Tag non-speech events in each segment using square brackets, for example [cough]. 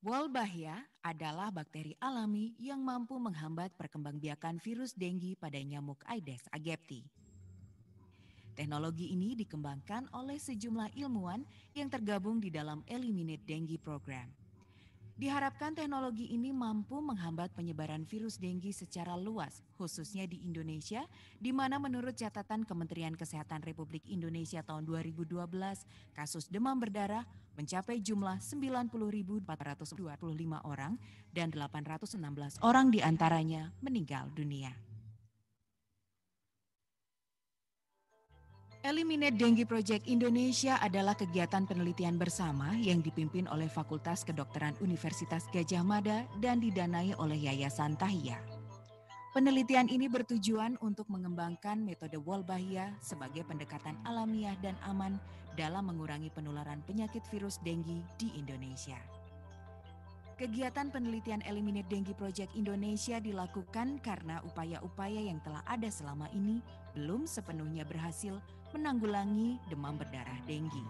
Wolbachia adalah bakteri alami yang mampu menghambat perkembangbiakan virus denggi pada nyamuk Aedes aegypti. Teknologi ini dikembangkan oleh sejumlah ilmuwan yang tergabung di dalam Eliminate Dengue Program. Diharapkan teknologi ini mampu menghambat penyebaran virus denggi secara luas, khususnya di Indonesia, di mana menurut catatan Kementerian Kesehatan Republik Indonesia tahun 2012, kasus demam berdarah mencapai jumlah 90.425 orang dan 816 orang diantaranya meninggal dunia. Eliminate Dengue Project Indonesia adalah kegiatan penelitian bersama yang dipimpin oleh Fakultas Kedokteran Universitas Gajah Mada dan didanai oleh Yayasan Tahiyah. Penelitian ini bertujuan untuk mengembangkan metode Wolbachia sebagai pendekatan alamiah dan aman dalam mengurangi penularan penyakit virus dengue di Indonesia. Kegiatan penelitian Eliminate Dengue Project Indonesia dilakukan karena upaya-upaya yang telah ada selama ini belum sepenuhnya berhasil menanggulangi demam berdarah dengue.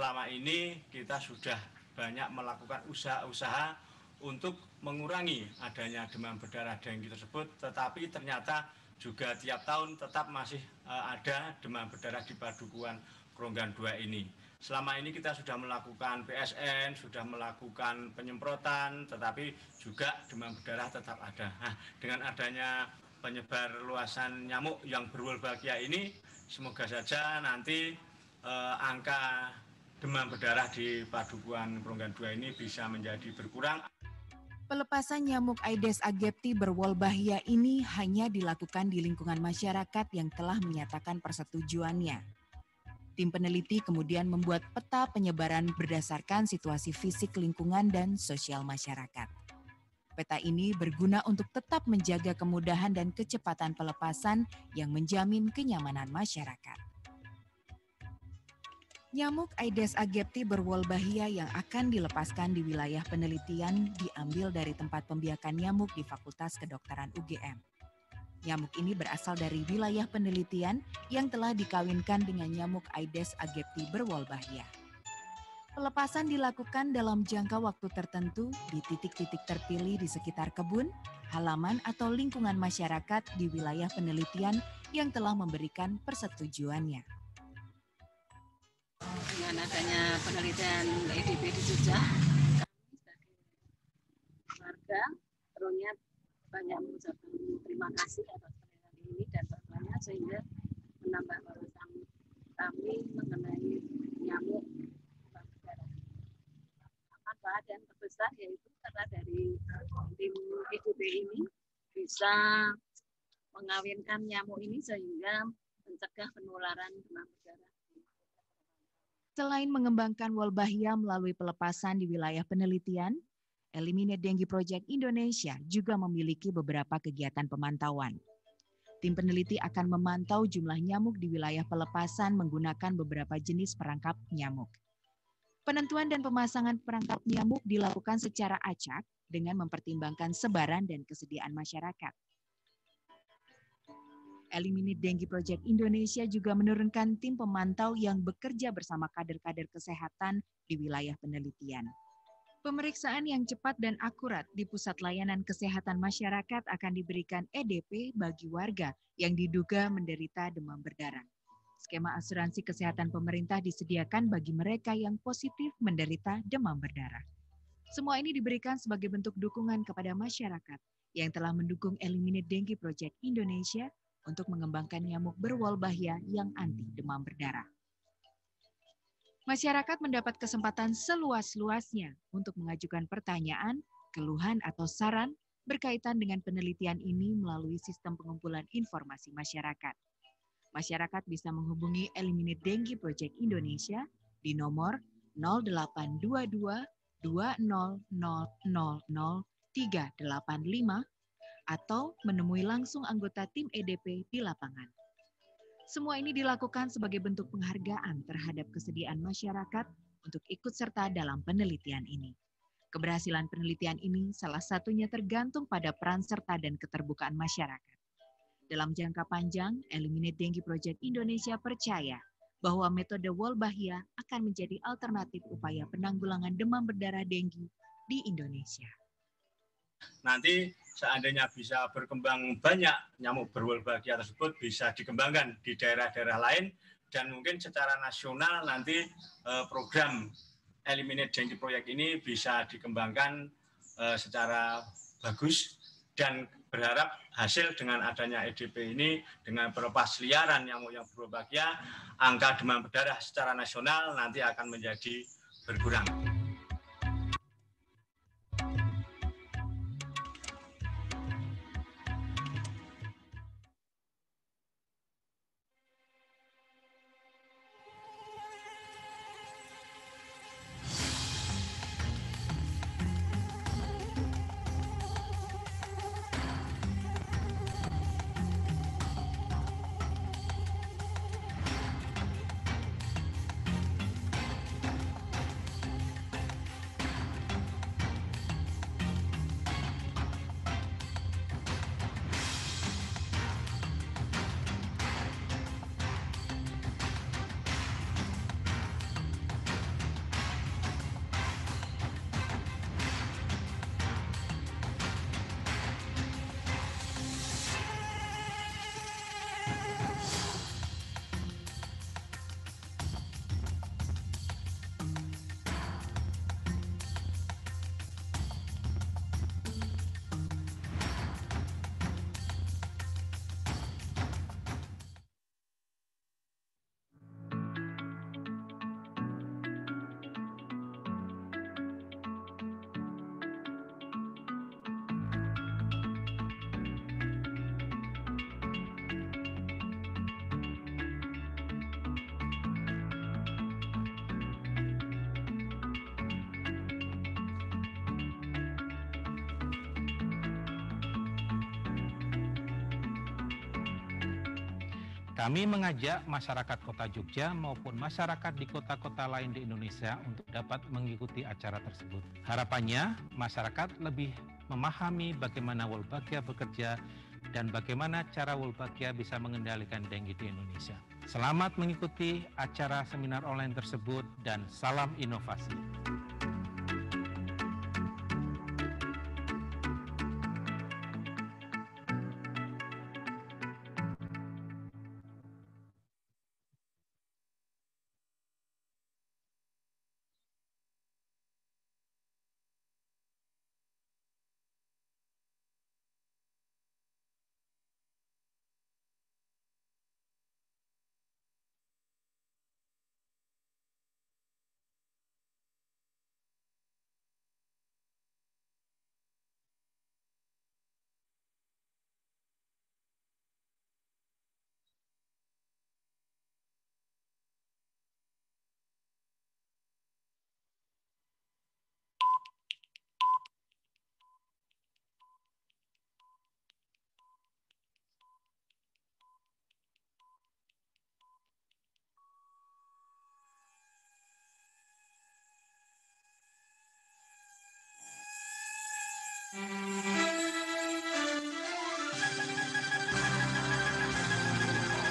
Selama ini kita sudah banyak melakukan usaha-usaha untuk mengurangi adanya demam berdarah denggi tersebut, tetapi ternyata juga tiap tahun tetap masih e, ada demam berdarah di padukuan Kronggan 2 ini. Selama ini kita sudah melakukan PSN, sudah melakukan penyemprotan, tetapi juga demam berdarah tetap ada. Nah, dengan adanya penyebar luasan nyamuk yang berwolbakia ini, semoga saja nanti eh, angka demam berdarah di Padukuan Kronggan 2 ini bisa menjadi berkurang. Pelepasan nyamuk Aedes aegypti berwolbahia ini hanya dilakukan di lingkungan masyarakat yang telah menyatakan persetujuannya. Tim peneliti kemudian membuat peta penyebaran berdasarkan situasi fisik lingkungan dan sosial masyarakat. Peta ini berguna untuk tetap menjaga kemudahan dan kecepatan pelepasan yang menjamin kenyamanan masyarakat. Nyamuk Aedes aegypti berwolbachia yang akan dilepaskan di wilayah penelitian diambil dari tempat pembiakan nyamuk di Fakultas Kedokteran UGM. Nyamuk ini berasal dari wilayah penelitian yang telah dikawinkan dengan nyamuk Aedes aegypti berwolbachia. Pelepasan dilakukan dalam jangka waktu tertentu di titik-titik terpilih di sekitar kebun, halaman atau lingkungan masyarakat di wilayah penelitian yang telah memberikan persetujuannya. Dengan adanya penelitian EDP di Jogja, kami sebagai warga perlunya banyak mengucapkan terima kasih atas penelitian ini dan banyak sehingga menambah wawasan kami mengenai nyamuk manfaat yang terbesar yaitu karena dari tim EDP ini bisa mengawinkan nyamuk ini sehingga mencegah penularan demam berdarah Selain mengembangkan Wolbachia melalui pelepasan di wilayah penelitian, Eliminate Dengue Project Indonesia juga memiliki beberapa kegiatan pemantauan. Tim peneliti akan memantau jumlah nyamuk di wilayah pelepasan menggunakan beberapa jenis perangkap nyamuk. Penentuan dan pemasangan perangkap nyamuk dilakukan secara acak dengan mempertimbangkan sebaran dan kesediaan masyarakat. Eliminate Dengue Project Indonesia juga menurunkan tim pemantau yang bekerja bersama kader-kader kesehatan di wilayah penelitian. Pemeriksaan yang cepat dan akurat di Pusat Layanan Kesehatan Masyarakat akan diberikan EDP bagi warga yang diduga menderita demam berdarah. Skema asuransi kesehatan pemerintah disediakan bagi mereka yang positif menderita demam berdarah. Semua ini diberikan sebagai bentuk dukungan kepada masyarakat yang telah mendukung Eliminate Dengue Project Indonesia untuk mengembangkan nyamuk berwolbachia yang anti demam berdarah. Masyarakat mendapat kesempatan seluas-luasnya untuk mengajukan pertanyaan, keluhan atau saran berkaitan dengan penelitian ini melalui sistem pengumpulan informasi masyarakat. Masyarakat bisa menghubungi Eliminate Dengue Project Indonesia di nomor 0822 2000 atau menemui langsung anggota tim EDP di lapangan. Semua ini dilakukan sebagai bentuk penghargaan terhadap kesediaan masyarakat untuk ikut serta dalam penelitian ini. Keberhasilan penelitian ini salah satunya tergantung pada peran serta dan keterbukaan masyarakat. Dalam jangka panjang, Eliminate Dengue Project Indonesia percaya bahwa metode Wolbachia akan menjadi alternatif upaya penanggulangan demam berdarah dengue di Indonesia. Nanti seandainya bisa berkembang banyak nyamuk berwolbachia tersebut bisa dikembangkan di daerah-daerah lain dan mungkin secara nasional nanti eh, program Eliminate Dengue Project ini bisa dikembangkan eh, secara bagus dan berharap hasil dengan adanya EDP ini dengan pelepas liaran nyamuk yang berwolbachia angka demam berdarah secara nasional nanti akan menjadi berkurang. Kami mengajak masyarakat Kota Jogja maupun masyarakat di kota-kota lain di Indonesia untuk dapat mengikuti acara tersebut. Harapannya, masyarakat lebih memahami bagaimana Wolbachia bekerja dan bagaimana cara Wolbachia bisa mengendalikan dengue di Indonesia. Selamat mengikuti acara seminar online tersebut dan salam inovasi.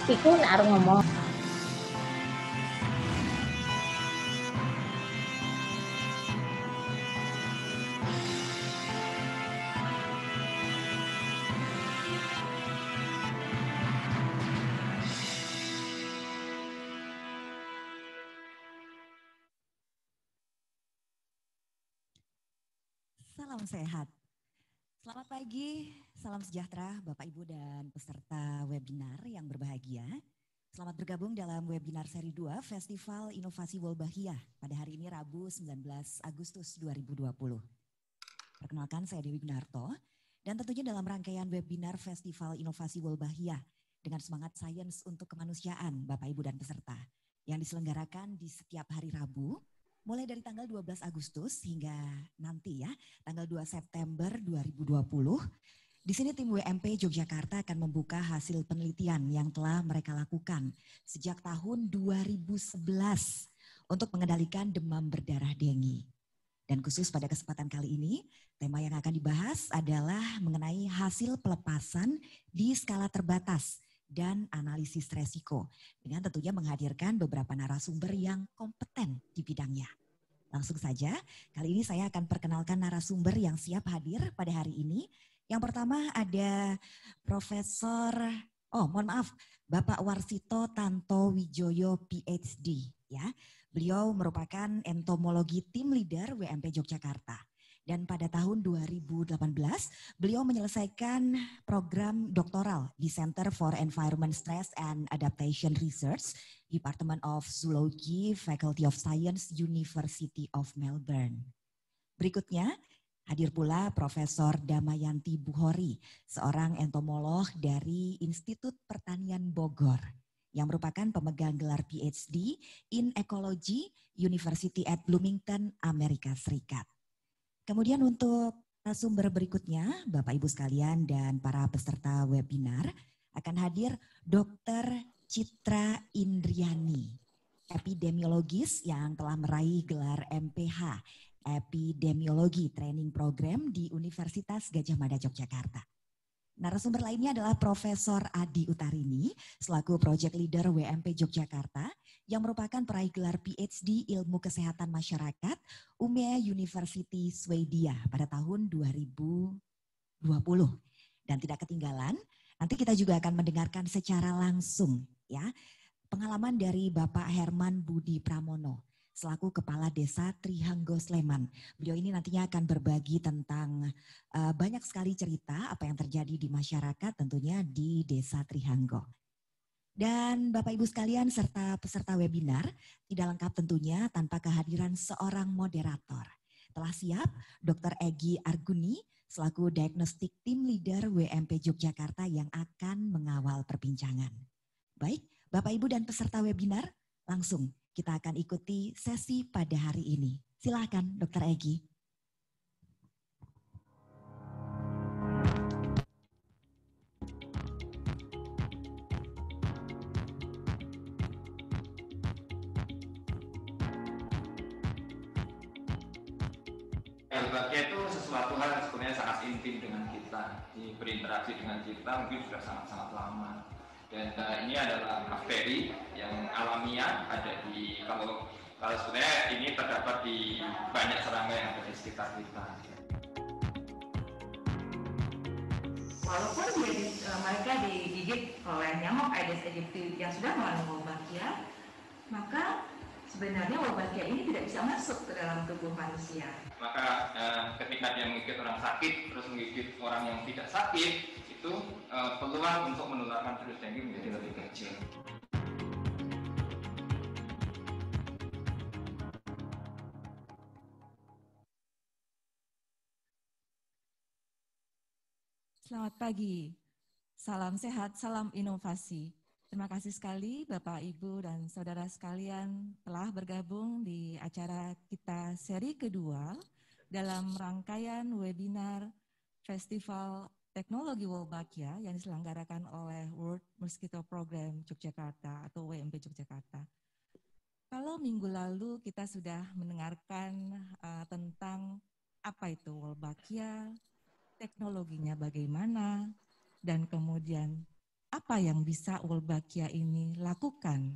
iku nek arep ngomong Salam sehat. Selamat pagi Salam sejahtera Bapak Ibu dan peserta webinar yang berbahagia. Selamat bergabung dalam webinar seri 2 Festival Inovasi Wolbahia pada hari ini Rabu 19 Agustus 2020. Perkenalkan saya Dewi Gunarto dan tentunya dalam rangkaian webinar Festival Inovasi Wolbahia dengan semangat sains untuk kemanusiaan Bapak Ibu dan peserta yang diselenggarakan di setiap hari Rabu mulai dari tanggal 12 Agustus hingga nanti ya, tanggal 2 September 2020 di sini tim WMP Yogyakarta akan membuka hasil penelitian yang telah mereka lakukan sejak tahun 2011 untuk mengendalikan demam berdarah dengue. Dan khusus pada kesempatan kali ini, tema yang akan dibahas adalah mengenai hasil pelepasan di skala terbatas dan analisis resiko dengan tentunya menghadirkan beberapa narasumber yang kompeten di bidangnya. Langsung saja, kali ini saya akan perkenalkan narasumber yang siap hadir pada hari ini yang pertama ada Profesor, oh mohon maaf, Bapak Warsito Tanto Wijoyo PhD. ya. Beliau merupakan entomologi tim leader WMP Yogyakarta. Dan pada tahun 2018, beliau menyelesaikan program doktoral di Center for Environment Stress and Adaptation Research, Department of Zoology, Faculty of Science, University of Melbourne. Berikutnya, Hadir pula Profesor Damayanti Buhori, seorang entomolog dari Institut Pertanian Bogor yang merupakan pemegang gelar PhD in Ecology University at Bloomington, Amerika Serikat. Kemudian untuk sumber berikutnya, Bapak Ibu sekalian dan para peserta webinar, akan hadir Dr. Citra Indriani, epidemiologis yang telah meraih gelar MPH Epidemiologi Training Program di Universitas Gajah Mada Yogyakarta. Narasumber lainnya adalah Profesor Adi Utarini, selaku Project Leader WMP Yogyakarta, yang merupakan peraih gelar PhD Ilmu Kesehatan Masyarakat UMEA University Swedia pada tahun 2020. Dan tidak ketinggalan, nanti kita juga akan mendengarkan secara langsung ya pengalaman dari Bapak Herman Budi Pramono selaku Kepala Desa Trihanggo Sleman. Beliau ini nantinya akan berbagi tentang uh, banyak sekali cerita apa yang terjadi di masyarakat tentunya di Desa Trihanggo. Dan Bapak Ibu sekalian serta peserta webinar tidak lengkap tentunya tanpa kehadiran seorang moderator. Telah siap Dr. Egi Arguni selaku Diagnostic Team Leader WMP Yogyakarta yang akan mengawal perbincangan. Baik, Bapak Ibu dan peserta webinar langsung kita akan ikuti sesi pada hari ini. Silakan, Dokter Egi. Hebatnya itu sesuatu hal yang sebenarnya sangat intim dengan kita, berinteraksi dengan kita mungkin sudah sangat-sangat lama dan uh, ini adalah bakteri yang alamiah ada di kalau kalau sebenarnya ini terdapat di banyak serangga yang ada di sekitar kita. Walaupun di, uh, mereka digigit oleh nyamuk Aedes aegypti yang sudah mengandung Wolbachia, maka sebenarnya Wolbachia ini tidak bisa masuk ke dalam tubuh manusia. Maka eh, ketika dia menggigit orang sakit, terus menggigit orang yang tidak sakit, itu eh, peluang untuk menularkan virus dengue menjadi lebih kecil. Selamat pagi. Salam sehat, salam inovasi. Terima kasih sekali Bapak, Ibu, dan Saudara sekalian telah bergabung di acara kita seri kedua dalam rangkaian webinar Festival Teknologi Wolbachia yang diselenggarakan oleh World Mosquito Program Yogyakarta atau WMP Yogyakarta. Kalau minggu lalu kita sudah mendengarkan uh, tentang apa itu Wolbachia, teknologinya bagaimana, dan kemudian apa yang bisa Wolbachia ini lakukan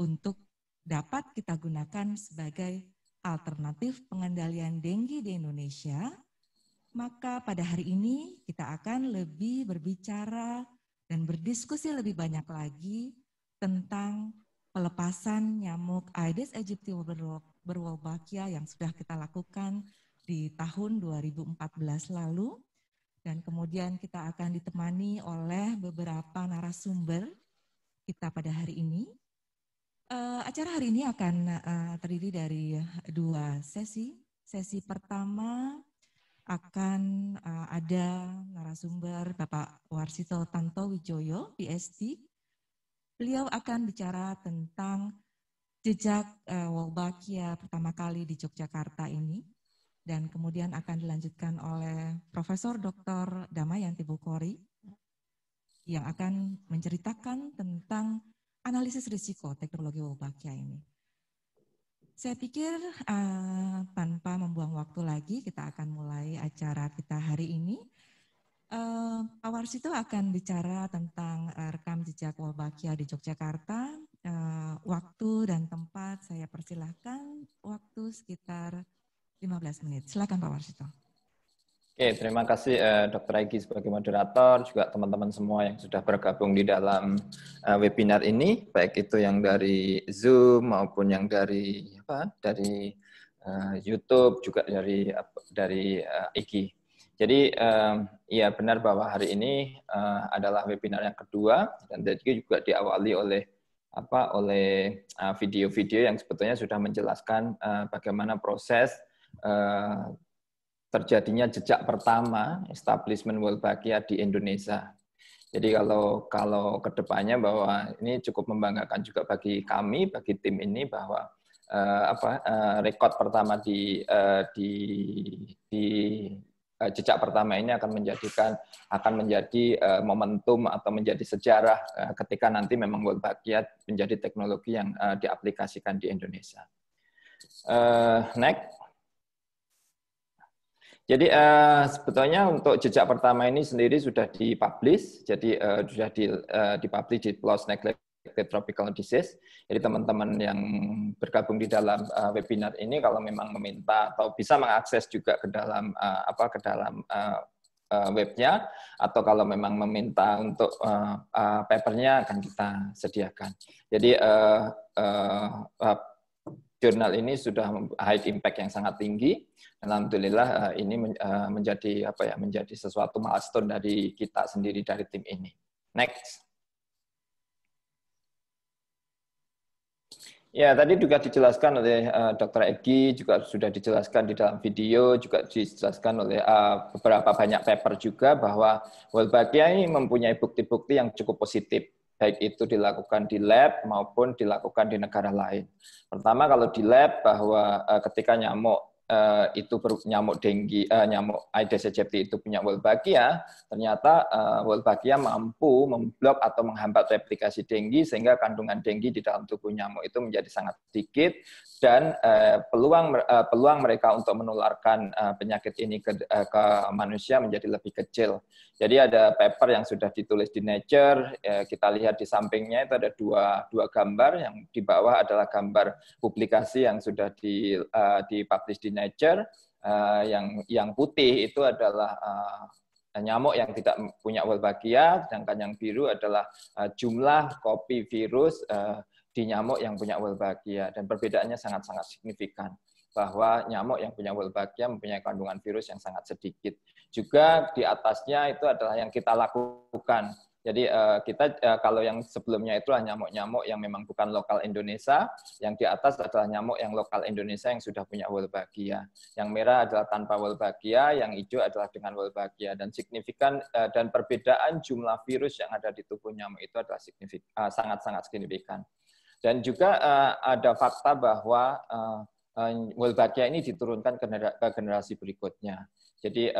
untuk dapat kita gunakan sebagai alternatif pengendalian denggi di Indonesia maka pada hari ini kita akan lebih berbicara dan berdiskusi lebih banyak lagi tentang pelepasan nyamuk Aedes aegypti berwolbachia yang sudah kita lakukan di tahun 2014 lalu. Dan kemudian kita akan ditemani oleh beberapa narasumber kita pada hari ini. Uh, acara hari ini akan uh, terdiri dari dua sesi. Sesi pertama akan uh, ada narasumber Bapak Warsito Tanto Wijoyo, PhD. Beliau akan bicara tentang jejak uh, Wolbachia pertama kali di Yogyakarta ini dan kemudian akan dilanjutkan oleh Profesor Dr. Damayanti Bukori yang akan menceritakan tentang analisis risiko teknologi Wolbachia ini. Saya pikir uh, tanpa membuang waktu lagi kita akan mulai acara kita hari ini. Uh, Pak Wars itu akan bicara tentang eh, rekam jejak Wolbachia di Yogyakarta. Uh, waktu dan tempat saya persilahkan. Waktu sekitar 15 menit. Silakan Pak Warsito. Oke, terima kasih uh, Dr. Aigi sebagai moderator, juga teman-teman semua yang sudah bergabung di dalam uh, webinar ini, baik itu yang dari Zoom maupun yang dari apa? dari uh, YouTube juga dari dari uh, eh, Iki. Jadi um, ya benar bahwa hari ini uh, adalah webinar yang kedua dan tadi juga diawali oleh apa oleh video-video uh, yang sebetulnya sudah menjelaskan uh, bagaimana proses uh, terjadinya jejak pertama establishment World Wolbachia di Indonesia. Jadi kalau kalau kedepannya bahwa ini cukup membanggakan juga bagi kami, bagi tim ini bahwa uh, apa uh, rekod pertama di uh, di di uh, jejak pertama ini akan menjadikan akan menjadi uh, momentum atau menjadi sejarah uh, ketika nanti memang World Wolbachia menjadi teknologi yang uh, diaplikasikan di Indonesia. Uh, next jadi uh, sebetulnya untuk jejak pertama ini sendiri sudah dipublish, jadi uh, sudah di, uh, dipublish di Plus Neglected Tropical Disease. Jadi teman-teman yang bergabung di dalam uh, webinar ini kalau memang meminta atau bisa mengakses juga ke dalam uh, apa ke dalam uh, uh, webnya atau kalau memang meminta untuk uh, uh, papernya akan kita sediakan. Jadi uh, uh jurnal ini sudah high impact yang sangat tinggi. Alhamdulillah eh, ini eh, menjadi apa ya menjadi sesuatu milestone dari kita sendiri dari tim ini. Next. Ya, tadi juga dijelaskan oleh uh, eh, Dr. Egi, juga sudah dijelaskan di dalam video, juga dijelaskan oleh beberapa banyak paper juga bahwa Wolbachia ini mempunyai bukti-bukti yang cukup positif baik itu dilakukan di lab maupun dilakukan di negara lain. Pertama kalau di lab bahwa eh, ketika nyamuk uh, itu nyamuk denggi uh, eh, nyamuk Aedes aegypti itu punya Wolbachia, ternyata uh, Wolbachia mampu memblok atau menghambat replikasi denggi sehingga kandungan denggi di dalam tubuh nyamuk itu menjadi sangat sedikit dan uh, peluang uh, peluang mereka untuk menularkan uh, penyakit ini ke, uh, ke manusia menjadi lebih kecil. Jadi ada paper yang sudah ditulis di Nature, ya, kita lihat di sampingnya itu ada dua dua gambar yang di bawah adalah gambar publikasi yang sudah di uh, dipublish di nature uh, yang yang putih itu adalah uh, nyamuk yang tidak punya wolbachia, sedangkan yang biru adalah uh, jumlah kopi virus uh, di nyamuk yang punya wolbachia dan perbedaannya sangat-sangat signifikan bahwa nyamuk yang punya wolbachia mempunyai kandungan virus yang sangat sedikit. Juga di atasnya itu adalah yang kita lakukan jadi uh, kita uh, kalau yang sebelumnya itu adalah nyamuk-nyamuk yang memang bukan lokal Indonesia, yang di atas adalah nyamuk yang lokal Indonesia yang sudah punya wolbachia. Yang merah adalah tanpa wolbachia, yang hijau adalah dengan wolbachia dan signifikan uh, dan perbedaan jumlah virus yang ada di tubuh nyamuk itu adalah sangat-sangat signifikan. Dan juga uh, ada fakta bahwa uh, Wolbachia ini diturunkan ke generasi berikutnya. Jadi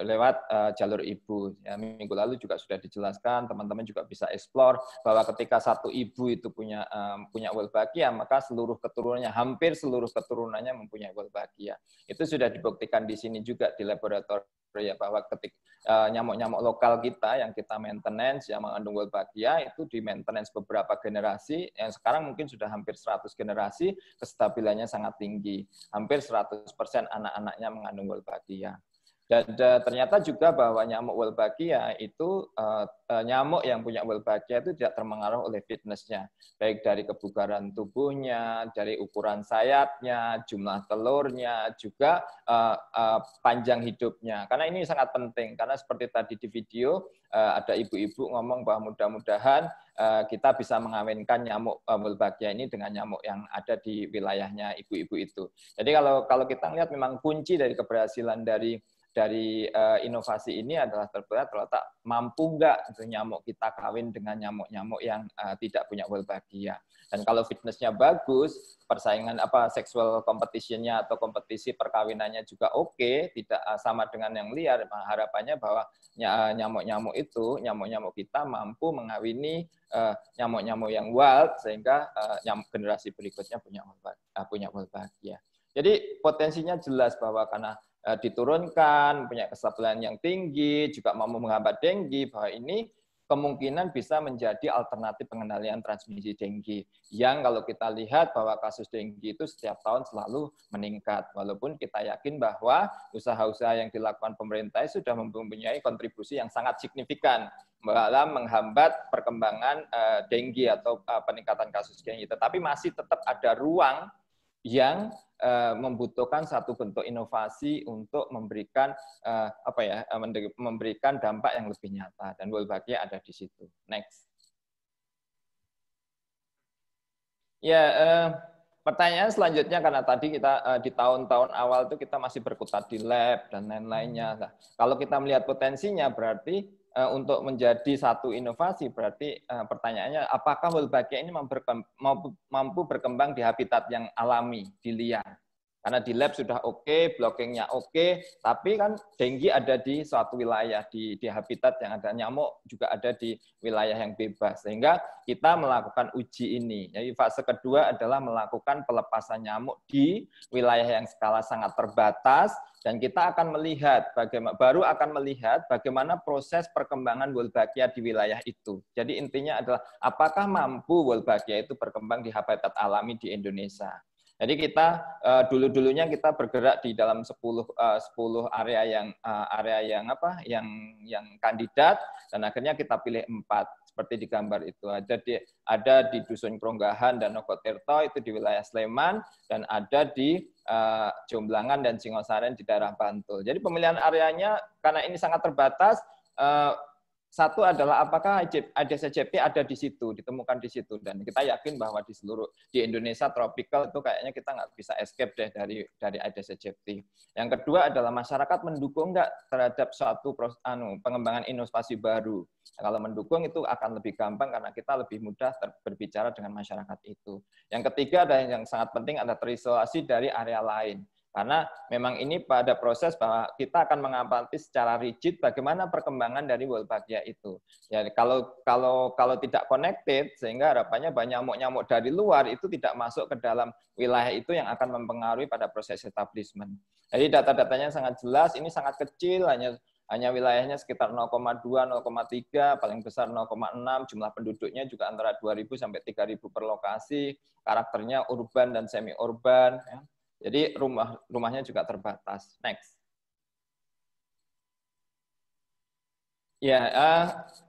lewat uh, jalur ibu. Ya, minggu lalu juga sudah dijelaskan, teman-teman juga bisa explore bahwa ketika satu ibu itu punya um, punya wolbachia, maka seluruh keturunannya, hampir seluruh keturunannya mempunyai wolbachia. Itu sudah dibuktikan di sini juga di laboratorium ya bahwa ketika eh, nyamuk-nyamuk lokal kita yang kita maintenance yang mengandung wolbachia itu di maintenance beberapa generasi yang sekarang mungkin sudah hampir 100 generasi kestabilannya sangat tinggi hampir 100% anak-anaknya mengandung wolbachia dan da, ternyata juga bahwa nyamuk Wolbachia itu uh, nyamuk yang punya Wolbachia itu tidak terpengaruh oleh fitnessnya, baik dari kebugaran tubuhnya, dari ukuran sayapnya, jumlah telurnya, juga uh, uh, panjang hidupnya. Karena ini sangat penting karena seperti tadi di video uh, ada ibu-ibu ngomong bahwa mudah-mudahan uh, kita bisa mengawinkan nyamuk uh, Wolbachia ini dengan nyamuk yang ada di wilayahnya ibu-ibu itu. Jadi kalau kalau kita lihat memang kunci dari keberhasilan dari dari uh, inovasi ini adalah terberat terletak mampu nggak gitu nyamuk kita kawin dengan nyamuk-nyamuk yang uh, tidak punya wolbachia. Dan kalau fitnessnya bagus, persaingan apa seksual competitionnya atau kompetisi perkawinannya juga oke, okay, tidak eh, sama dengan yang liar. Harapannya bahwa nyamuk-nyamuk itu, nyamuk-nyamuk kita mampu mengawini nyamuk-nyamuk uh, yang wild sehingga uh, nyamuk generasi berikutnya punya uh, punya wolbachia. Jadi potensinya jelas bahwa karena Eh, diturunkan, punya kesabaran yang tinggi, juga mampu menghambat denggi, bahwa ini kemungkinan bisa menjadi alternatif pengendalian transmisi denggi yang kalau kita lihat bahwa kasus denggi itu setiap tahun selalu meningkat walaupun kita yakin bahwa usaha-usaha yang dilakukan pemerintah sudah mempunyai kontribusi yang sangat signifikan dalam menghambat perkembangan eh, denggi atau eh, peningkatan kasus denggi tetapi masih tetap ada ruang yang eh, membutuhkan satu bentuk inovasi untuk memberikan eh, apa ya eh, memberikan dampak yang lebih nyata dan Wolbachia ada di situ. Next. Ya, uh, pertanyaan selanjutnya karena tadi kita di tahun-tahun awal itu kita masih berkutat di lab dan lain-lainnya. Hmm. Nah, kalau kita melihat potensinya berarti Eh, untuk menjadi satu inovasi berarti uh, pertanyaannya apakah wolbachia ini mampu berkembang, di habitat yang alami di liar karena di lab sudah oke, okay, blockingnya oke, okay, tapi kan denggi ada di suatu wilayah, di, di habitat yang ada nyamuk, juga ada di wilayah yang bebas. Sehingga kita melakukan uji ini. Jadi fase kedua adalah melakukan pelepasan nyamuk di wilayah yang skala sangat terbatas, dan kita akan melihat bagaimana baru akan melihat bagaimana proses perkembangan Wolbachia di wilayah itu. Jadi intinya adalah apakah mampu Wolbachia itu berkembang di habitat alami di Indonesia. Jadi kita uh, dulu-dulunya kita bergerak di dalam 10 uh, 10 area yang uh, area yang apa? yang yang kandidat dan akhirnya kita pilih empat seperti di gambar itu. Ada di ada di Dusun Kronggahan dan Nogotirto itu di wilayah Sleman dan ada di uh, Jomblangan dan Singosaren di daerah Bantul. Jadi pemilihan areanya karena ini sangat terbatas uh, satu adalah apakah ada CCP ada di situ, ditemukan di situ. Dan kita yakin bahwa di seluruh, di Indonesia tropical itu kayaknya kita nggak bisa escape deh dari dari ada CCP. Yang kedua adalah masyarakat mendukung nggak terhadap suatu anu, pengembangan inovasi baru. Nah, kalau mendukung itu akan lebih gampang karena kita lebih mudah berbicara dengan masyarakat itu. Yang ketiga dan yang sangat penting adalah terisolasi dari area lain karena memang ini pada proses bahwa kita akan mengamati secara rigid bagaimana perkembangan dari wolbachia itu. Ya kalau kalau kalau tidak connected sehingga harapannya banyak nyamuk-nyamuk dari luar itu tidak masuk ke dalam wilayah itu yang akan mempengaruhi pada proses establishment. Jadi data-datanya sangat jelas, ini sangat kecil hanya hanya wilayahnya sekitar 0,2, 0,3, paling besar 0,6, jumlah penduduknya juga antara 2.000 sampai 3.000 per lokasi, karakternya urban dan semi-urban. Ya. Jadi rumah rumahnya juga terbatas. Next. Ya, uh,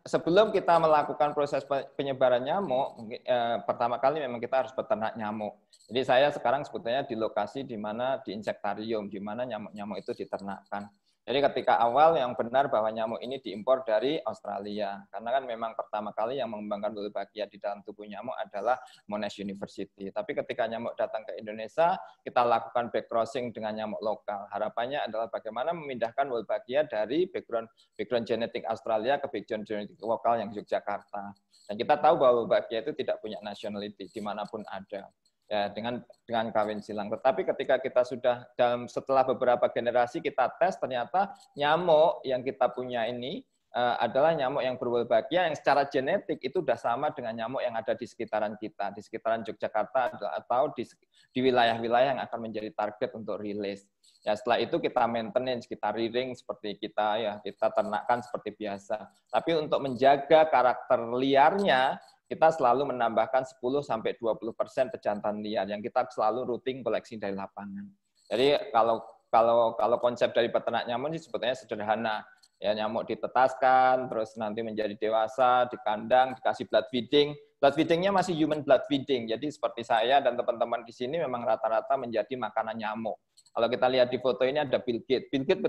sebelum kita melakukan proses penyebaran nyamuk, uh, pertama kali memang kita harus peternak nyamuk. Jadi saya sekarang sebetulnya di lokasi di mana di insektarium, di mana nyamuk-nyamuk itu diternakkan. Jadi ketika awal yang benar bahwa nyamuk ini diimpor dari Australia. Karena kan memang pertama kali yang mengembangkan Wolbachia bagia di dalam tubuh nyamuk adalah Monash University. Tapi ketika nyamuk datang ke Indonesia, kita lakukan backcrossing dengan nyamuk lokal. Harapannya adalah bagaimana memindahkan Wolbachia bagia dari background background genetik Australia ke background genetik lokal yang Yogyakarta. Dan kita tahu bahwa Wolbachia bagia itu tidak punya nationality dimanapun ada ya dengan dengan kawin silang. Tetapi ketika kita sudah dalam setelah beberapa generasi kita tes ternyata nyamuk yang kita punya ini eh, adalah nyamuk yang berwolbachia yang secara genetik itu sudah sama dengan nyamuk yang ada di sekitaran kita, di sekitaran Yogyakarta atau di di wilayah-wilayah yang akan menjadi target untuk rilis. Ya setelah itu kita maintenance, kita rearing seperti kita ya kita ternakkan seperti biasa. Tapi untuk menjaga karakter liarnya kita selalu menambahkan 10 sampai 20% persen pejantan liar yang kita selalu rutin koleksi dari lapangan. Jadi kalau kalau kalau konsep dari peternak nyamuk ini sebetulnya sederhana. Ya nyamuk ditetaskan, terus nanti menjadi dewasa, di kandang, dikasih blood feeding. Blood feedingnya masih human blood feeding. Jadi seperti saya dan teman-teman di sini memang rata-rata menjadi makanan nyamuk. Kalau kita lihat di foto ini ada Bill Gates. Bill Gates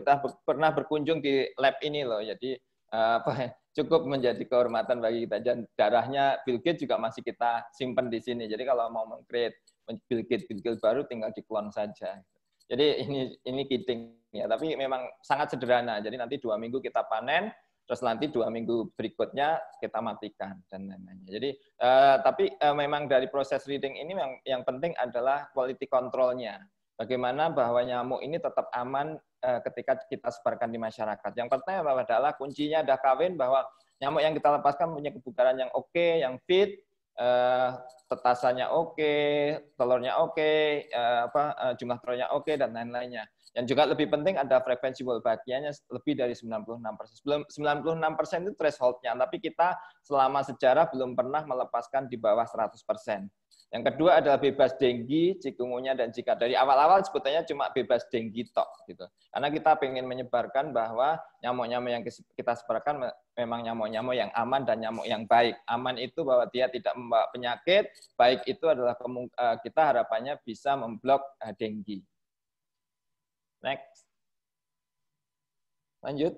pernah berkunjung di lab ini loh. Jadi eh, apa ya, cukup menjadi kehormatan bagi kita dan darahnya Bill Gates juga masih kita simpan di sini. Jadi kalau mau mengcreate Bill Gates Bill Gates baru tinggal diklon saja. Jadi ini ini kidding ya, tapi memang sangat sederhana. Jadi nanti dua minggu kita panen, terus nanti dua minggu berikutnya kita matikan dan lain-lain. Jadi eh, tapi eh, memang dari proses reading ini yang yang penting adalah quality controlnya. Bagaimana bahwa nyamuk ini tetap aman Eh, ketika kita sebarkan di masyarakat. Yang pertama adalah kuncinya ada kawin bahwa nyamuk yang kita lepaskan punya kebugaran yang oke, okay, yang fit, tetasannya eh, oke, okay, telurnya oke, okay, eh, apa jumlah telurnya oke okay, dan lain-lainnya. Yang juga lebih penting ada frekuensi bagiannya lebih dari 96 persen. 96 persen itu thresholdnya, tapi kita selama sejarah belum pernah melepaskan di bawah 100 persen. Yang kedua adalah bebas denggi, cikungunya dan jika dari awal-awal sebetulnya cuma bebas denggi tok gitu. Karena kita ingin menyebarkan bahwa nyamuk-nyamuk yang kita sebarkan memang nyamuk-nyamuk yang aman dan nyamuk yang baik. Aman itu bahwa dia tidak membawa penyakit, baik itu adalah e, kita harapannya bisa memblok e, denggi. Next. Lanjut.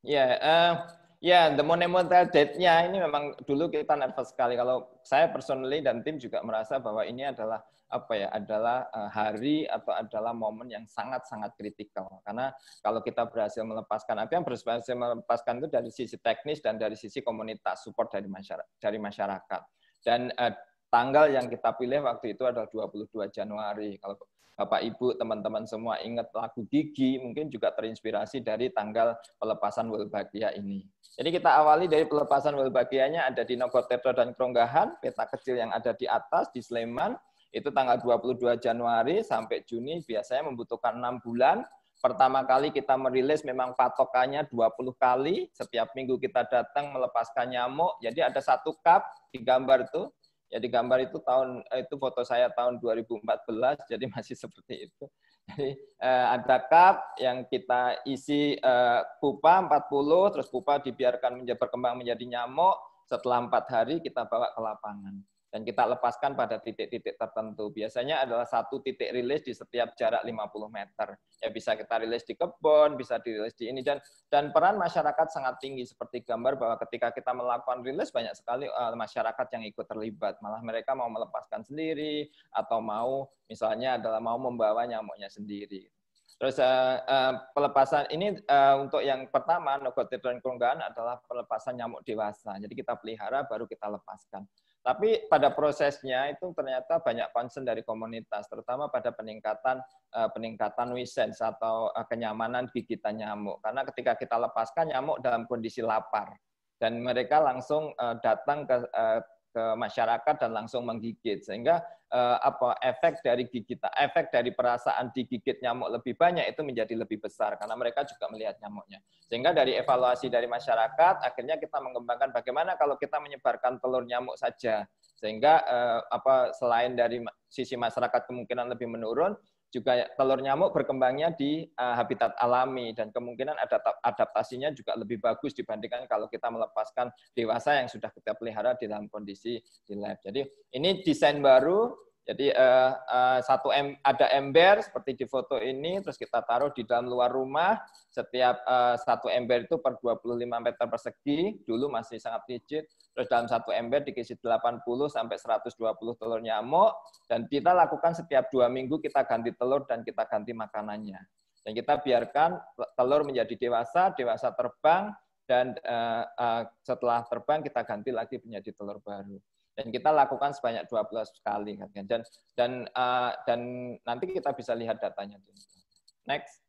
Ya, yeah, uh, Ya, the monumental date-nya ini memang dulu kita nervous sekali. Kalau saya personally dan tim juga merasa bahwa ini adalah apa ya, adalah eh, hari atau adalah momen yang sangat-sangat kritikal. Karena kalau kita berhasil melepaskan apa yang berhasil melepaskan itu dari sisi teknis dan dari sisi komunitas support dari masyarakat. Dari masyarakat. Dan eh, tanggal yang kita pilih waktu itu adalah 22 Januari. Kalau Bapak Ibu, teman-teman semua ingat lagu Gigi, mungkin juga terinspirasi dari tanggal pelepasan Wolbagia ini. Jadi kita awali dari pelepasan Wolbagianya ada di Nogotetro dan Kronggahan, peta kecil yang ada di atas di Sleman, itu tanggal 22 Januari sampai Juni biasanya membutuhkan enam bulan. Pertama kali kita merilis memang patokannya 20 kali, setiap minggu kita datang melepaskan nyamuk, jadi ada satu cup di gambar itu, Ya di gambar itu tahun eh, itu foto saya tahun 2014 jadi [laughs] masih seperti itu. Jadi eh, ada cup yang kita isi eh, pupa 40 terus pupa dibiarkan menjadi berkembang menjadi nyamuk setelah empat hari kita bawa ke lapangan dan kita lepaskan pada titik-titik tertentu. Biasanya adalah satu titik rilis di setiap jarak 50 meter. Ya bisa kita rilis di kebun, bisa dirilis di ini dan dan peran masyarakat sangat tinggi seperti gambar bahwa ketika kita melakukan rilis banyak sekali uh, masyarakat yang ikut terlibat. Malah mereka mau melepaskan sendiri atau mau misalnya adalah mau membawa nyamuknya sendiri. Terus uh, uh, pelepasan ini uh, untuk yang pertama negatif dan adalah pelepasan nyamuk dewasa. Jadi kita pelihara baru kita lepaskan. Tapi pada prosesnya itu ternyata banyak concern dari komunitas, terutama pada peningkatan eh, peningkatan wisens atau eh, kenyamanan gigitan nyamuk. Karena ketika kita lepaskan nyamuk dalam kondisi lapar dan mereka langsung eh, datang ke ke masyarakat dan langsung menggigit sehingga eh, apa efek dari gigitan efek dari perasaan digigit nyamuk lebih banyak itu menjadi lebih besar karena mereka juga melihat nyamuknya sehingga dari evaluasi dari masyarakat akhirnya kita mengembangkan bagaimana kalau kita menyebarkan telur nyamuk saja sehingga eh, apa selain dari sisi masyarakat kemungkinan lebih menurun juga telur nyamuk berkembangnya di uh, habitat alami dan kemungkinan adaptasinya juga lebih bagus dibandingkan kalau kita melepaskan dewasa yang sudah kita pelihara di dalam kondisi di lab. Jadi ini desain baru jadi uh, uh, satu em, ada ember seperti di foto ini, terus kita taruh di dalam luar rumah. Setiap uh, satu ember itu per 25 meter persegi. Dulu masih sangat rigid. Terus dalam satu ember dikisi 80 sampai 120 telur nyamuk. Dan kita lakukan setiap dua minggu kita ganti telur dan kita ganti makanannya. Dan kita biarkan telur menjadi dewasa, dewasa terbang, dan uh, uh, setelah terbang kita ganti lagi menjadi telur baru dan kita lakukan sebanyak 12 kali kan dan dan uh, eh, dan nanti kita bisa lihat datanya next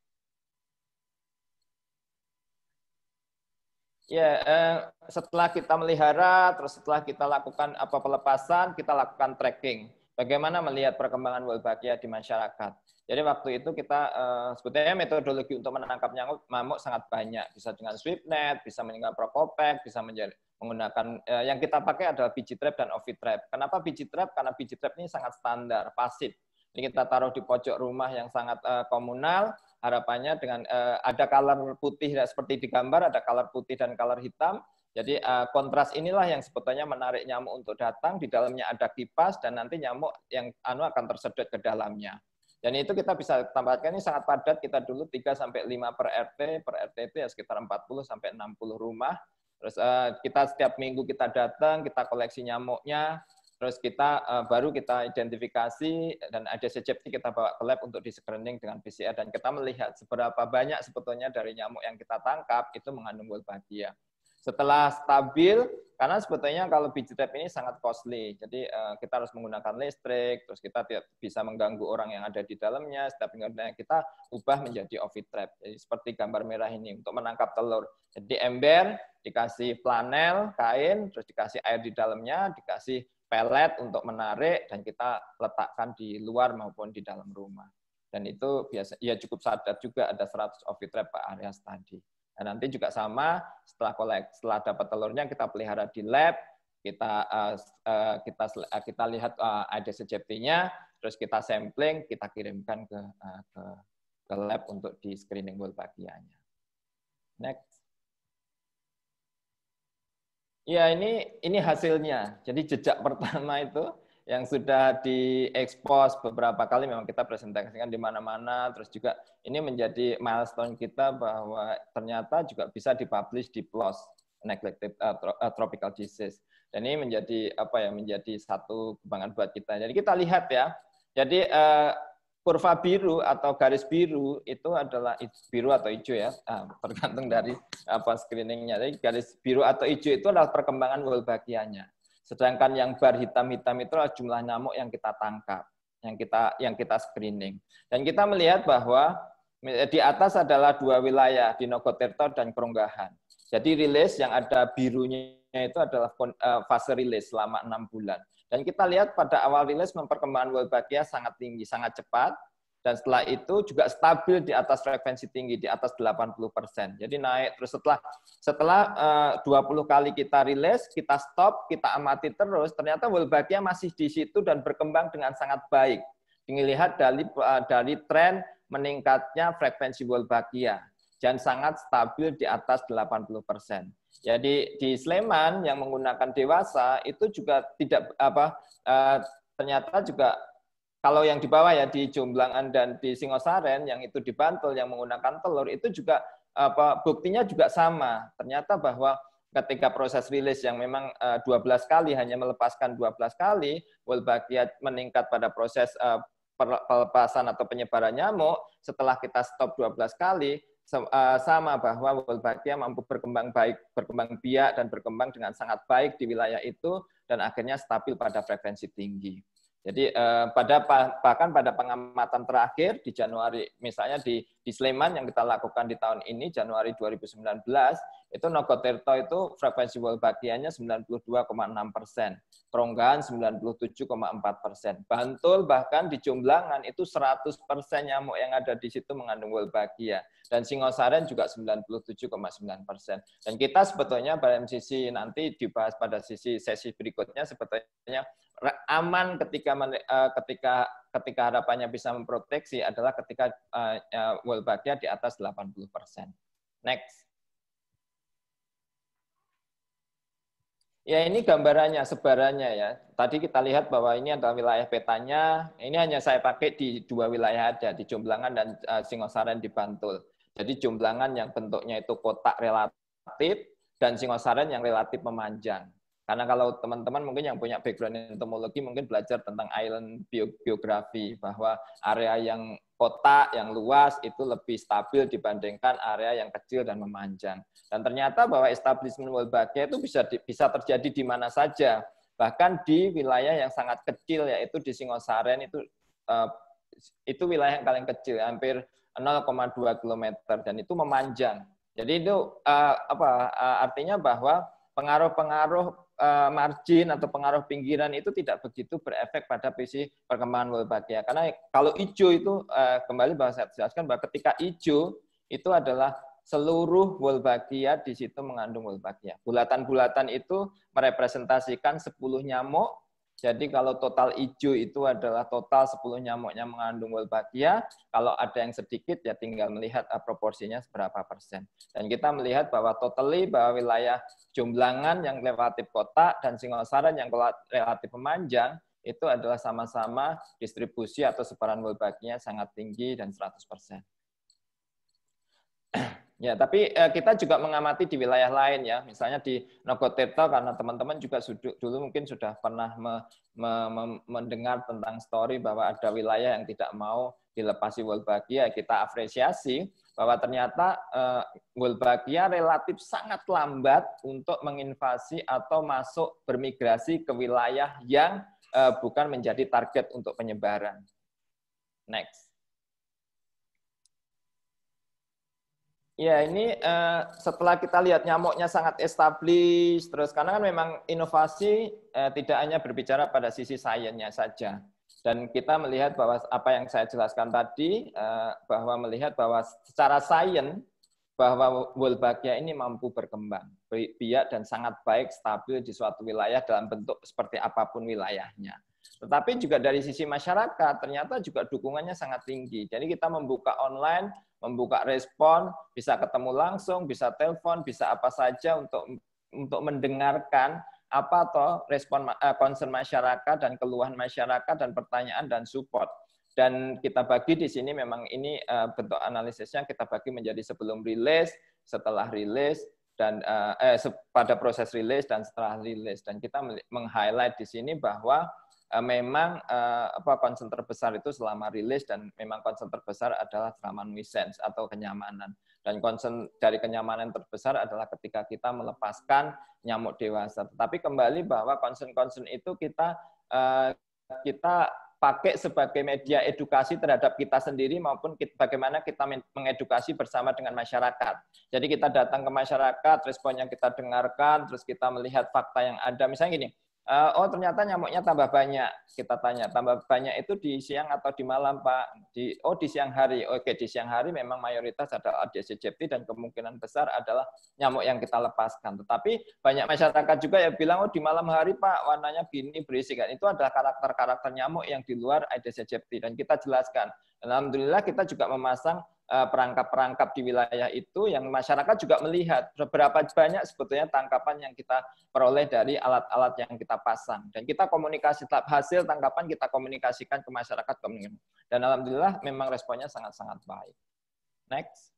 Ya, uh, setelah kita melihara, terus setelah kita lakukan apa pelepasan, kita lakukan tracking bagaimana melihat perkembangan wolbachia di masyarakat. Jadi waktu itu kita uh, sebetulnya metodologi untuk menangkap nyamuk mamuk sangat banyak. Bisa dengan sweep net, bisa menggunakan prokopek, bisa menjadi, menggunakan uh, yang kita pakai adalah biji trap dan ovi trap. Kenapa biji trap? Karena biji trap ini sangat standar, pasif. Jadi kita taruh di pojok rumah yang sangat uh, komunal. Harapannya dengan uh, ada color putih seperti di gambar, ada color putih dan color hitam. Jadi uh, kontras inilah yang sebetulnya menarik nyamuk untuk datang. Di dalamnya ada kipas dan nanti nyamuk yang anu akan tersedot ke dalamnya. Dan itu kita bisa tambahkan ini sangat padat kita dulu 3 sampai 5 per RT, per RT itu ya sekitar 40 sampai 60 rumah. Terus uh, kita setiap minggu kita datang, kita koleksi nyamuknya, terus kita uh, baru kita identifikasi dan ada sejepti kita bawa ke lab untuk di screening dengan PCR dan kita melihat seberapa banyak sebetulnya dari nyamuk yang kita tangkap itu mengandung wolbachia. Setelah stabil, karena sebetulnya kalau biji trap ini sangat costly. Jadi uh, kita harus menggunakan listrik, terus kita tidak bisa mengganggu orang yang ada di dalamnya. Setiap kita ubah menjadi ovi trap. Jadi seperti gambar merah ini untuk menangkap telur. Jadi ember dikasih flanel, kain, terus dikasih air di dalamnya, dikasih pelet untuk menarik dan kita letakkan di luar maupun di dalam rumah. Dan itu biasa ya cukup sadar juga ada 100 ovi trap pak area tadi. Nah, nanti juga sama setelah kolek, setelah dapat telurnya kita pelihara di lab, kita uh, uh, kita uh, kita lihat uh, ada sejatinya, terus kita sampling, kita kirimkan ke uh, ke, ke lab untuk di screening wolbachianya. Next. Ya, ini ini hasilnya. Jadi jejak [laughs] pertama itu yang sudah diekspos beberapa kali memang kita presentasikan di mana-mana terus juga ini menjadi milestone kita bahwa ternyata juga bisa dipublish di PLOS neglected uh, tropical disease dan ini menjadi apa ya menjadi satu kebanggaan buat kita jadi kita lihat ya jadi uh, kurva biru atau garis biru itu adalah biru atau hijau ya, ah, tergantung dari apa screeningnya. Jadi garis biru atau hijau itu adalah perkembangan Wolbachianya. Sedangkan yang bar hitam-hitam itu adalah jumlah nyamuk yang kita tangkap, yang kita yang kita screening. Dan kita melihat bahwa eh, di atas adalah dua wilayah, di Nogoterto dan Keronggahan. Jadi rilis yang ada birunya itu adalah eh, fase rilis selama enam bulan. Dan kita lihat pada awal rilis memperkembangan Wolbachia sangat tinggi, sangat cepat, dan setelah itu juga stabil di atas frekuensi tinggi di atas 80%. persen. Jadi naik terus setelah setelah eh, uh, 20 kali kita rilis, kita stop, kita amati terus, ternyata Wolbachia masih di situ dan berkembang dengan sangat baik. Dilihat dari eh, dari tren meningkatnya frekuensi Wolbachia dan sangat stabil di atas 80%. persen. Jadi di Sleman yang menggunakan dewasa itu juga tidak apa uh, ternyata juga kalau yang di bawah ya di Jomblangan dan di Singosaren yang itu di Bantul yang menggunakan telur itu juga apa buktinya juga sama. Ternyata bahwa ketika proses rilis yang memang 12 eh, kali hanya melepaskan 12 kali, Wolbachia meningkat pada proses eh, pelepasan atau penyebaran nyamuk, setelah kita stop 12 kali, eh, sama bahwa Wolbachia mampu berkembang baik, berkembang biak dan berkembang dengan sangat baik di wilayah itu dan akhirnya stabil pada frekuensi tinggi. Jadi eh, pada bahkan pada pengamatan terakhir di Januari misalnya di di Sleman yang kita lakukan di tahun ini Januari 2019 itu Nogoterto itu frekuensi wolbachianya 92,6 persen, Keronggahan 97,4 persen, Bantul bahkan di Jomblangan itu 100 persen nyamuk yang ada di situ mengandung wolbachia dan Singosaren juga 97,9 persen. Dan kita sebetulnya pada sisi nanti dibahas pada sisi sesi berikutnya sebetulnya aman ketika eh, ketika ketika harapannya bisa memproteksi adalah ketika eh, ya, Wolbachia di atas 80%. Next. Ya ini gambarannya, sebarannya ya. Tadi kita lihat bahwa ini adalah wilayah petanya. Ini hanya saya pakai di dua wilayah aja, di Jomblangan dan eh, Singosaren di Bantul. Jadi Jomblangan yang bentuknya itu kotak relatif dan Singosaren yang relatif memanjang. Karena kalau teman-teman mungkin yang punya background entomologi mungkin belajar tentang island biografi bahwa area yang kota yang luas itu lebih stabil dibandingkan area yang kecil dan memanjang. Dan ternyata bahwa establishment wolbachia itu bisa di, bisa terjadi di mana saja, bahkan di wilayah yang sangat kecil yaitu di Singosaren itu eh, itu wilayah yang paling kecil hampir 0,2 km dan itu memanjang. Jadi itu eh, apa eh, artinya bahwa pengaruh-pengaruh Eh, margin atau pengaruh pinggiran itu tidak begitu berefek pada PC perkembangan Wolbachia. Karena kalau hijau itu eh, kembali bahwa saya jelaskan bahwa ketika hijau itu adalah seluruh Wolbachia di situ mengandung Wolbachia. Bulatan-bulatan itu merepresentasikan 10 nyamuk jadi kalau total hijau itu adalah total 10 nyamuknya mengandung Wolbachia, kalau ada yang sedikit ya tinggal melihat eh, proporsinya seberapa persen. Dan kita melihat bahwa totally bahwa wilayah jumlangan yang relatif kotak dan Singosaran yang relatif memanjang itu adalah sama-sama distribusi atau sebaran Wolbachia sangat tinggi dan 100 persen. Ya, tapi eh, kita juga mengamati di wilayah lain ya, misalnya di Nogotirto karena teman-teman juga sudah, dulu mungkin sudah pernah me, me, me, mendengar tentang story bahwa ada wilayah yang tidak mau dilepasi Wolbachia, kita apresiasi bahwa ternyata eh, Wolbachia relatif sangat lambat untuk menginvasi atau masuk bermigrasi ke wilayah yang eh, bukan menjadi target untuk penyebaran. Next. Ya, ini uh, setelah kita lihat nyamuknya sangat established, terus karena kan memang inovasi uh, tidak hanya berbicara pada sisi sainsnya saja. Dan kita melihat bahwa apa yang saya jelaskan tadi, uh, bahwa melihat bahwa secara sains, bahwa Wolbachia ini mampu berkembang, biak dan sangat baik, stabil di suatu wilayah dalam bentuk seperti apapun wilayahnya. Tetapi juga dari sisi masyarakat, ternyata juga dukungannya sangat tinggi. Jadi kita membuka online, membuka respon, bisa ketemu langsung, bisa telepon, bisa apa saja untuk untuk mendengarkan apa atau respon uh, concern masyarakat dan keluhan masyarakat dan pertanyaan dan support. Dan kita bagi di sini memang ini uh, bentuk analisisnya kita bagi menjadi sebelum rilis, setelah rilis dan uh, eh, eh pada proses rilis dan setelah rilis. Dan kita meng-highlight di sini bahwa Eh, memang eh, apa concern terbesar itu selama rilis dan memang concern terbesar adalah selama nuisance atau kenyamanan dan concern dari kenyamanan terbesar adalah ketika kita melepaskan nyamuk dewasa tetapi kembali bahwa concern-concern itu kita eh, kita pakai sebagai media edukasi terhadap kita sendiri maupun kita, bagaimana kita mengedukasi bersama dengan masyarakat. Jadi kita datang ke masyarakat, respon yang kita dengarkan, terus kita melihat fakta yang ada. Misalnya gini, Eh, oh ternyata nyamuknya tambah banyak. Kita tanya, tambah banyak itu di siang atau di malam, Pak? Di oh di siang hari. Oke, di siang hari memang mayoritas ada Aedes aegypti dan kemungkinan besar adalah nyamuk yang kita lepaskan. Tetapi banyak masyarakat juga yang bilang oh di malam hari, Pak, warnanya gini berisik. Dan itu adalah karakter-karakter nyamuk yang di luar Aedes aegypti dan kita jelaskan. Alhamdulillah kita juga memasang Eh, perangkap-perangkap di wilayah itu yang masyarakat juga melihat seberapa banyak sebetulnya tangkapan yang kita peroleh dari alat-alat yang kita pasang dan kita komunikasi hasil tangkapan kita komunikasikan ke masyarakat dan alhamdulillah memang responnya sangat-sangat baik. Next.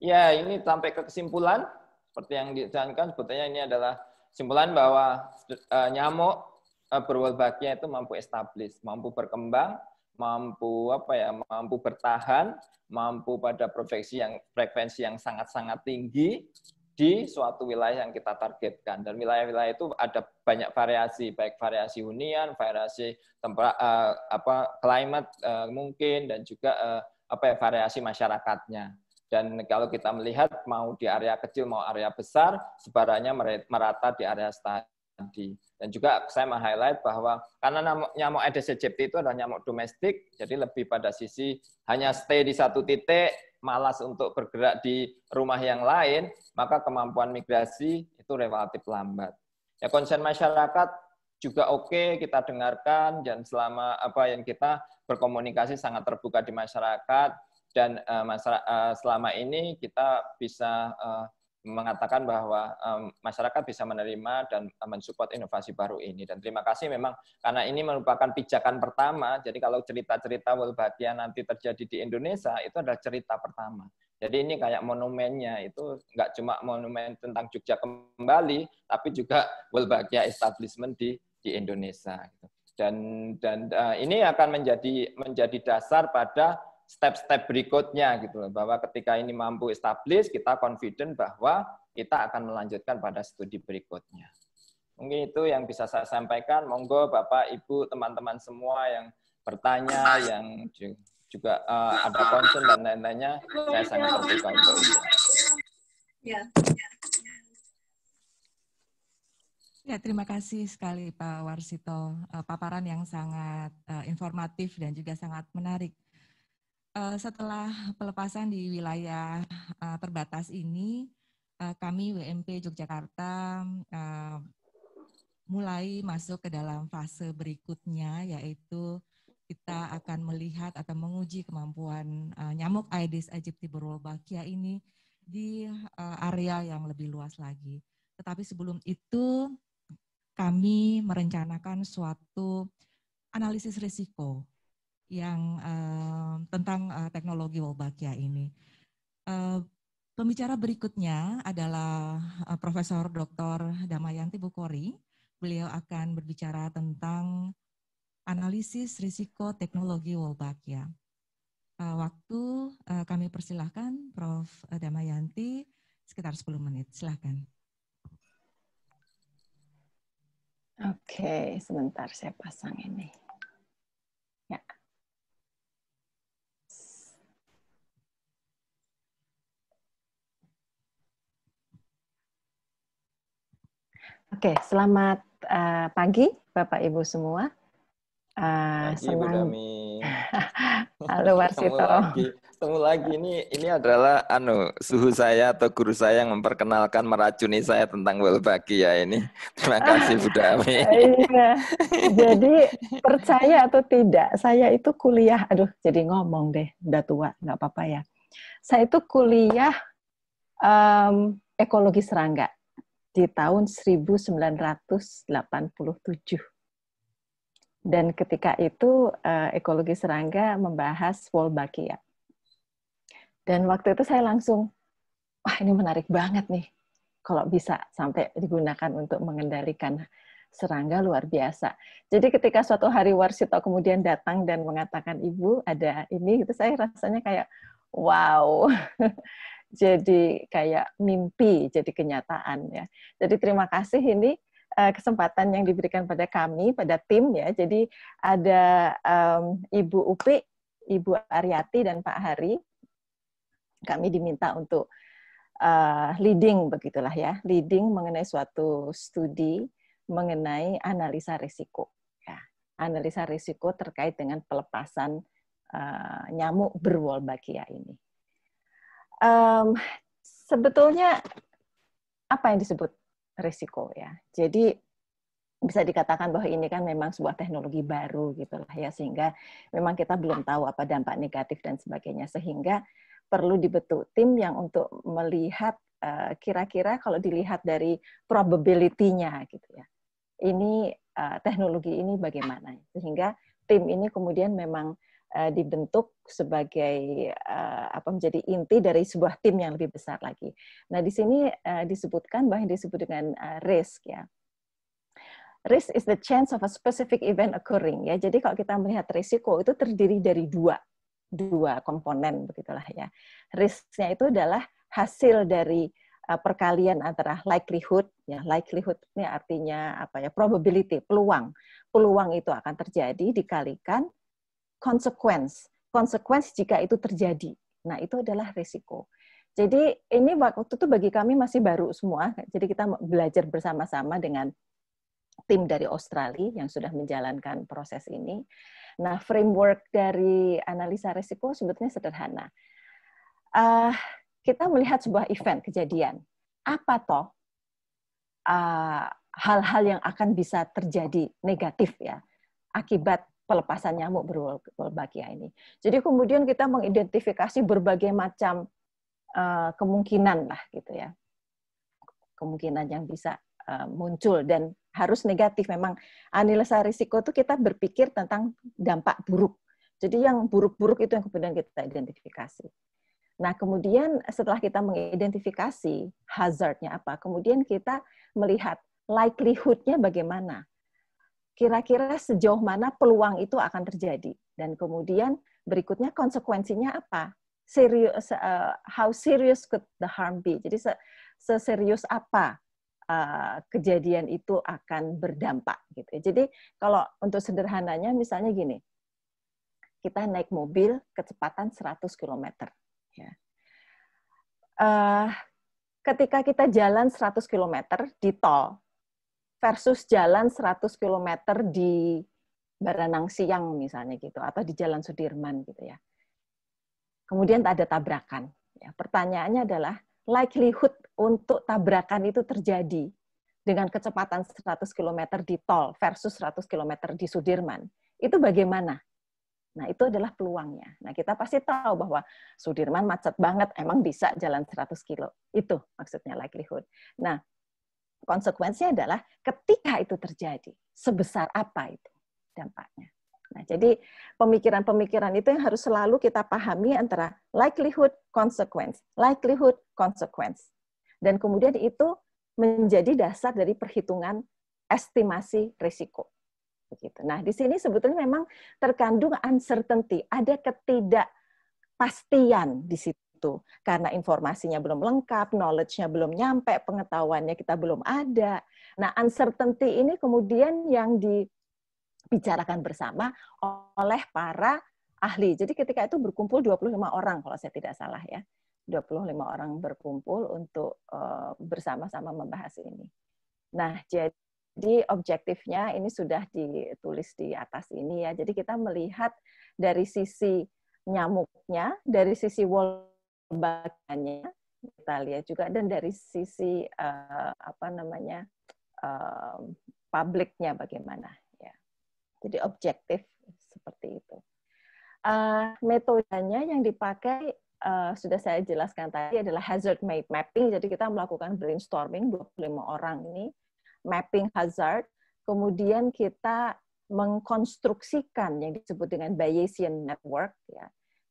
Ya, ini sampai ke kesimpulan seperti yang dijelaskan sebetulnya ini adalah kesimpulan bahwa eh, nyamuk eh, berwolbachia itu mampu establish, mampu berkembang mampu apa ya mampu bertahan mampu pada proyeksi yang frekuensi yang sangat-sangat tinggi di suatu wilayah yang kita targetkan dan wilayah-wilayah itu ada banyak variasi baik variasi hunian variasi tempat uh, apa climate uh, mungkin dan juga uh, apa ya variasi masyarakatnya dan kalau kita melihat mau di area kecil mau area besar sebarannya merata di area stasiun tadi. Dan juga saya meng-highlight bahwa karena nyamuk, nyamuk Aedes aegypti itu adalah nyamuk domestik, jadi lebih pada sisi hanya stay di satu titik, malas untuk bergerak di rumah yang lain, maka kemampuan migrasi itu relatif lambat. Ya konsen masyarakat juga oke okay, kita dengarkan dan selama apa yang kita berkomunikasi sangat terbuka di masyarakat dan uh, eh, masyarakat, uh, eh, selama ini kita bisa uh, mengatakan bahwa um, masyarakat bisa menerima dan eh, mensupport inovasi baru ini. Dan terima kasih memang karena ini merupakan pijakan pertama, jadi kalau cerita-cerita Wolbachia nanti terjadi di Indonesia, itu adalah cerita pertama. Jadi ini kayak monumennya itu nggak cuma monumen tentang Jogja kembali, tapi juga Wolbachia establishment di di Indonesia. Gitu. Dan dan uh, ini akan menjadi menjadi dasar pada step-step berikutnya gitu loh bahwa ketika ini mampu establish kita confident bahwa kita akan melanjutkan pada studi berikutnya. Mungkin itu yang bisa saya sampaikan. Monggo Bapak, Ibu, teman-teman semua yang bertanya, yang juga uh, ada concern dan lain-lainnya, saya sangat terbuka untuk itu. Ya. ya terima kasih sekali Pak Warsito. Eh, paparan yang sangat eh, informatif dan juga sangat menarik. Eh, setelah pelepasan di wilayah eh, terbatas ini, eh, kami WMP Yogyakarta mulai masuk ke dalam fase berikutnya, yaitu kita akan melihat atau menguji kemampuan nyamuk Aedes aegypti berwolbachia ini di area yang lebih luas lagi. Tetapi sebelum itu, kami merencanakan suatu analisis risiko yang uh, tentang uh, teknologi Wolbachia ini. Uh, pembicara berikutnya adalah uh, Profesor Dr. Damayanti Bukori. Beliau akan berbicara tentang analisis risiko teknologi Wolbachia. Uh, waktu uh, kami persilahkan Prof. Damayanti sekitar 10 menit. Silahkan. Oke, okay, sebentar saya pasang ini. Ya. Oke, selamat uh, pagi Bapak Ibu semua. Uh, pagi, senang. [laughs] Halo Warsito. Temu lagi. lagi ini ini adalah anu suhu saya atau guru saya yang memperkenalkan meracuni saya tentang welbaki ya ini. [laughs] Terima kasih Bu Dami. [laughs] iya. Jadi percaya atau tidak, saya itu kuliah aduh jadi ngomong deh, udah tua, nggak apa-apa ya. Saya itu kuliah um, ekologi serangga di tahun 1987. Dan ketika itu eh, ekologi serangga membahas Wolbachia. Dan waktu itu saya langsung, wah ini menarik banget nih. Kalau bisa sampai digunakan untuk mengendalikan serangga luar biasa. Jadi ketika suatu hari Warsito kemudian datang dan mengatakan, Ibu ada ini, itu saya rasanya kayak, wow. [laughs] jadi kayak mimpi, jadi kenyataan ya. Jadi terima kasih ini eh, kesempatan yang diberikan pada kami, pada tim ya. Jadi ada um, Ibu Upi, Ibu Ariati dan Pak Hari. Kami diminta untuk uh, leading begitulah ya, leading mengenai suatu studi mengenai analisa risiko. Ya, analisa risiko terkait dengan pelepasan uh, nyamuk berwolbachia ini um, sebetulnya apa yang disebut risiko ya. Jadi bisa dikatakan bahwa ini kan memang sebuah teknologi baru gitu lah ya sehingga memang kita belum tahu apa dampak negatif dan sebagainya sehingga perlu dibentuk tim yang untuk melihat kira eh, kira-kira kalau dilihat dari probability-nya gitu ya. Ini uh, teknologi ini bagaimana sehingga tim ini kemudian memang Eh, dibentuk sebagai uh, apa menjadi inti dari sebuah tim yang lebih besar lagi. Nah di sini uh, disebutkan bahwa yang disebut dengan uh, risk ya. Risk is the chance of a specific event occurring ya. Jadi kalau kita melihat risiko itu terdiri dari dua dua komponen begitulah ya. Risknya itu adalah hasil dari uh, perkalian antara likelihood ya likelihood ini artinya apa ya probability peluang peluang itu akan terjadi dikalikan consequence. Consequence jika itu terjadi. Nah, itu adalah risiko. Jadi ini waktu itu bagi kami masih baru semua. Jadi kita belajar bersama-sama dengan tim dari Australia yang sudah menjalankan proses ini. Nah, framework dari analisa risiko sebetulnya sederhana. Uh, kita melihat sebuah event kejadian. Apa toh ah, hal-hal uh, hal -hal yang akan bisa terjadi negatif ya akibat pelepasan nyamuk berwolbachia ini. Jadi kemudian kita mengidentifikasi berbagai macam uh, kemungkinan lah gitu ya. Kemungkinan yang bisa uh, muncul dan harus negatif memang analisa risiko itu kita berpikir tentang dampak buruk. Jadi yang buruk-buruk itu yang kemudian kita identifikasi. Nah, kemudian setelah kita mengidentifikasi hazardnya apa, kemudian kita melihat likelihoodnya bagaimana kira-kira sejauh mana peluang itu akan terjadi dan kemudian berikutnya konsekuensinya apa serius uh, eh, how serious could the harm be jadi se seserius apa uh, kejadian itu akan berdampak gitu jadi kalau untuk sederhananya misalnya gini kita naik mobil kecepatan 100 km ya uh, ketika kita jalan 100 km di tol versus jalan 100 km di Baranang Siang misalnya gitu atau di Jalan Sudirman gitu ya. Kemudian ada tabrakan. Ya, pertanyaannya adalah likelihood untuk tabrakan itu terjadi dengan kecepatan 100 km di tol versus 100 km di Sudirman. Itu bagaimana? Nah, itu adalah peluangnya. Nah, kita pasti tahu bahwa Sudirman macet banget, emang bisa jalan 100 kilo. Itu maksudnya likelihood. Nah, konsekuensinya adalah ketika itu terjadi, sebesar apa itu dampaknya. Nah, jadi pemikiran-pemikiran itu yang harus selalu kita pahami antara likelihood, consequence, likelihood, consequence. Dan kemudian itu menjadi dasar dari perhitungan estimasi risiko. Begitu. Nah, di sini sebetulnya memang terkandung uncertainty, ada ketidakpastian di situ itu. Karena informasinya belum lengkap, knowledge-nya belum nyampe, pengetahuannya kita belum ada. Nah, uncertainty ini kemudian yang dibicarakan bersama oleh para ahli. Jadi ketika itu berkumpul 25 orang kalau saya tidak salah ya. 25 orang berkumpul untuk eh, bersama-sama membahas ini. Nah, jadi objektifnya ini sudah ditulis di atas ini ya. Jadi kita melihat dari sisi nyamuknya, dari sisi wall bahannya kita lihat juga dan dari sisi uh, apa namanya uh, publiknya bagaimana ya jadi objektif seperti itu uh, metodenya yang dipakai uh, sudah saya jelaskan tadi adalah hazard mapping jadi kita melakukan brainstorming 25 orang ini mapping hazard kemudian kita mengkonstruksikan yang disebut dengan Bayesian network ya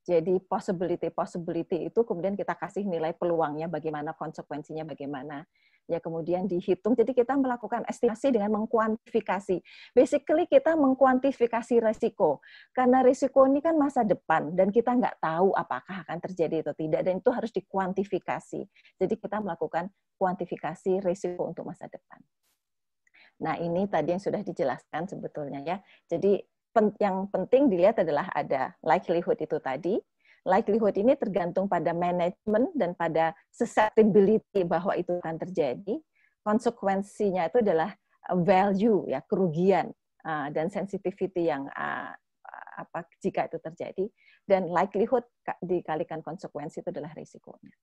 jadi possibility-possibility itu kemudian kita kasih nilai peluangnya bagaimana, konsekuensinya bagaimana. Ya kemudian dihitung, jadi kita melakukan estimasi dengan mengkuantifikasi. Basically kita mengkuantifikasi resiko. Karena resiko ini kan masa depan dan kita nggak tahu apakah akan terjadi atau tidak. Dan itu harus dikuantifikasi. Jadi kita melakukan kuantifikasi risiko untuk masa depan. Nah, ini tadi yang sudah dijelaskan sebetulnya ya. Jadi pen, yang penting dilihat adalah ada likelihood itu tadi. Likelihood ini tergantung pada manajemen dan pada susceptibility bahwa itu akan terjadi. Konsekuensinya itu adalah uh, value ya kerugian uh, dan sensitivity yang uh, uh apa jika itu terjadi dan likelihood dikalikan konsekuensi itu adalah risikonya.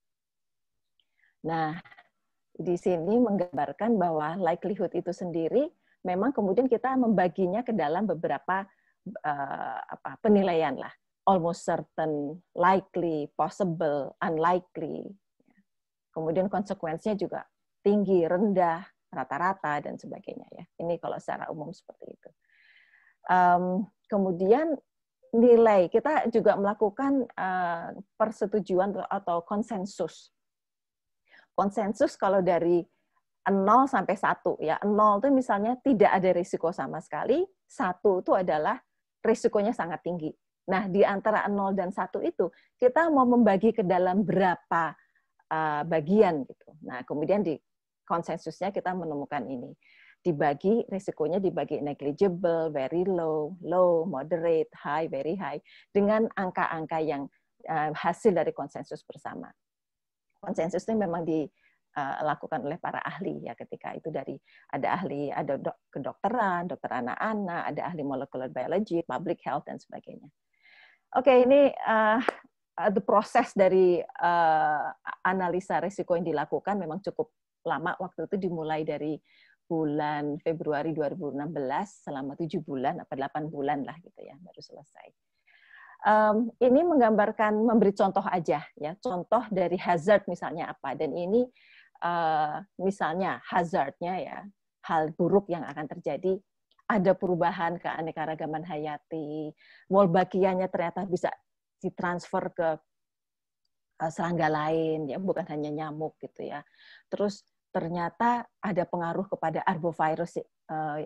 Nah, di sini menggambarkan bahwa likelihood itu sendiri memang kemudian kita membaginya ke dalam beberapa uh, apa, penilaian lah, almost certain, likely, possible, unlikely. Kemudian konsekuensinya juga tinggi, rendah, rata-rata dan sebagainya ya. Ini kalau secara umum seperti itu. Um, kemudian nilai kita juga melakukan uh, persetujuan atau konsensus. Konsensus kalau dari 0 sampai 1 ya. 0 itu misalnya tidak ada risiko sama sekali, 1 itu adalah risikonya sangat tinggi. Nah, di antara 0 dan 1 itu, kita mau membagi ke dalam berapa uh, bagian. gitu. Nah, kemudian di konsensusnya kita menemukan ini. Dibagi, risikonya dibagi negligible, very low, low, moderate, high, very high, dengan angka-angka yang uh, hasil dari konsensus bersama. Konsensus ini memang di, dilakukan eh, oleh para ahli ya ketika itu dari ada ahli ada dok, kedokteran, dokter anak-anak, ada ahli molecular biology, public health dan sebagainya. Oke, okay, ini uh, the proses dari uh, analisa risiko yang dilakukan memang cukup lama waktu itu dimulai dari bulan Februari 2016 selama tujuh bulan atau delapan bulan lah gitu ya baru selesai. Um, ini menggambarkan memberi contoh aja ya contoh dari hazard misalnya apa dan ini Eh, misalnya hazardnya ya hal buruk yang akan terjadi ada perubahan keanekaragaman hayati Wolbachianya ternyata bisa ditransfer ke eh, serangga lain ya bukan hanya nyamuk gitu ya terus ternyata ada pengaruh kepada arbovirus eh,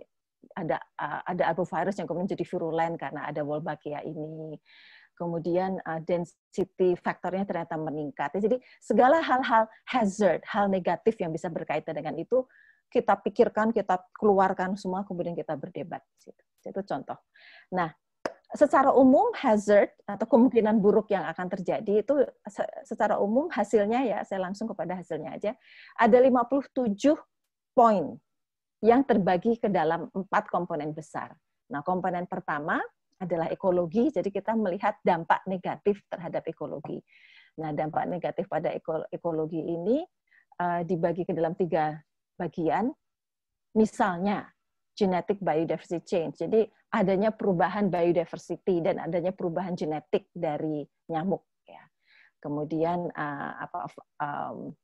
ada ada arbovirus yang kemudian jadi virulen karena ada wolbachia ini kemudian uh, density faktornya ternyata meningkat. Jadi segala hal-hal hazard, hal negatif yang bisa berkaitan dengan itu kita pikirkan, kita keluarkan semua, kemudian kita berdebat. Itu contoh. Nah, secara umum hazard atau kemungkinan buruk yang akan terjadi itu secara umum hasilnya ya, saya langsung kepada hasilnya aja, ada 57 poin yang terbagi ke dalam empat komponen besar. Nah, komponen pertama adalah ekologi, jadi kita melihat dampak negatif terhadap ekologi. Nah, dampak negatif pada ekologi ini eh, dibagi ke dalam tiga bagian. Misalnya, genetic biodiversity change. Jadi adanya perubahan biodiversity dan adanya perubahan genetik dari nyamuk ya. Kemudian uh, apa um,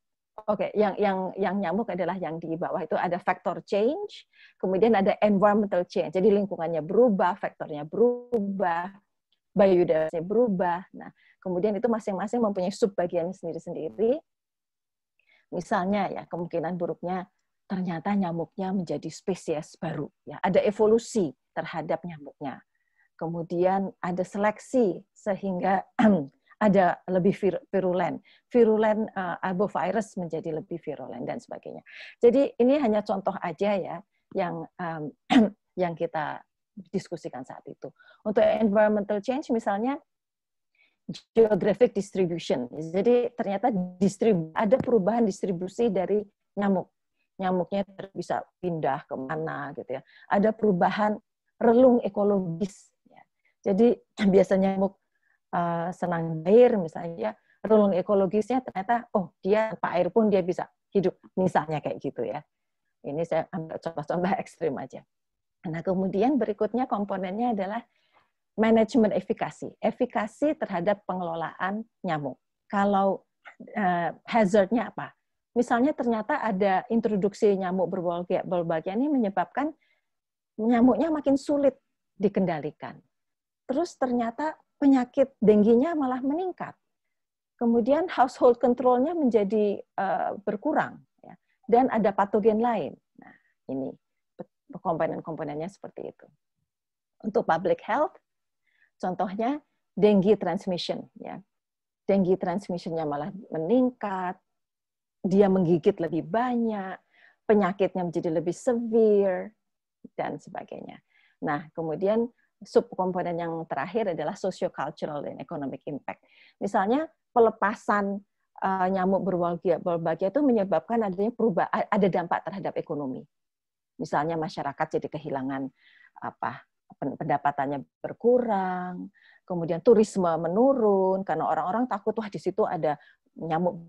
Oke, okay, yang yang yang nyamuk adalah yang di bawah itu ada faktor change, kemudian ada environmental change. Jadi lingkungannya berubah, faktornya berubah, biodiversitasnya berubah. Nah, kemudian itu masing-masing mempunyai subbagian sendiri-sendiri. Misalnya ya, kemungkinan buruknya ternyata nyamuknya menjadi spesies baru ya. Ada evolusi terhadap nyamuknya. Kemudian ada seleksi sehingga [clears throat] eh, ada lebih vir virulen. Virulen uh, eh, arbovirus menjadi lebih virulen dan sebagainya. Jadi ini hanya contoh aja ya yang um, [clears throat] yang kita diskusikan saat itu. Untuk environmental change misalnya geographic distribution. Jadi ternyata distrib ada perubahan distribusi dari nyamuk. Nyamuknya bisa pindah kemana gitu ya. Ada perubahan relung ekologis. Ya. Jadi [clears throat] biasanya nyamuk Eh, senang air misalnya ruang ekologisnya ternyata oh dia tanpa air pun dia bisa hidup misalnya kayak gitu ya ini saya ambil contoh-contoh [laughs] ekstrim aja nah kemudian berikutnya komponennya adalah manajemen efikasi efikasi terhadap pengelolaan nyamuk kalau uh, hazardnya apa misalnya ternyata ada introduksi nyamuk berbagai berbagai ini menyebabkan nyamuknya makin sulit dikendalikan terus ternyata penyakit dengginya malah meningkat. Kemudian household controlnya menjadi uh, berkurang, ya. dan ada patogen lain. Nah, ini komponen-komponennya seperti itu. Untuk public health, contohnya dengue transmission, ya. Dengue transmissionnya malah meningkat, dia menggigit lebih banyak, penyakitnya menjadi lebih severe, dan sebagainya. Nah, kemudian subkomponen yang terakhir adalah socio-cultural dan economic impact. Misalnya pelepasan uh, nyamuk berbahagia berbagai itu menyebabkan adanya perubahan ada dampak terhadap ekonomi. Misalnya masyarakat jadi kehilangan apa pendapatannya berkurang, kemudian turisme menurun karena orang-orang takut wah di situ ada nyamuk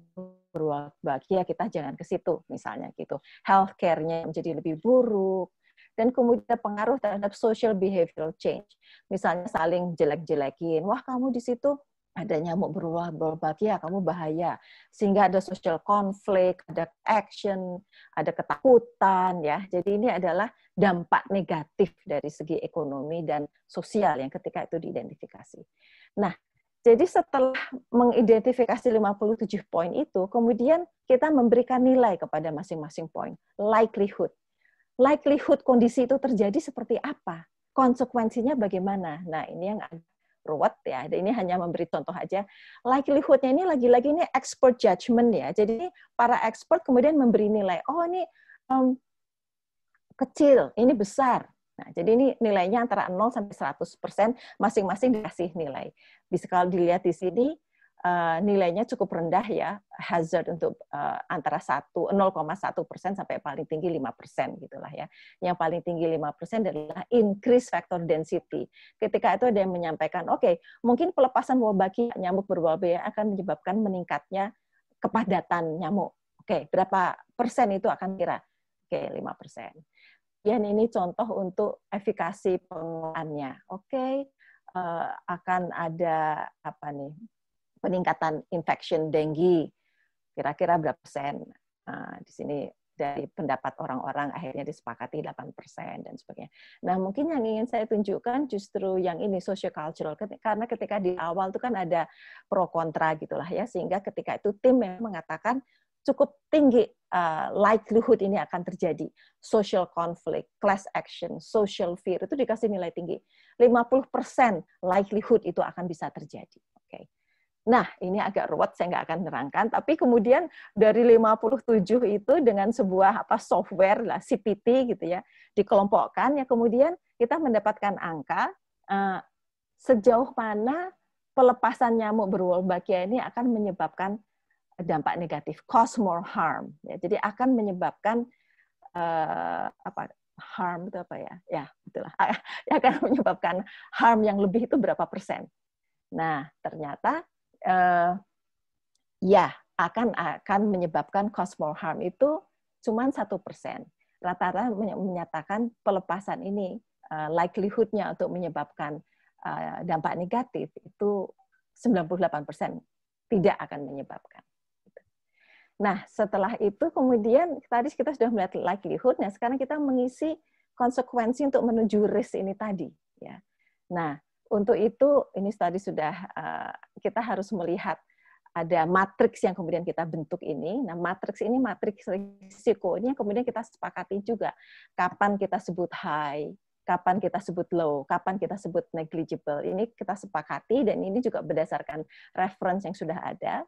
berbahagia kita jangan ke situ misalnya gitu. Healthcare-nya menjadi lebih buruk, dan kemudian pengaruh terhadap social behavioral change. Misalnya saling jelek-jelekin, wah kamu di situ ada nyamuk berubah berbahaya, kamu bahaya sehingga ada social conflict ada action ada ketakutan ya jadi ini adalah dampak negatif dari segi ekonomi dan sosial yang ketika itu diidentifikasi nah jadi setelah mengidentifikasi 57 poin itu, kemudian kita memberikan nilai kepada masing-masing poin, likelihood likelihood kondisi itu terjadi seperti apa, konsekuensinya bagaimana. Nah, ini yang ruwet ya. Ini hanya memberi contoh aja. Likelihoodnya ini lagi-lagi ini expert judgment ya. Jadi para expert kemudian memberi nilai. Oh ini um, kecil, ini besar. Nah, jadi ini nilainya antara 0 sampai 100 persen masing-masing dikasih nilai. Bisa kalau dilihat di sini, uh, nilainya cukup rendah ya hazard untuk uh, antara 1 0,1 persen sampai paling tinggi 5 persen gitulah ya. Yang paling tinggi 5 persen adalah increase factor density. Ketika itu ada yang menyampaikan, oke okay, mungkin pelepasan wabaki nyamuk berwabia akan menyebabkan meningkatnya kepadatan nyamuk. Oke, okay, berapa persen itu akan kira? Oke, okay, 5 persen. Dan ini contoh untuk efikasi pengelolaannya. Oke, okay, eh, akan ada apa nih? peningkatan infection dengue kira-kira berapa persen. Nah, di sini dari pendapat orang-orang akhirnya disepakati 8 persen dan sebagainya. Nah mungkin yang ingin saya tunjukkan justru yang ini social cultural karena ketika di awal itu kan ada pro kontra gitulah ya sehingga ketika itu tim memang mengatakan cukup tinggi uh, likelihood ini akan terjadi. Social conflict, class action, social fear itu dikasih nilai tinggi. 50% likelihood itu akan bisa terjadi. Nah, ini agak ruwet, saya nggak akan nerangkan. Tapi kemudian dari 57 itu dengan sebuah apa software lah CPT gitu ya dikelompokkan. Ya kemudian kita mendapatkan angka uh, sejauh mana pelepasan nyamuk berwolbachia ini akan menyebabkan dampak negatif, cause more harm. Ya, jadi akan menyebabkan uh, apa harm itu apa ya? Ya, itulah. [laughs] akan menyebabkan harm yang lebih itu berapa persen. Nah, ternyata uh, ya akan akan menyebabkan cause more harm itu cuma satu persen. Rata-rata menyatakan pelepasan ini uh, likelihoodnya untuk menyebabkan uh, dampak negatif itu 98 persen tidak akan menyebabkan. Nah, setelah itu kemudian tadi kita sudah melihat likelihoodnya sekarang kita mengisi konsekuensi untuk menuju risk ini tadi. Ya. Nah, untuk itu, ini tadi sudah uh, kita harus melihat ada matriks yang kemudian kita bentuk ini. Nah, matriks ini matriks risiko ini yang kemudian kita sepakati juga kapan kita sebut high, kapan kita sebut low, kapan kita sebut negligible. Ini kita sepakati dan ini juga berdasarkan reference yang sudah ada.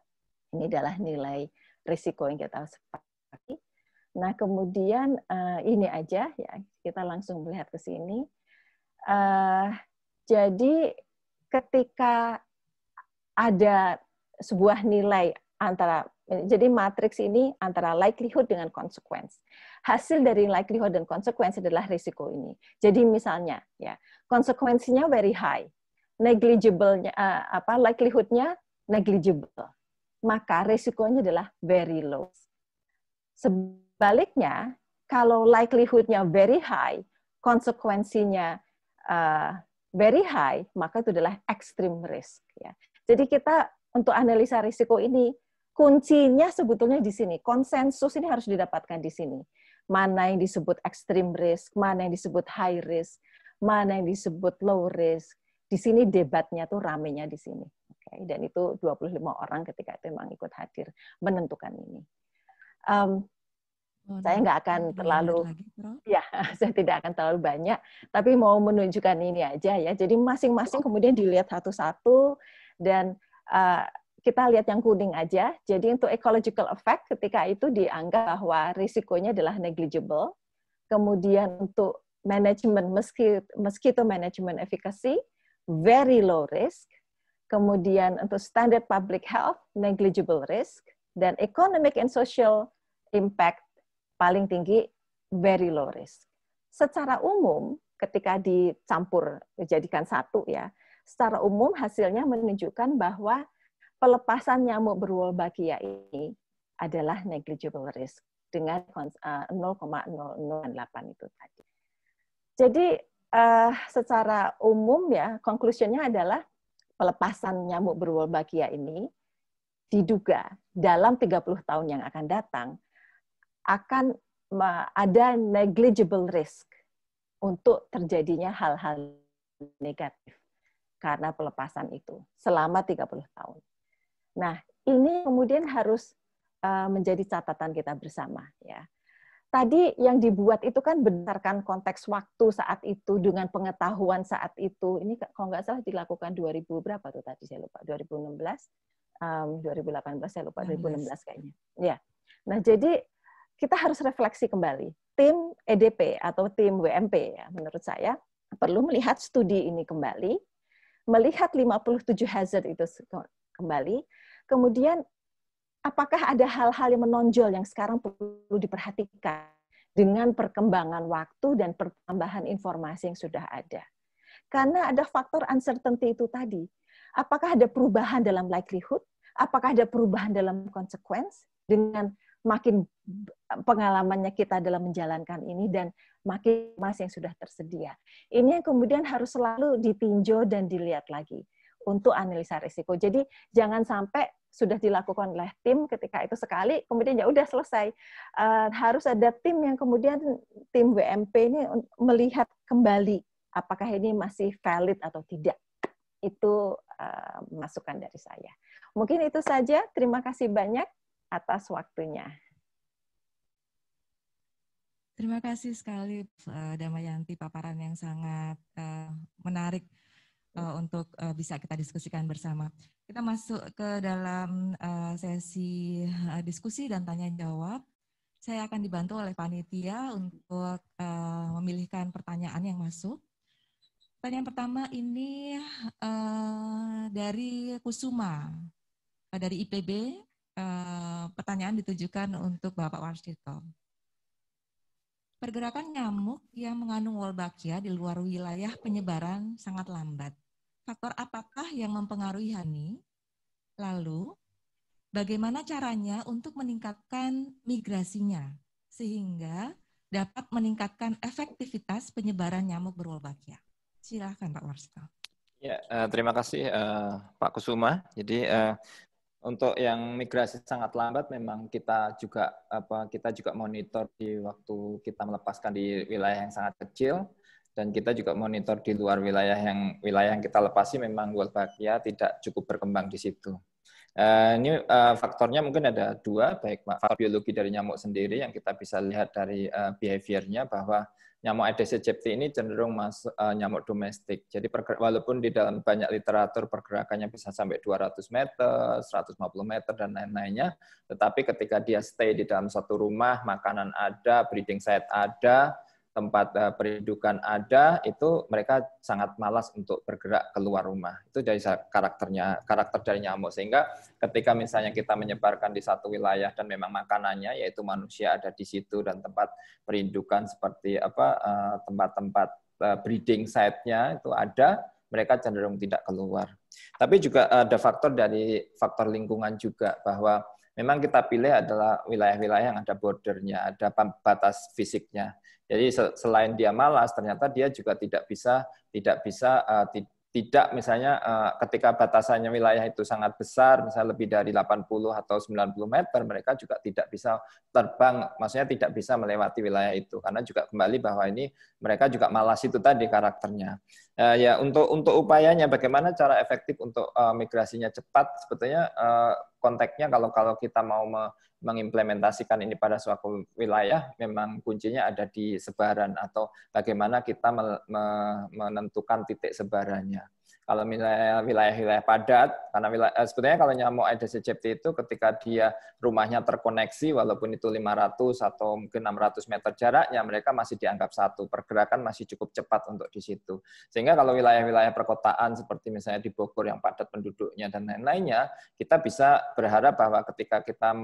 Ini adalah nilai risiko yang kita sepakati. Nah, kemudian uh, ini aja ya, kita langsung melihat ke sini. Uh, jadi ketika ada sebuah nilai antara jadi matriks ini antara likelihood dengan consequence. Hasil dari likelihood dan consequence adalah risiko ini. Jadi misalnya ya, konsekuensinya very high, negligible-nya uh, apa likelihood-nya negligible. Maka risikonya adalah very low. Sebaliknya, kalau likelihood-nya very high, konsekuensinya uh, eh, very high, maka itu adalah extreme risk. Ya. Jadi kita untuk analisa risiko ini kuncinya sebetulnya di sini. Konsensus ini harus didapatkan di sini. Mana yang disebut extreme risk, mana yang disebut high risk, mana yang disebut low risk. Di sini debatnya tuh ramenya di sini. Okay. Dan itu 25 orang ketika itu memang ikut hadir menentukan ini. Um, Oh, saya nah, nggak akan terlalu, lagi, ya, [laughs] saya tidak akan terlalu banyak, tapi mau menunjukkan ini aja ya. Jadi masing-masing kemudian dilihat satu-satu dan uh, kita lihat yang kuning aja. Jadi untuk ecological effect ketika itu dianggap bahwa risikonya adalah negligible. Kemudian untuk manajemen meski itu management efficacy very low risk. Kemudian untuk standard public health negligible risk dan economic and social impact paling tinggi very low risk. Secara umum, ketika dicampur dijadikan satu ya, secara umum hasilnya menunjukkan bahwa pelepasan nyamuk berwolbachia ini adalah negligible risk dengan 0,008 eh, itu tadi. Jadi uh, secara umum ya, konklusinya adalah pelepasan nyamuk berwolbachia ini diduga dalam 30 tahun yang akan datang akan ada negligible risk untuk terjadinya hal-hal negatif karena pelepasan itu selama 30 tahun. Nah, ini kemudian harus eh, menjadi catatan kita bersama ya. Tadi yang dibuat itu kan berdasarkan konteks waktu saat itu dengan pengetahuan saat itu. Ini kalau nggak salah dilakukan 2000 berapa tuh tadi saya lupa 2016, um, 2018 saya lupa 2016 kayaknya. Ya. Nah, jadi kita harus refleksi kembali. Tim EDP atau tim WMP ya, menurut saya perlu melihat studi ini kembali, melihat 57 hazard itu kembali, kemudian apakah ada hal-hal yang menonjol yang sekarang perlu diperhatikan dengan perkembangan waktu dan pertambahan informasi yang sudah ada. Karena ada faktor uncertainty itu tadi. Apakah ada perubahan dalam likelihood? Apakah ada perubahan dalam konsekuens dengan makin pengalamannya kita dalam menjalankan ini dan makin emas yang sudah tersedia. Ini yang kemudian harus selalu ditinjau dan dilihat lagi untuk analisa risiko. Jadi jangan sampai sudah dilakukan oleh tim ketika itu sekali kemudian ya udah selesai uh, harus ada tim yang kemudian tim WMP ini melihat kembali apakah ini masih valid atau tidak itu uh, masukan dari saya mungkin itu saja terima kasih banyak atas waktunya Terima kasih sekali uh, Damayanti paparan yang sangat uh, menarik uh, untuk uh, bisa kita diskusikan bersama. Kita masuk ke dalam uh, sesi uh, diskusi dan tanya jawab. Saya akan dibantu oleh panitia untuk uh, memilihkan pertanyaan yang masuk. Pertanyaan pertama ini uh, dari Kusuma uh, dari IPB. Uh, pertanyaan ditujukan untuk Bapak Warsito. Pergerakan nyamuk yang mengandung Wolbachia di luar wilayah penyebaran sangat lambat. Faktor apakah yang mempengaruhi Hani? Lalu, bagaimana caranya untuk meningkatkan migrasinya sehingga dapat meningkatkan efektivitas penyebaran nyamuk berwolbachia? Silahkan Pak Warsito. Ya, eh, terima kasih eh, Pak Kusuma. Jadi eh, untuk yang migrasi sangat lambat memang kita juga apa kita juga monitor di waktu kita melepaskan di wilayah yang sangat kecil dan kita juga monitor di luar wilayah yang wilayah yang kita lepasi memang Wolbachia tidak cukup berkembang di situ. Uh, ini uh, faktornya mungkin ada dua, baik faktor biologi dari nyamuk sendiri yang kita bisa lihat dari uh, behaviornya bahwa nyamuk Aedes aegypti ini cenderung mas uh, nyamuk domestik. Jadi walaupun di dalam banyak literatur pergerakannya bisa sampai 200 meter, 150 meter dan lain-lainnya, tetapi ketika dia stay di dalam satu rumah, makanan ada, breeding site ada, tempat uh, eh, perdukan ada, itu mereka sangat malas untuk bergerak keluar rumah. Itu dari karakternya, karakter dari nyamuk. Sehingga ketika misalnya kita menyebarkan di satu wilayah dan memang makanannya yaitu manusia ada di situ dan tempat perindukan seperti apa eh, tempat-tempat uh, breeding site-nya itu ada, mereka cenderung tidak keluar. Tapi juga ada faktor dari faktor lingkungan juga bahwa memang kita pilih adalah wilayah-wilayah yang ada bordernya, ada batas fisiknya. Jadi selain dia malas, ternyata dia juga tidak bisa tidak bisa uh, tidak misalnya uh, ketika batasannya wilayah itu sangat besar, misalnya lebih dari 80 atau 90 meter, mereka juga tidak bisa terbang, maksudnya tidak bisa melewati wilayah itu. Karena juga kembali bahwa ini mereka juga malas itu tadi karakternya. Uh, ya untuk untuk upayanya bagaimana cara efektif untuk uh, migrasinya cepat sebetulnya uh, konteksnya kalau kalau kita mau me mengimplementasikan ini pada suatu wilayah memang kuncinya ada di sebaran atau bagaimana kita me me menentukan titik sebarannya. Kalau misalnya wilayah-wilayah padat, karena wilayah, eh, sebetulnya kalau nyamuk Aedes aegypti itu ketika dia rumahnya terkoneksi, walaupun itu 500 atau mungkin 600 meter jaraknya, mereka masih dianggap satu. Pergerakan masih cukup cepat untuk di situ. Sehingga kalau wilayah-wilayah perkotaan seperti misalnya di Bogor yang padat penduduknya dan lain-lainnya, kita bisa berharap bahwa ketika kita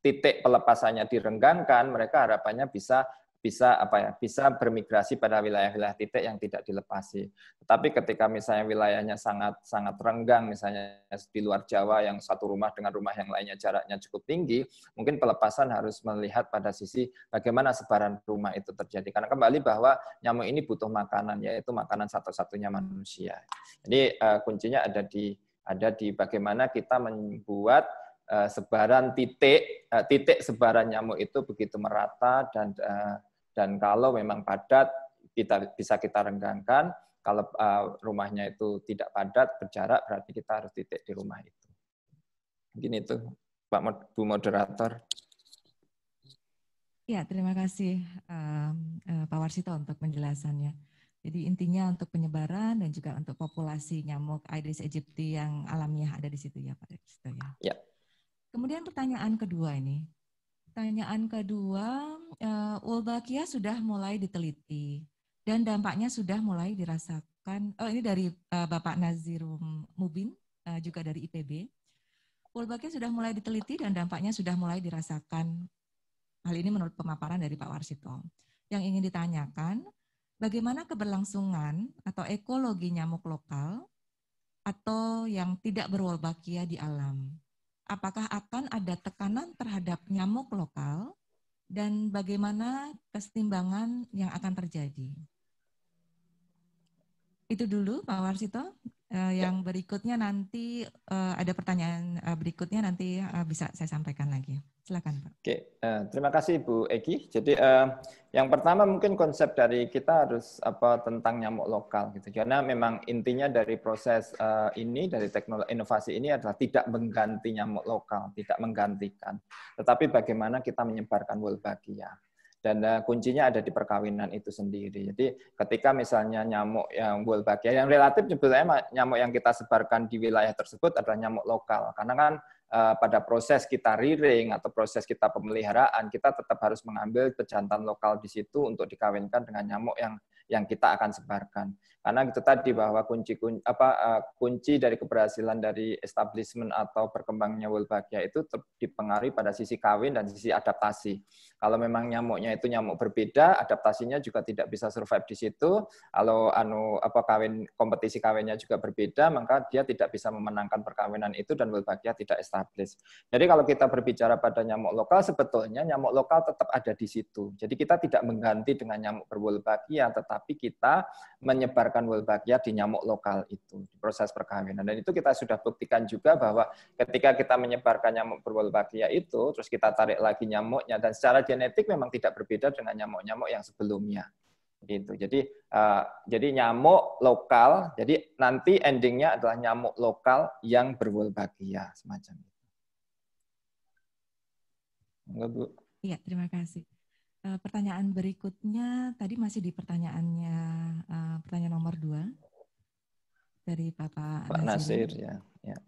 titik pelepasannya direnggangkan, mereka harapannya bisa bisa apa ya bisa bermigrasi pada wilayah-wilayah titik yang tidak dilepasi. Tetapi ketika misalnya wilayahnya sangat sangat renggang misalnya di luar Jawa yang satu rumah dengan rumah yang lainnya jaraknya cukup tinggi, mungkin pelepasan harus melihat pada sisi bagaimana sebaran rumah itu terjadi. Karena kembali bahwa nyamuk ini butuh makanan yaitu makanan satu-satunya manusia. Jadi uh, kuncinya ada di ada di bagaimana kita membuat eh, sebaran titik eh, titik sebaran nyamuk itu begitu merata dan dan kalau memang padat, kita bisa kita renggangkan. Kalau uh, rumahnya itu tidak padat, berjarak, berarti kita harus titik di rumah itu. Mungkin itu, Pak Bu Moderator. Ya, terima kasih uh, uh, Pak Warsito untuk penjelasannya. Jadi intinya untuk penyebaran dan juga untuk populasi nyamuk Aedes aegypti yang alamiah ada di situ ya Pak Warsito ya. ya. Kemudian pertanyaan kedua ini, Pertanyaan kedua, uh, Wolbachia sudah mulai diteliti dan dampaknya sudah mulai dirasakan. Oh, ini dari uh, Bapak Nazirum Mubin uh, juga dari IPB. Wolbachia sudah mulai diteliti dan dampaknya sudah mulai dirasakan. Hal ini menurut pemaparan dari Pak Warsito. Yang ingin ditanyakan, bagaimana keberlangsungan atau ekologi nyamuk lokal atau yang tidak berwolbachia di alam? apakah akan ada tekanan terhadap nyamuk lokal dan bagaimana kesetimbangan yang akan terjadi. Itu dulu Pak Warsito, uh, yang ya. berikutnya nanti uh, ada pertanyaan uh, berikutnya nanti uh, bisa saya sampaikan lagi. Silakan Pak. Oke, uh, terima kasih Bu Eki. Jadi uh, yang pertama mungkin konsep dari kita harus apa tentang nyamuk lokal gitu. Karena memang intinya dari proses uh, ini dari teknologi inovasi ini adalah tidak mengganti nyamuk lokal, tidak menggantikan, tetapi bagaimana kita menyebarkan wolbachia dan eh, kuncinya ada di perkawinan itu sendiri. Jadi ketika misalnya nyamuk yang wolbachia yang relatif sebetulnya nyamuk yang kita sebarkan di wilayah tersebut adalah nyamuk lokal karena kan eh, pada proses kita rearing atau proses kita pemeliharaan kita tetap harus mengambil pejantan lokal di situ untuk dikawinkan dengan nyamuk yang yang kita akan sebarkan. Karena itu tadi bahwa kunci kunci, apa, eh, kunci dari keberhasilan dari establishment atau berkembangnya Wolbachia itu dipengaruhi pada sisi kawin dan sisi adaptasi. Kalau memang nyamuknya itu nyamuk berbeda, adaptasinya juga tidak bisa survive di situ. Kalau anu apa kawin kompetisi kawinnya juga berbeda, maka dia tidak bisa memenangkan perkawinan itu dan Wolbachia tidak establish Jadi kalau kita berbicara pada nyamuk lokal, sebetulnya nyamuk lokal tetap ada di situ. Jadi kita tidak mengganti dengan nyamuk berwolbachia, tetap tapi kita menyebarkan Wolbachia di nyamuk lokal itu proses perkawinan. Dan itu kita sudah buktikan juga bahwa ketika kita menyebarkan nyamuk berwolbachia itu, terus kita tarik lagi nyamuknya dan secara genetik memang tidak berbeda dengan nyamuk-nyamuk yang sebelumnya gitu. Jadi uh, jadi nyamuk lokal, jadi nanti endingnya adalah nyamuk lokal yang berwolbachia semacam itu. Enggak, Bu. Iya, terima kasih. Eh, pertanyaan berikutnya tadi masih di pertanyaannya uh, pertanyaan nomor dua dari Bapak Pak Nasir, Nasir ya. ya.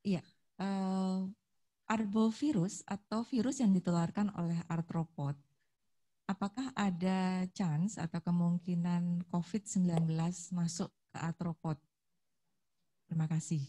Iya, uh, arbovirus atau virus yang ditularkan oleh arthropod, apakah ada chance atau kemungkinan COVID-19 masuk ke arthropod? Terima kasih.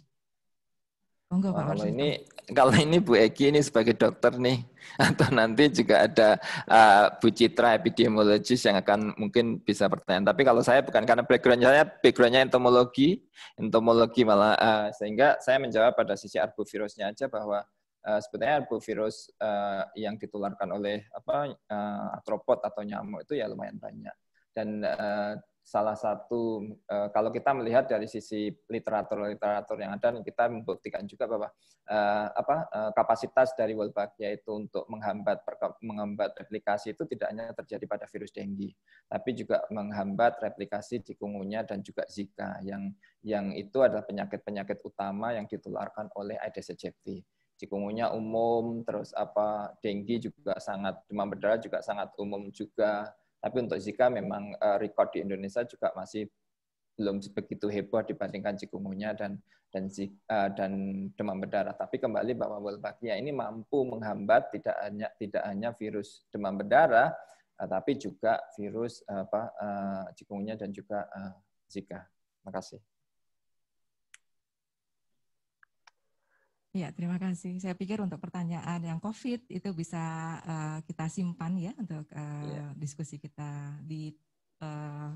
Pak oh, kalau ini kalau ini Bu Egi ini sebagai dokter nih [laughs] atau nanti juga ada uh, Bu Citra epidemiologis yang akan mungkin bisa pertanyaan. Tapi kalau saya bukan karena background saya backgroundnya entomologi, entomologi malah uh, sehingga saya menjawab pada sisi arbovirusnya aja bahwa uh, eh, sebetulnya arbovirus uh, yang ditularkan oleh apa uh, atropod atau nyamuk itu ya lumayan banyak dan uh, salah satu eh, kalau kita melihat dari sisi literatur-literatur yang ada kita membuktikan juga bahwa eh, apa eh, kapasitas dari Wolbachia yaitu untuk menghambat menghambat replikasi itu tidak hanya terjadi pada virus dengue tapi juga menghambat replikasi cikungunya dan juga Zika yang yang itu adalah penyakit-penyakit utama yang ditularkan oleh Aedes aegypti cikungunya umum terus apa dengue juga sangat demam berdarah juga sangat umum juga tapi untuk Zika memang eh, record di Indonesia juga masih belum begitu heboh dibandingkan cikungunya dan dan Zika eh, dan demam berdarah. Tapi kembali bahwa Wolbachia ini mampu menghambat tidak hanya tidak hanya virus demam berdarah, eh, tapi juga virus apa cikungunya dan juga Zika. Terima kasih. Ya, terima kasih. Saya pikir untuk pertanyaan yang COVID itu bisa uh, kita simpan ya untuk uh, iya. eh, yeah. diskusi kita di uh,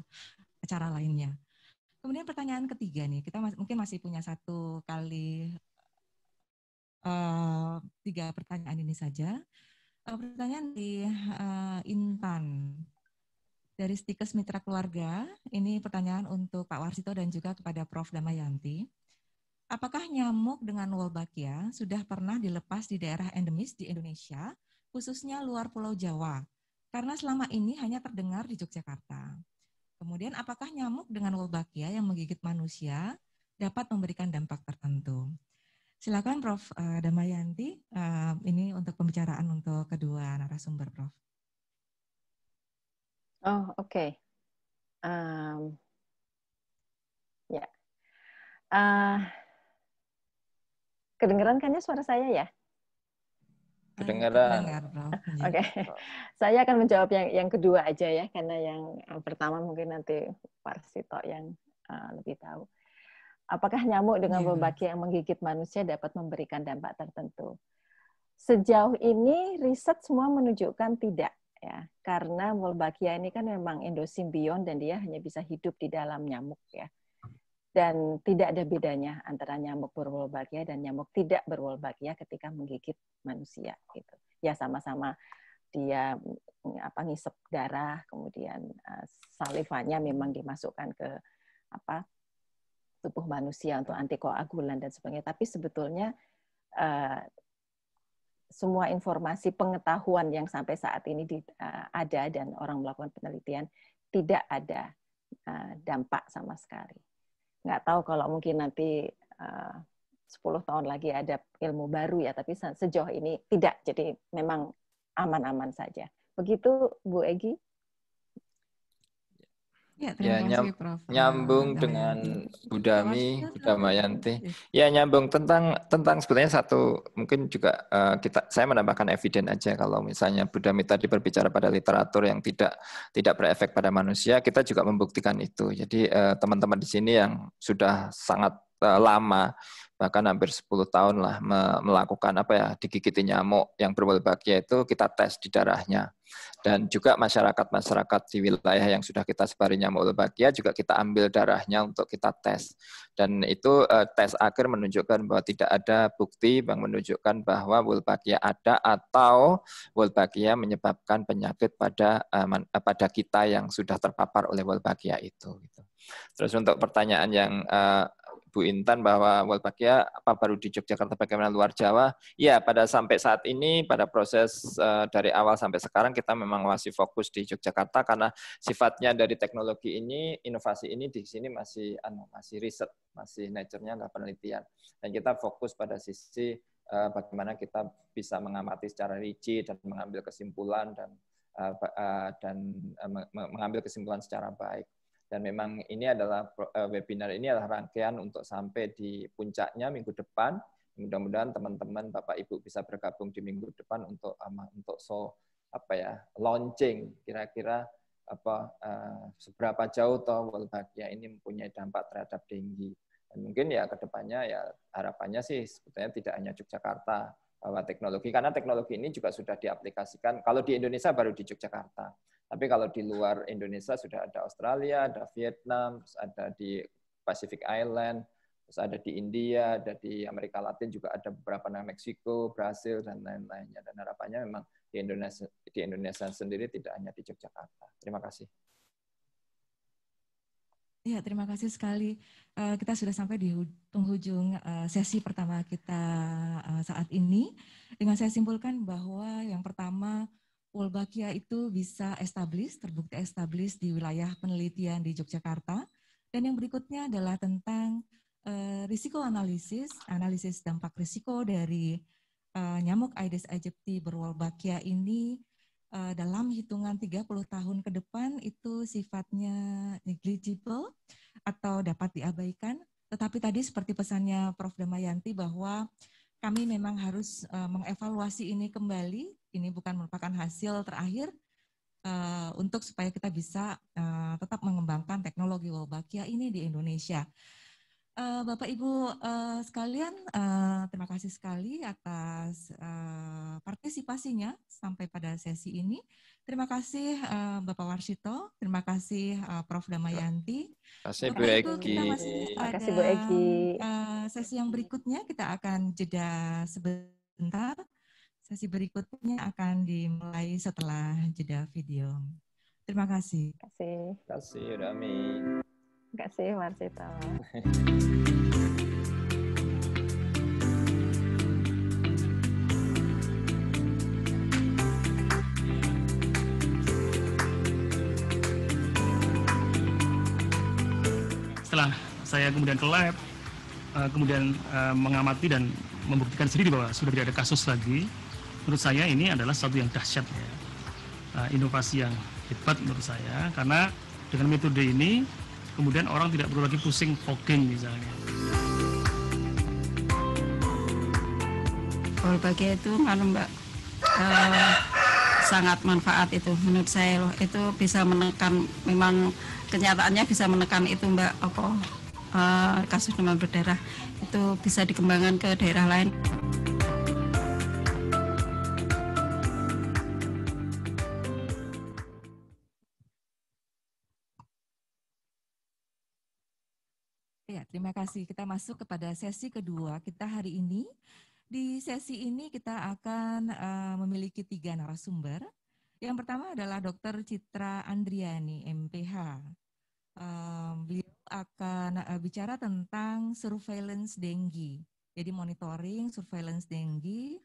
acara lainnya. Kemudian pertanyaan ketiga nih, kita mas mungkin masih punya satu kali uh, tiga pertanyaan ini saja. Uh, pertanyaan di uh, Intan dari Stikes Mitra Keluarga. Ini pertanyaan untuk Pak Warsito dan juga kepada Prof. Damayanti. Apakah nyamuk dengan Wolbachia sudah pernah dilepas di daerah endemis di Indonesia, khususnya luar Pulau Jawa? Karena selama ini hanya terdengar di Yogyakarta. Kemudian apakah nyamuk dengan Wolbachia yang menggigit manusia dapat memberikan dampak tertentu? Silakan Prof. Eh, Damayanti, eh, ini untuk pembicaraan untuk kedua narasumber, Prof. Oh, oke. Okay. Um, ya. Yeah. Uh, Kedengeran kan ya suara saya ya? Kedengeran. Ah, iya. Oke. Okay. [laughs] Saya akan menjawab yang yang kedua aja ya karena yang eh, pertama mungkin nanti Parsito yang uh, lebih tahu. Apakah nyamuk dengan iya, berbagai yang menggigit manusia dapat memberikan dampak tertentu? Sejauh ini riset semua menunjukkan tidak ya karena Wolbachia ini kan memang endosimbion dan dia hanya bisa hidup di dalam nyamuk ya dan tidak ada bedanya antara nyamuk berwolbachia dan nyamuk tidak berwolbachia ketika menggigit manusia gitu. Ya sama-sama dia mm, apa ngisep darah, kemudian uh, salivanya memang dimasukkan ke apa tubuh manusia untuk antikoagulan dan sebagainya, tapi sebetulnya uh, semua informasi pengetahuan yang sampai saat ini di, uh, ada dan orang melakukan penelitian tidak ada dampak sama sekali nggak tahu kalau mungkin nanti eh, uh, 10 tahun lagi ada ilmu baru ya, tapi sejauh ini tidak. Jadi memang aman-aman saja. Begitu Bu Egi? Ya, ya nyam, nyambung dengan Budami, Budamayanti. Ya nyambung tentang tentang sebenarnya satu mungkin juga uh, kita saya menambahkan eviden aja kalau misalnya Budami tadi berbicara pada literatur yang tidak tidak berefek pada manusia, kita juga membuktikan itu. Jadi eh, teman-teman uh, teman -teman di sini yang sudah sangat eh, lama bahkan hampir 10 tahun lah melakukan apa ya digigiti nyamuk yang berwolbachia itu kita tes di darahnya dan juga masyarakat-masyarakat di wilayah yang sudah kita sebari nyamuk wolbachia juga kita ambil darahnya untuk kita tes dan itu eh, tes akhir menunjukkan bahwa tidak ada bukti yang menunjukkan bahwa wolbachia ada atau wolbachia menyebabkan penyakit pada eh, eh, pada kita yang sudah terpapar oleh wolbachia itu gitu. Terus untuk pertanyaan yang Bu Intan bahwa Walpakia ya, apa baru di Yogyakarta bagaimana luar Jawa? Ya, pada sampai saat ini pada proses uh, dari awal sampai sekarang kita memang masih fokus di Yogyakarta karena sifatnya dari teknologi ini, inovasi ini di sini masih anu, masih riset, masih nature-nya adalah penelitian. Dan kita fokus pada sisi uh, bagaimana kita bisa mengamati secara rinci dan mengambil kesimpulan dan uh, uh, dan uh, mengambil kesimpulan secara baik. Dan memang ini adalah eh, webinar ini adalah rangkaian untuk sampai di puncaknya minggu depan. Mudah-mudahan teman-teman Bapak Ibu bisa bergabung di minggu depan untuk eh, untuk so apa ya launching kira-kira apa eh, seberapa jauh toh Wolbachia ini mempunyai dampak terhadap denggi. Dan mungkin ya kedepannya ya harapannya sih sebetulnya tidak hanya Yogyakarta bahwa teknologi karena teknologi ini juga sudah diaplikasikan kalau di Indonesia baru di Yogyakarta tapi kalau di luar Indonesia sudah ada Australia, ada Vietnam, terus ada di Pacific Island, terus ada di India, ada di Amerika Latin juga ada beberapa nama Meksiko, Brasil dan lain-lainnya. Dan harapannya memang di Indonesia di Indonesia sendiri tidak hanya di Yogyakarta. Terima kasih. Ya, terima kasih sekali. Eh, kita sudah sampai di penghujung eh, sesi pertama kita eh, saat ini. Dengan saya simpulkan bahwa yang pertama Wolbachia itu bisa establish, terbukti establish di wilayah penelitian di Yogyakarta. Dan yang berikutnya adalah tentang uh, risiko analisis, analisis dampak risiko dari uh, nyamuk Aedes aegypti berwolbachia ini uh, dalam hitungan 30 tahun ke depan itu sifatnya negligible atau dapat diabaikan. Tetapi tadi seperti pesannya Prof. Damayanti bahwa kami memang harus uh, mengevaluasi ini kembali ini bukan merupakan hasil terakhir uh, untuk supaya kita bisa uh, tetap mengembangkan teknologi Wolbachia ini di Indonesia. Uh, Bapak Ibu uh, sekalian, uh, terima kasih sekali atas uh, partisipasinya sampai pada sesi ini. Terima kasih uh, Bapak Warsito, terima kasih uh, Prof Damayanti. Terima kasih Bu Eki. Terima kasih Bu Eki. sesi yang berikutnya kita akan jeda sebentar. Sesi berikutnya akan dimulai setelah jeda video. Terima kasih. Terima kasih. Terima kasih, Rami. Terima kasih, Marcita. setelah saya kemudian ke lab, eh, kemudian eh, mengamati dan membuktikan sendiri bahwa sudah tidak ada kasus lagi, menurut saya ini adalah satu yang dahsyat ya. Eh, inovasi yang hebat menurut saya karena dengan metode ini kemudian orang tidak perlu lagi pusing fogging misalnya. Kalau bagi itu mana Mbak uh, sangat manfaat itu menurut saya loh itu bisa menekan memang kenyataannya bisa menekan itu Mbak apa uh, kasus demam berdarah itu bisa dikembangkan ke daerah lain. terima kasih. Kita masuk kepada sesi kedua kita hari ini. Di sesi ini kita akan uh, memiliki tiga narasumber. Yang pertama adalah Dr. Citra Andriani, MPH. Uh, beliau akan uh, bicara tentang surveillance dengue. Jadi monitoring surveillance dengue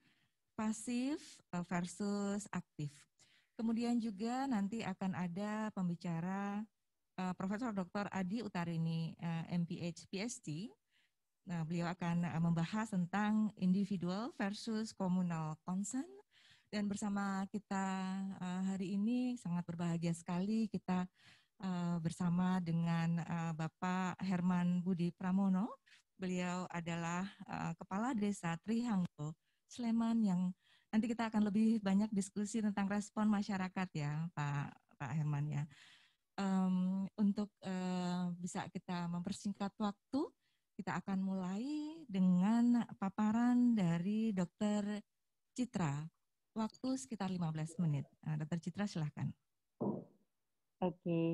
pasif eh, versus aktif. Kemudian juga nanti akan ada pembicara uh, Profesor Dr. Adi Utarini uh, eh, MPH PhD. Nah, beliau akan uh, membahas tentang individual versus communal concern dan bersama kita uh, hari ini sangat berbahagia sekali kita uh, bersama dengan uh, Bapak Herman Budi Pramono. Beliau adalah uh, kepala desa Trihanggo Sleman yang nanti kita akan lebih banyak diskusi tentang respon masyarakat ya, Pak Pak Herman ya um, untuk uh, bisa kita mempersingkat waktu, kita akan mulai dengan paparan dari Dr. Citra. Waktu sekitar 15 menit. Nah, Dr. Citra silahkan. Oke. Okay.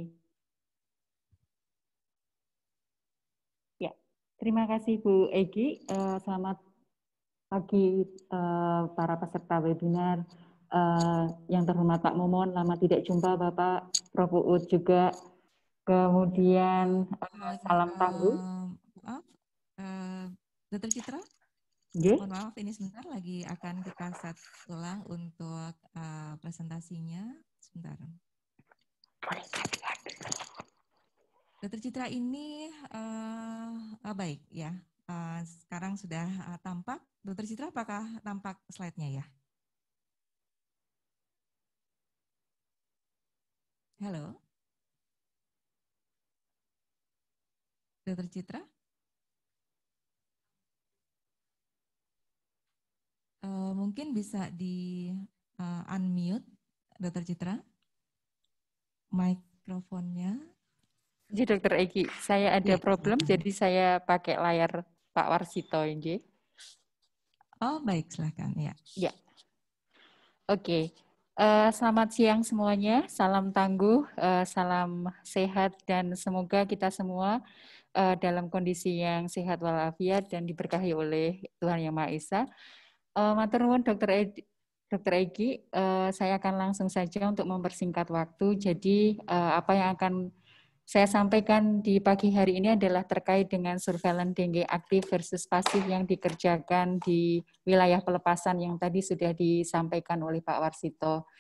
Ya, terima kasih Bu Egi. Uh, eh, selamat pagi uh, para peserta webinar Eh, yang terhormat Pak Momon, lama tidak jumpa Bapak Prof Uud juga. Kemudian uh, salam eh, tangguh. Maaf, uh, Dr. Citra. Yeah. Mohon maaf, ini sebentar lagi akan kita set ulang untuk uh, presentasinya. Sebentar. dokter Citra ini uh, uh, baik ya. Uh, sekarang sudah uh, tampak. dokter Citra, apakah tampak slide-nya ya? Halo. Dokter Citra? Uh, mungkin bisa di uh, unmute, Dokter Citra. Mikrofonnya. Jadi Dokter Egi, saya ada ya, problem, jadi saya pakai layar Pak Warsito, ini. Oh baik, silahkan ya. Ya. Oke. Uh, selamat siang semuanya, salam tangguh, uh, salam sehat, dan semoga kita semua uh, dalam kondisi yang sehat walafiat dan diberkahi oleh Tuhan Yang Maha Esa. Uh, Dokter Edi, Dr. Egi, uh, saya akan langsung saja untuk mempersingkat waktu. Jadi uh, apa yang akan saya sampaikan di pagi hari ini adalah terkait dengan surveillance dengue aktif versus pasif yang dikerjakan di wilayah pelepasan yang tadi sudah disampaikan oleh Pak Warsito.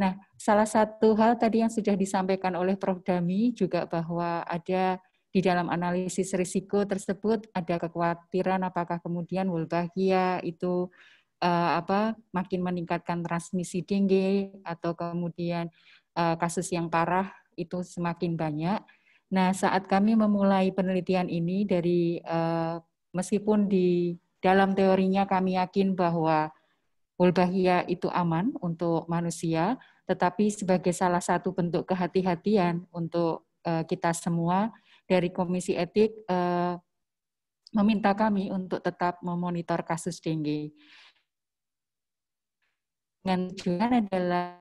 Nah, salah satu hal tadi yang sudah disampaikan oleh Prof. Dami juga bahwa ada di dalam analisis risiko tersebut ada kekhawatiran apakah kemudian Wolbachia itu uh, apa makin meningkatkan transmisi dengue atau kemudian uh, kasus yang parah itu semakin banyak. Nah, saat kami memulai penelitian ini dari eh, meskipun di dalam teorinya kami yakin bahwa Wolbachia itu aman untuk manusia, tetapi sebagai salah satu bentuk kehati-hatian untuk eh, kita semua dari Komisi Etik eh, meminta kami untuk tetap memonitor kasus dengue dengan tujuan adalah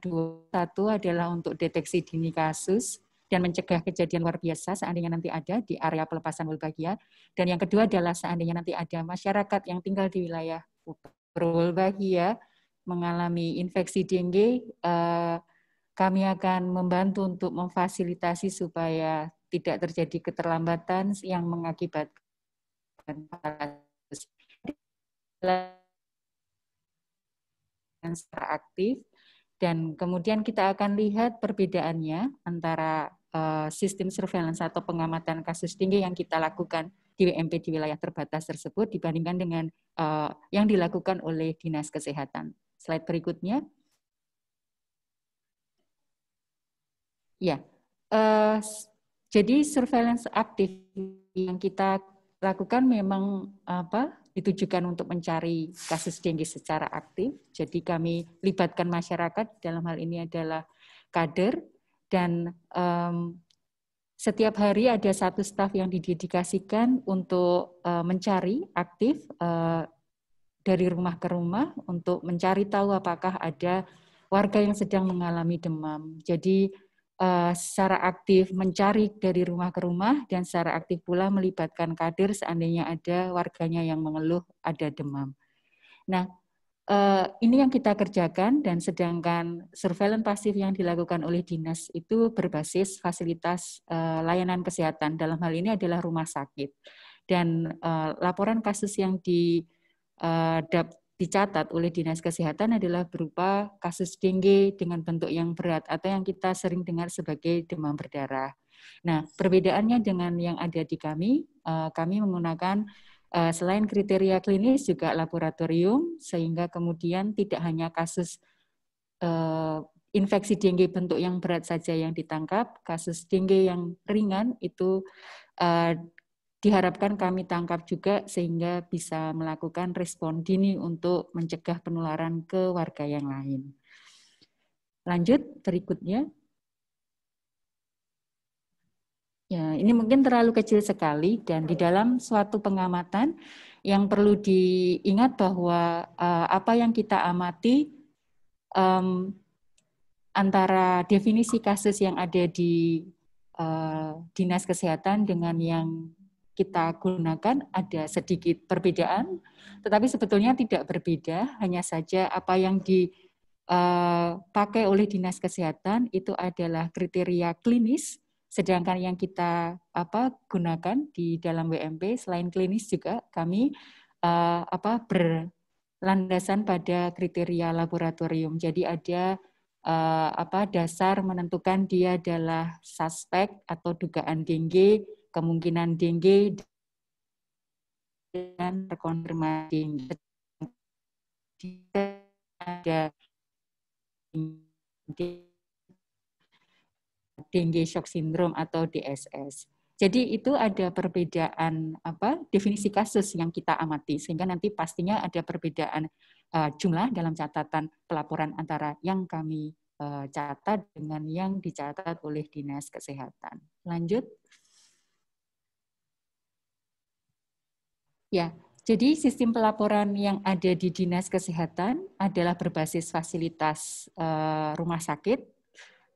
dua. Satu adalah untuk deteksi dini kasus dan mencegah kejadian luar biasa seandainya nanti ada di area pelepasan Wolbachia. Dan yang kedua adalah seandainya nanti ada masyarakat yang tinggal di wilayah Wolbachia mengalami infeksi dengue, eh, kami akan membantu untuk memfasilitasi supaya tidak terjadi keterlambatan yang mengakibatkan secara aktif dan kemudian kita akan lihat perbedaannya antara uh, sistem surveillance atau pengamatan kasus tinggi yang kita lakukan di WMP di wilayah terbatas tersebut dibandingkan dengan uh, yang dilakukan oleh Dinas Kesehatan. Slide berikutnya. Ya, uh, jadi surveillance aktif yang kita lakukan memang apa ditujukan untuk mencari kasus dengue secara aktif. Jadi kami libatkan masyarakat dalam hal ini adalah kader dan um, setiap hari ada satu staf yang didedikasikan untuk uh, mencari aktif uh, dari rumah ke rumah untuk mencari tahu apakah ada warga yang sedang mengalami demam. Jadi Eh, secara aktif mencari dari rumah ke rumah dan secara aktif pula melibatkan kader seandainya ada warganya yang mengeluh ada demam. Nah, eh, ini yang kita kerjakan dan sedangkan surveillance pasif yang dilakukan oleh dinas itu berbasis fasilitas eh, layanan kesehatan dalam hal ini adalah rumah sakit dan laporan kasus yang di dicatat oleh Dinas Kesehatan adalah berupa kasus dengue dengan bentuk yang berat atau yang kita sering dengar sebagai demam berdarah. Nah, perbedaannya dengan yang ada di kami, eh, kami menggunakan eh, selain kriteria klinis juga laboratorium sehingga kemudian tidak hanya kasus eh, infeksi dengue bentuk yang berat saja yang ditangkap, kasus dengue yang ringan itu diharapkan kami tangkap juga sehingga bisa melakukan respon dini untuk mencegah penularan ke warga yang lain. Lanjut berikutnya. Ya, ini mungkin terlalu kecil sekali dan di dalam suatu pengamatan yang perlu diingat bahwa eh, apa yang kita amati um, antara definisi kasus yang ada di uh, dinas kesehatan dengan yang kita gunakan ada sedikit perbedaan, tetapi sebetulnya tidak berbeda, hanya saja apa yang dipakai eh, oleh dinas kesehatan itu adalah kriteria klinis, sedangkan yang kita apa gunakan di dalam WMP selain klinis juga kami uh, apa berlandasan pada kriteria laboratorium. Jadi ada eh, apa dasar menentukan dia adalah suspek atau dugaan dengue kemungkinan dengue dan terkonfirmasi jika ada dengue shock syndrome atau DSS. Jadi itu ada perbedaan apa definisi kasus yang kita amati sehingga nanti pastinya ada perbedaan uh, jumlah dalam catatan pelaporan antara yang kami uh, catat dengan yang dicatat oleh Dinas Kesehatan. Lanjut. Ya, jadi sistem pelaporan yang ada di Dinas Kesehatan adalah berbasis fasilitas eh, rumah sakit.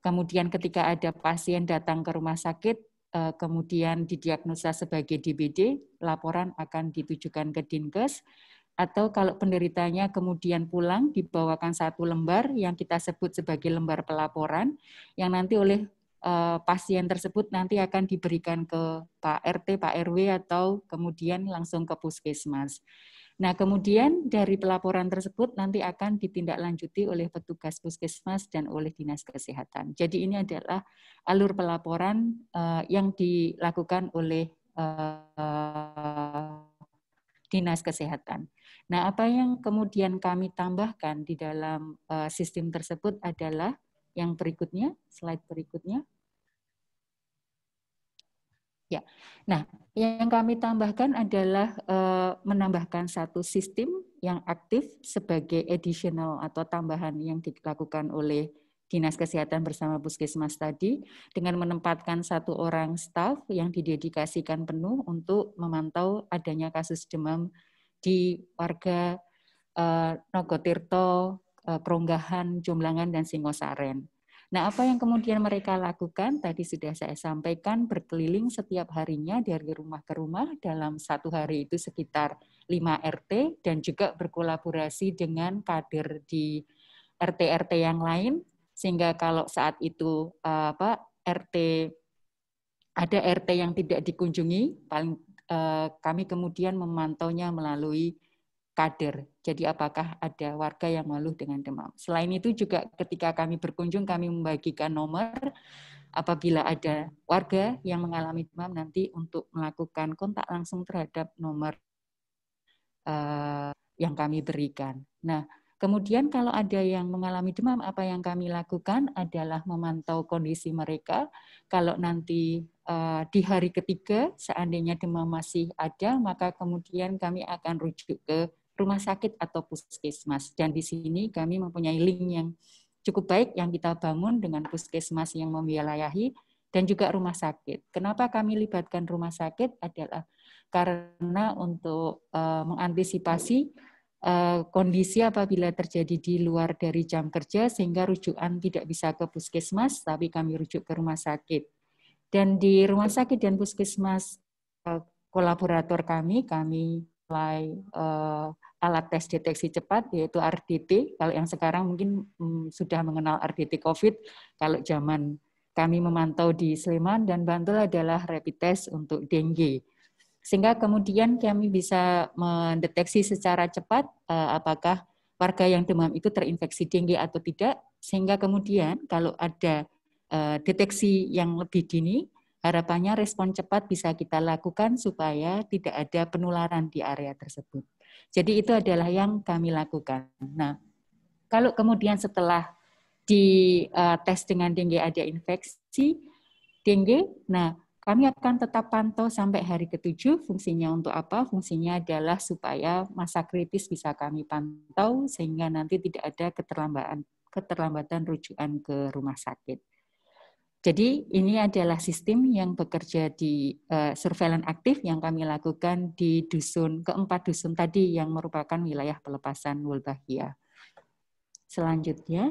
Kemudian ketika ada pasien datang ke rumah sakit, eh, kemudian didiagnosa sebagai DBD, laporan akan ditujukan ke Dinkes. Atau kalau penderitanya kemudian pulang, dibawakan satu lembar yang kita sebut sebagai lembar pelaporan, yang nanti oleh Eh, pasien tersebut nanti akan diberikan ke Pak RT, Pak RW, atau kemudian langsung ke puskesmas. Nah, kemudian dari pelaporan tersebut nanti akan ditindaklanjuti oleh petugas puskesmas dan oleh dinas kesehatan. Jadi ini adalah alur pelaporan eh, yang dilakukan oleh eh, dinas kesehatan. Nah, apa yang kemudian kami tambahkan di dalam sistem tersebut adalah yang berikutnya, slide berikutnya. Ya. Nah, yang kami tambahkan adalah uh, menambahkan satu sistem yang aktif sebagai additional atau tambahan yang dilakukan oleh Dinas Kesehatan bersama Puskesmas tadi dengan menempatkan satu orang staf yang didedikasikan penuh untuk memantau adanya kasus demam di warga uh, Nogotirto, uh, eh, Kronggahan, Jomblangan, dan Singosaren. Nah, apa yang kemudian mereka lakukan tadi sudah saya sampaikan berkeliling setiap harinya dari rumah ke rumah dalam satu hari itu sekitar 5 RT dan juga berkolaborasi dengan kader di RT-RT yang lain sehingga kalau saat itu eh, apa RT ada RT yang tidak dikunjungi paling eh, kami kemudian memantaunya melalui kader. Jadi apakah ada warga yang malu dengan demam. Selain itu juga ketika kami berkunjung kami membagikan nomor apabila ada warga yang mengalami demam nanti untuk melakukan kontak langsung terhadap nomor uh, yang kami berikan. Nah, kemudian kalau ada yang mengalami demam apa yang kami lakukan adalah memantau kondisi mereka. Kalau nanti eh, di hari ketiga seandainya demam masih ada maka kemudian kami akan rujuk ke rumah sakit atau puskesmas. Dan di sini kami mempunyai link yang cukup baik yang kita bangun dengan puskesmas yang memwilayahi dan juga rumah sakit. Kenapa kami libatkan rumah sakit adalah karena untuk uh, mengantisipasi uh, kondisi apabila terjadi di luar dari jam kerja sehingga rujukan tidak bisa ke puskesmas tapi kami rujuk ke rumah sakit. Dan di rumah sakit dan puskesmas uh, kolaborator kami kami mulai uh, eh, alat tes deteksi cepat yaitu RDT. Kalau yang sekarang mungkin um, sudah mengenal RDT COVID. Kalau zaman kami memantau di Sleman dan Bantul adalah rapid test untuk dengue. Sehingga kemudian kami bisa mendeteksi secara cepat uh, apakah warga yang demam itu terinfeksi dengue atau tidak. Sehingga kemudian kalau ada uh, deteksi yang lebih dini, Harapannya respon cepat bisa kita lakukan supaya tidak ada penularan di area tersebut. Jadi itu adalah yang kami lakukan. Nah, kalau kemudian setelah di uh, tes dengan dengue ada infeksi dengue, nah kami akan tetap pantau sampai hari ketujuh. Fungsinya untuk apa? Fungsinya adalah supaya masa kritis bisa kami pantau sehingga nanti tidak ada keterlambatan keterlambatan rujukan ke rumah sakit. Jadi ini adalah sistem yang bekerja di uh, surveillance aktif yang kami lakukan di dusun keempat dusun tadi yang merupakan wilayah pelepasan Wolbachia. Selanjutnya,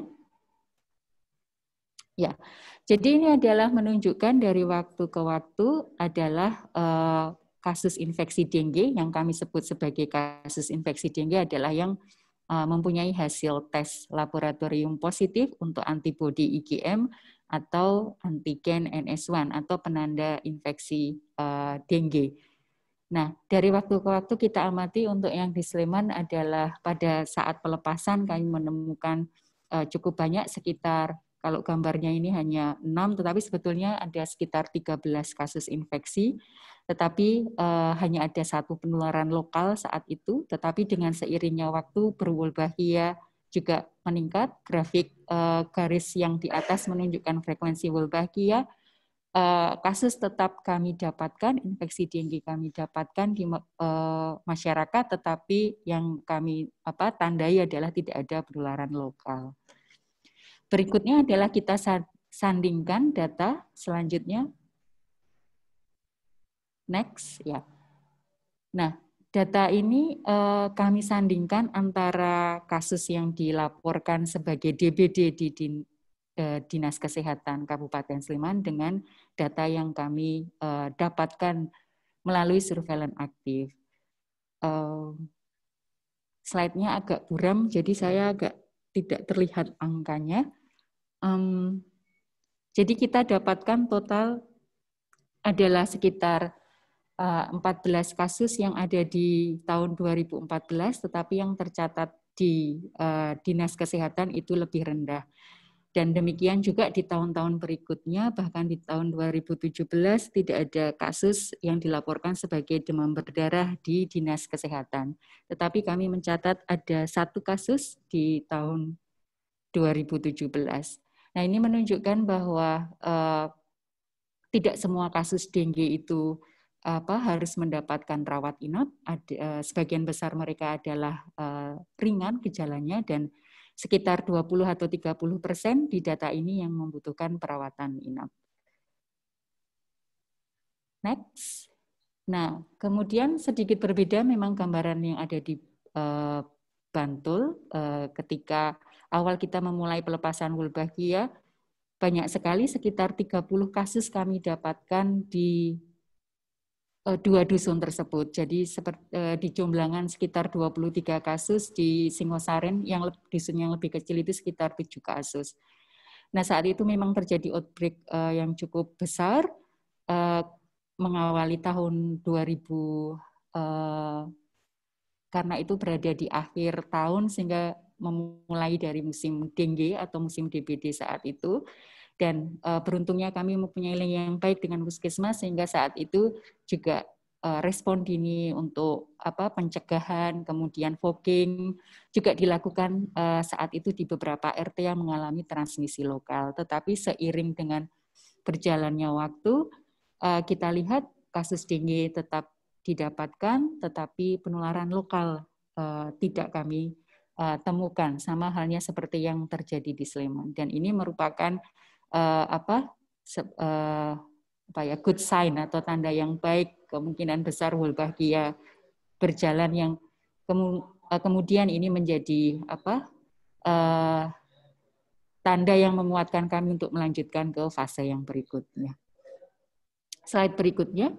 ya, jadi ini adalah menunjukkan dari waktu ke waktu adalah uh, kasus infeksi dengue yang kami sebut sebagai kasus infeksi dengue adalah yang uh, mempunyai hasil tes laboratorium positif untuk antibodi IgM atau antigen NS1 atau penanda infeksi uh, dengue. Nah, dari waktu ke waktu kita amati untuk yang di Sleman adalah pada saat pelepasan kami menemukan uh, cukup banyak sekitar kalau gambarnya ini hanya 6 tetapi sebetulnya ada sekitar 13 kasus infeksi tetapi uh, hanya ada satu penularan lokal saat itu tetapi dengan seiringnya waktu berwolbachia juga meningkat. Grafik uh, garis yang di atas menunjukkan frekuensi Wolbachia. Uh, eh, kasus tetap kami dapatkan, infeksi tinggi kami dapatkan di uh, masyarakat, tetapi yang kami apa tandai adalah tidak ada penularan lokal. Berikutnya adalah kita sandingkan data selanjutnya. Next, ya. Nah, Data ini eh, kami sandingkan antara kasus yang dilaporkan sebagai DBD di din, eh, Dinas Kesehatan Kabupaten Sleman dengan data yang kami eh, dapatkan melalui surveillance aktif. Eh, Slide-nya agak buram, jadi saya agak tidak terlihat angkanya. Um, jadi kita dapatkan total adalah sekitar 14 eh, kasus yang ada di tahun 2014, tetapi yang tercatat di eh, dinas kesehatan itu lebih rendah. Dan demikian juga di tahun-tahun berikutnya, bahkan di tahun 2017 tidak ada kasus yang dilaporkan sebagai demam berdarah di dinas kesehatan. Tetapi kami mencatat ada satu kasus di tahun 2017. Nah ini menunjukkan bahwa uh, tidak semua kasus dengue itu apa harus mendapatkan rawat inap. Eh, sebagian besar mereka adalah eh, ringan gejalanya dan sekitar 20 atau 30 persen di data ini yang membutuhkan perawatan inap. Next. Nah, kemudian sedikit berbeda memang gambaran yang ada di eh, Bantul ketika awal kita memulai pelepasan Wolbachia banyak sekali sekitar 30 kasus kami dapatkan di Eh, dua dusun tersebut. Jadi seperti, eh, di Jomblangan sekitar 23 kasus, di Singosaren yang dusun yang lebih kecil itu sekitar 7 kasus. Nah saat itu memang terjadi outbreak eh, yang cukup besar mengawali tahun 2000 karena itu berada di akhir tahun sehingga memulai dari musim dengue atau musim DBD saat itu. Dan uh, beruntungnya kami mempunyai link yang baik dengan puskesmas sehingga saat itu juga uh, respon dini untuk apa pencegahan, kemudian fogging juga dilakukan uh, saat itu di beberapa RT yang mengalami transmisi lokal. Tetapi seiring dengan berjalannya waktu, uh, kita lihat kasus dengue tetap didapatkan, tetapi penularan lokal uh, tidak kami uh, temukan. Sama halnya seperti yang terjadi di Sleman. Dan ini merupakan uh, apa uh, apa ya good sign atau tanda yang baik kemungkinan besar wal berjalan yang kemu, uh, kemudian ini menjadi apa uh, tanda yang memuatkan kami untuk melanjutkan ke fase yang berikutnya. Slide berikutnya.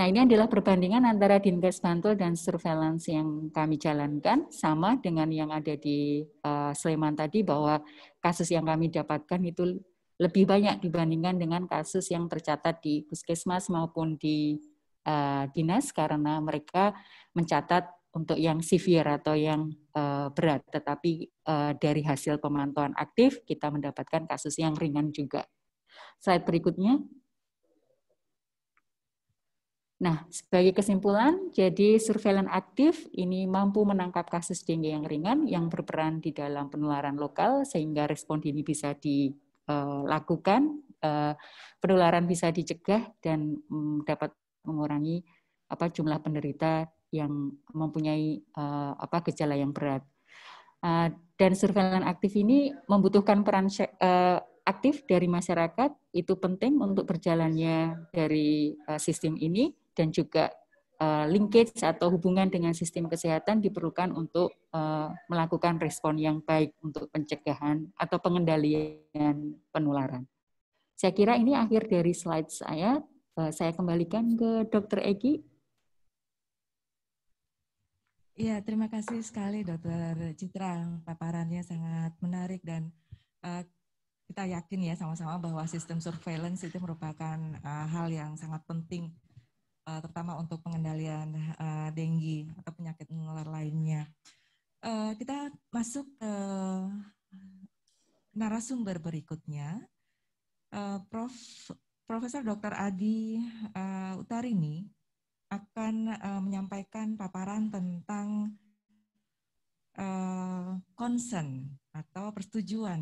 Nah, ini adalah perbandingan antara Dinkes Bantul dan surveillance yang kami jalankan sama dengan yang ada di uh, Sleman tadi bahwa kasus yang kami dapatkan itu lebih banyak dibandingkan dengan kasus yang tercatat di puskesmas maupun di uh, dinas karena mereka mencatat untuk yang severe atau yang uh, berat tetapi uh, dari hasil pemantauan aktif kita mendapatkan kasus yang ringan juga. Slide berikutnya. Nah, sebagai kesimpulan, jadi surveillance aktif ini mampu menangkap kasus dengue yang ringan yang berperan di dalam penularan lokal sehingga respon ini bisa dilakukan, eh, eh, penularan bisa dicegah dan mm, dapat mengurangi apa jumlah penderita yang mempunyai eh, apa gejala yang berat. Dan surveillance aktif ini membutuhkan peran aktif dari masyarakat itu penting untuk berjalannya dari sistem ini dan juga uh, linkage atau hubungan dengan sistem kesehatan diperlukan untuk uh, melakukan respon yang baik untuk pencegahan atau pengendalian penularan. Saya kira ini akhir dari slide saya. Uh, saya kembalikan ke Dr. Egi. Iya, terima kasih sekali Dr. Citra. Paparannya sangat menarik dan uh, kita yakin ya sama-sama bahwa sistem surveillance itu merupakan uh, hal yang sangat penting uh, terutama untuk pengendalian uh, eh, denggi atau penyakit menular lainnya. Uh, kita masuk ke narasumber berikutnya, uh, Prof. Profesor Dr. Adi uh, Utarini akan uh, menyampaikan paparan tentang uh, concern atau persetujuan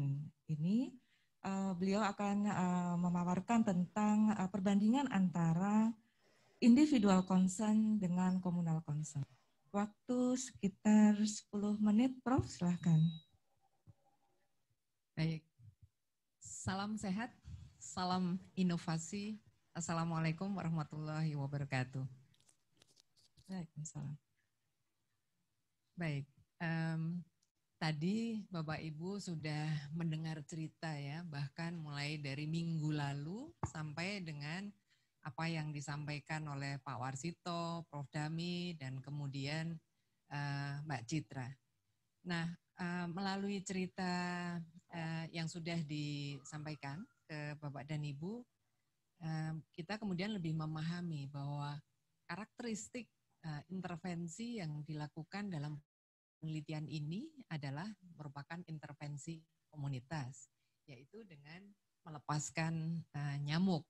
ini. Uh, beliau akan uh, memaparkan tentang uh, perbandingan antara individual concern dengan komunal concern. Waktu sekitar 10 menit, Prof. Silahkan. Baik. Salam sehat, salam inovasi. Assalamualaikum warahmatullahi wabarakatuh. Baik, Waalaikumsalam. Baik. Um, tadi Bapak Ibu sudah mendengar cerita ya, bahkan mulai dari minggu lalu sampai dengan apa yang disampaikan oleh Pak Warsito, Prof. Dami, dan kemudian uh, Mbak Citra. Nah, uh, melalui cerita uh, yang sudah disampaikan ke Bapak dan Ibu, uh, kita kemudian lebih memahami bahwa karakteristik uh, intervensi yang dilakukan dalam penelitian ini adalah merupakan intervensi komunitas, yaitu dengan melepaskan uh, nyamuk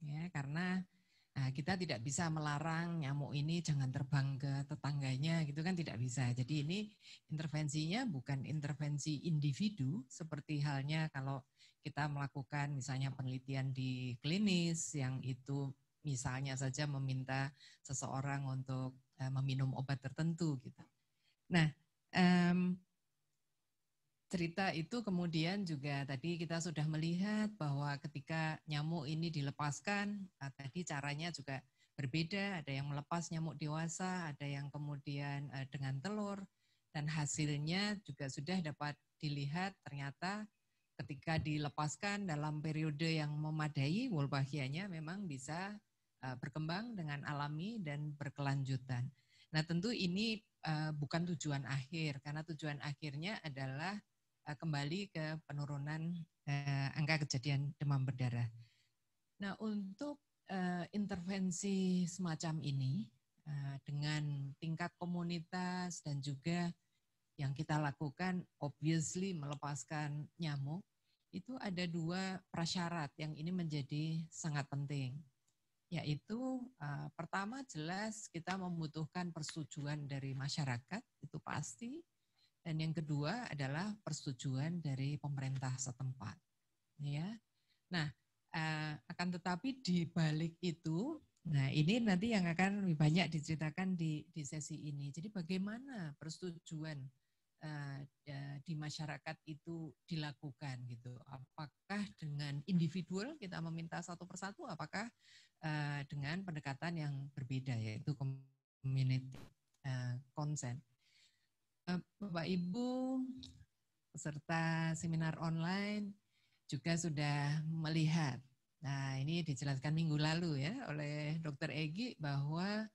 ya karena nah, kita tidak bisa melarang nyamuk ini jangan terbang ke tetangganya gitu kan tidak bisa. Jadi ini intervensinya bukan intervensi individu seperti halnya kalau kita melakukan misalnya penelitian di klinis yang itu misalnya saja meminta seseorang untuk eh, meminum obat tertentu gitu. Nah, um, cerita itu kemudian juga tadi kita sudah melihat bahwa ketika nyamuk ini dilepaskan, eh, tadi caranya juga berbeda. Ada yang melepas nyamuk dewasa, ada yang kemudian eh, dengan telur, dan hasilnya juga sudah dapat dilihat ternyata ketika dilepaskan dalam periode yang memadai, wolbachianya memang bisa eh, berkembang dengan alami dan berkelanjutan. Nah tentu ini bukan tujuan akhir, karena tujuan akhirnya adalah Eh, kembali ke penurunan uh, angka kejadian demam berdarah. Nah, untuk uh, intervensi semacam ini uh, dengan tingkat komunitas dan juga yang kita lakukan obviously melepaskan nyamuk itu ada dua prasyarat yang ini menjadi sangat penting yaitu uh, pertama jelas kita membutuhkan persetujuan dari masyarakat itu pasti dan yang kedua adalah persetujuan dari pemerintah setempat ya nah eh, akan tetapi di balik itu nah ini nanti yang akan lebih banyak diceritakan di di sesi ini jadi bagaimana persetujuan eh, eh, di masyarakat itu dilakukan gitu apakah dengan individual kita meminta satu persatu apakah dengan pendekatan yang berbeda yaitu community consent Eh, Bapak Ibu peserta seminar online juga sudah melihat. Nah, ini dijelaskan minggu lalu ya oleh Dr. Egi bahwa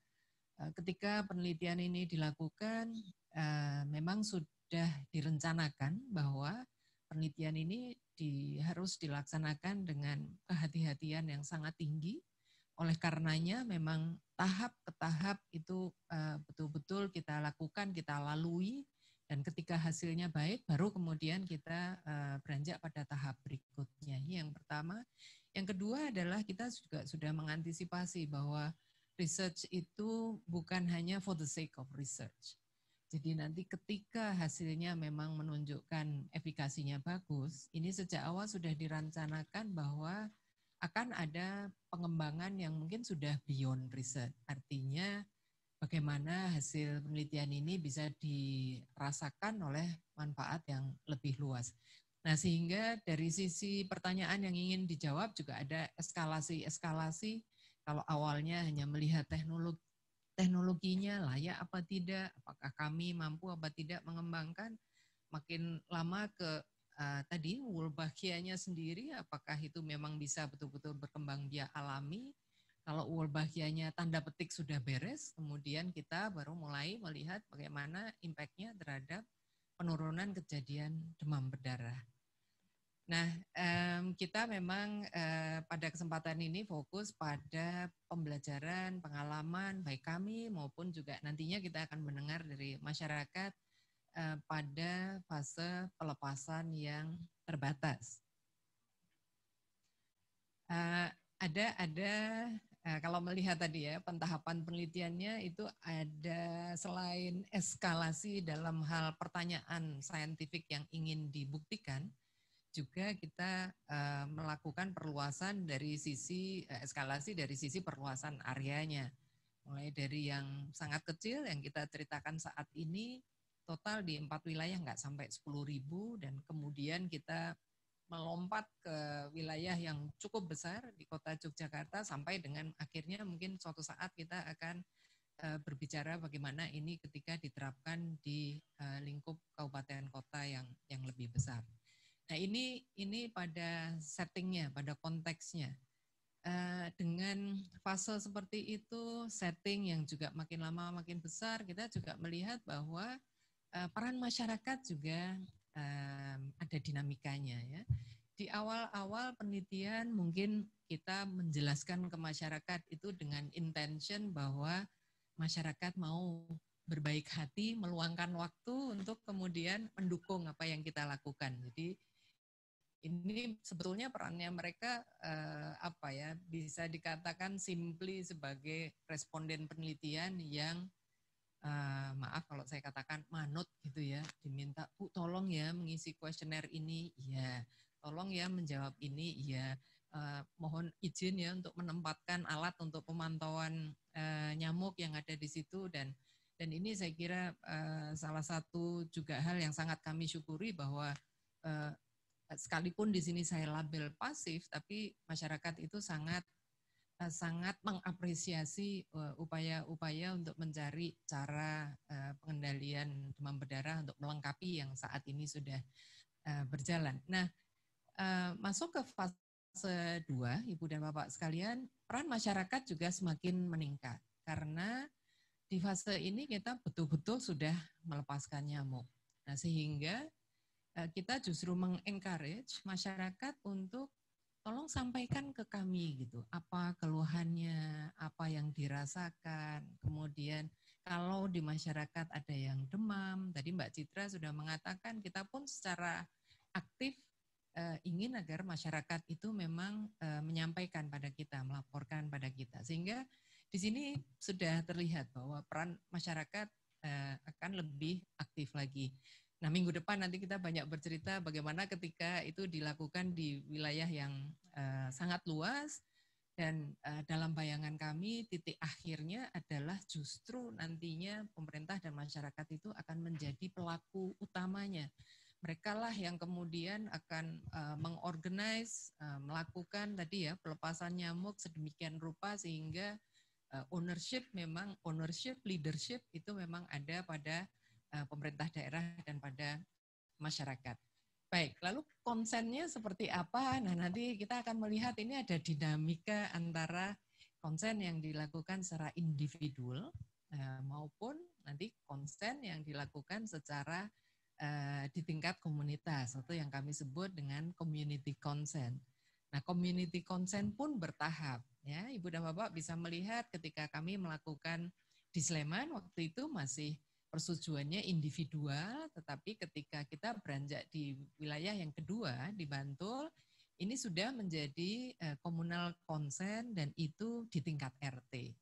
eh, ketika penelitian ini dilakukan eh, memang sudah direncanakan bahwa penelitian ini di, harus dilaksanakan dengan kehati-hatian yang sangat tinggi oleh karenanya memang tahap ke tahap itu eh, betul-betul uh, kita lakukan, kita lalui, dan ketika hasilnya baik, baru kemudian kita uh, beranjak pada tahap berikutnya. yang pertama. Yang kedua adalah kita juga sudah mengantisipasi bahwa research itu bukan hanya for the sake of research. Jadi nanti ketika hasilnya memang menunjukkan efikasinya bagus, ini sejak awal sudah dirancanakan bahwa akan ada pengembangan yang mungkin sudah beyond riset. Artinya bagaimana hasil penelitian ini bisa dirasakan oleh manfaat yang lebih luas. Nah, sehingga dari sisi pertanyaan yang ingin dijawab juga ada eskalasi-eskalasi. Kalau awalnya hanya melihat teknologi teknologinya layak apa tidak, apakah kami mampu apa tidak mengembangkan, makin lama ke uh, tadi wolbachianya sendiri apakah itu memang bisa betul-betul berkembang biak alami? Kalau wolbachianya tanda petik sudah beres, kemudian kita baru mulai melihat bagaimana impactnya terhadap penurunan kejadian demam berdarah. Nah, um, kita memang uh, pada kesempatan ini fokus pada pembelajaran, pengalaman baik kami maupun juga nantinya kita akan mendengar dari masyarakat Eh, pada fase pelepasan yang terbatas. Eh, ada ada eh, kalau melihat tadi ya pentahapan penelitiannya itu ada selain eskalasi dalam hal pertanyaan saintifik yang ingin dibuktikan, juga kita melakukan perluasan dari sisi eskalasi dari sisi perluasan areanya mulai dari yang sangat kecil yang kita ceritakan saat ini total di empat wilayah nggak sampai sepuluh ribu dan kemudian kita melompat ke wilayah yang cukup besar di kota Yogyakarta sampai dengan akhirnya mungkin suatu saat kita akan eh, berbicara bagaimana ini ketika diterapkan di eh, lingkup kabupaten kota yang yang lebih besar. Nah ini ini pada settingnya, pada konteksnya. Eh, dengan fase seperti itu, setting yang juga makin lama makin besar, kita juga melihat bahwa Eh, peran masyarakat juga ada dinamikanya ya. Di awal-awal penelitian mungkin kita menjelaskan ke masyarakat itu dengan intention bahwa masyarakat mau berbaik hati, meluangkan waktu untuk kemudian mendukung apa yang kita lakukan. Jadi ini sebetulnya perannya mereka eh, apa ya bisa dikatakan simply sebagai responden penelitian yang Eh, maaf kalau saya katakan manut gitu ya, diminta Bu tolong ya mengisi kuesioner ini, ya tolong ya menjawab ini, ya uh, mohon izin ya untuk menempatkan alat untuk pemantauan uh, nyamuk yang ada di situ dan dan ini saya kira uh, salah satu juga hal yang sangat kami syukuri bahwa uh, sekalipun di sini saya label pasif, tapi masyarakat itu sangat Eh, sangat mengapresiasi eh, upaya-upaya untuk mencari cara eh, pengendalian demam berdarah untuk melengkapi yang saat ini sudah berjalan. Nah, masuk ke fase 2, Ibu dan Bapak sekalian, peran masyarakat juga semakin meningkat karena di fase ini kita betul-betul sudah melepaskan nyamuk. Nah, sehingga kita justru mengencourage masyarakat untuk tolong sampaikan ke kami gitu apa keluhannya apa yang dirasakan kemudian kalau di masyarakat ada yang demam tadi Mbak Citra sudah mengatakan kita pun secara aktif eh, ingin agar masyarakat itu memang eh, menyampaikan pada kita melaporkan pada kita sehingga di sini sudah terlihat bahwa peran masyarakat eh, akan lebih aktif lagi Nah, minggu depan nanti kita banyak bercerita bagaimana ketika itu dilakukan di wilayah yang uh, sangat luas dan uh, dalam bayangan kami titik akhirnya adalah justru nantinya pemerintah dan masyarakat itu akan menjadi pelaku utamanya. Mereka lah yang kemudian akan uh, mengorganize, uh, melakukan tadi ya pelepasan nyamuk sedemikian rupa sehingga uh, ownership memang ownership leadership itu memang ada pada Eh, pemerintah daerah dan pada masyarakat. Baik, lalu konsennya seperti apa? Nah, nanti kita akan melihat ini ada dinamika antara konsen yang dilakukan secara individual eh, maupun nanti konsen yang dilakukan secara eh, di tingkat komunitas atau yang kami sebut dengan community consent. Nah, community consent pun bertahap ya. Ibu dan Bapak bisa melihat ketika kami melakukan di Sleman waktu itu masih persetujuannya individual, tetapi ketika kita beranjak di wilayah yang kedua di Bantul, ini sudah menjadi eh, komunal konsen dan itu di tingkat RT.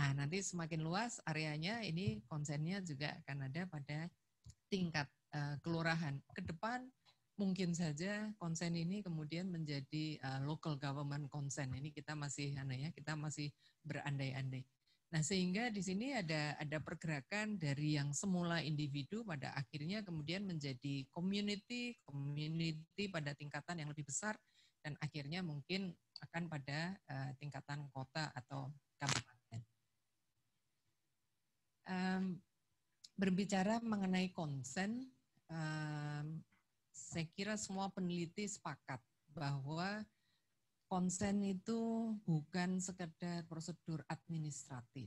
Nah, nanti semakin luas areanya, ini konsennya juga akan ada pada tingkat uh, kelurahan. Ke depan mungkin saja konsen ini kemudian menjadi uh, local government konsen. Ini kita masih aneh ya, kita masih berandai-andai. Nah, sehingga di sini ada ada pergerakan dari yang semula individu pada akhirnya kemudian menjadi community, community pada tingkatan yang lebih besar dan akhirnya mungkin akan pada uh, tingkatan kota atau kabupaten. Um, berbicara mengenai konsen, um, saya kira semua peneliti sepakat bahwa konsen itu bukan sekedar prosedur administratif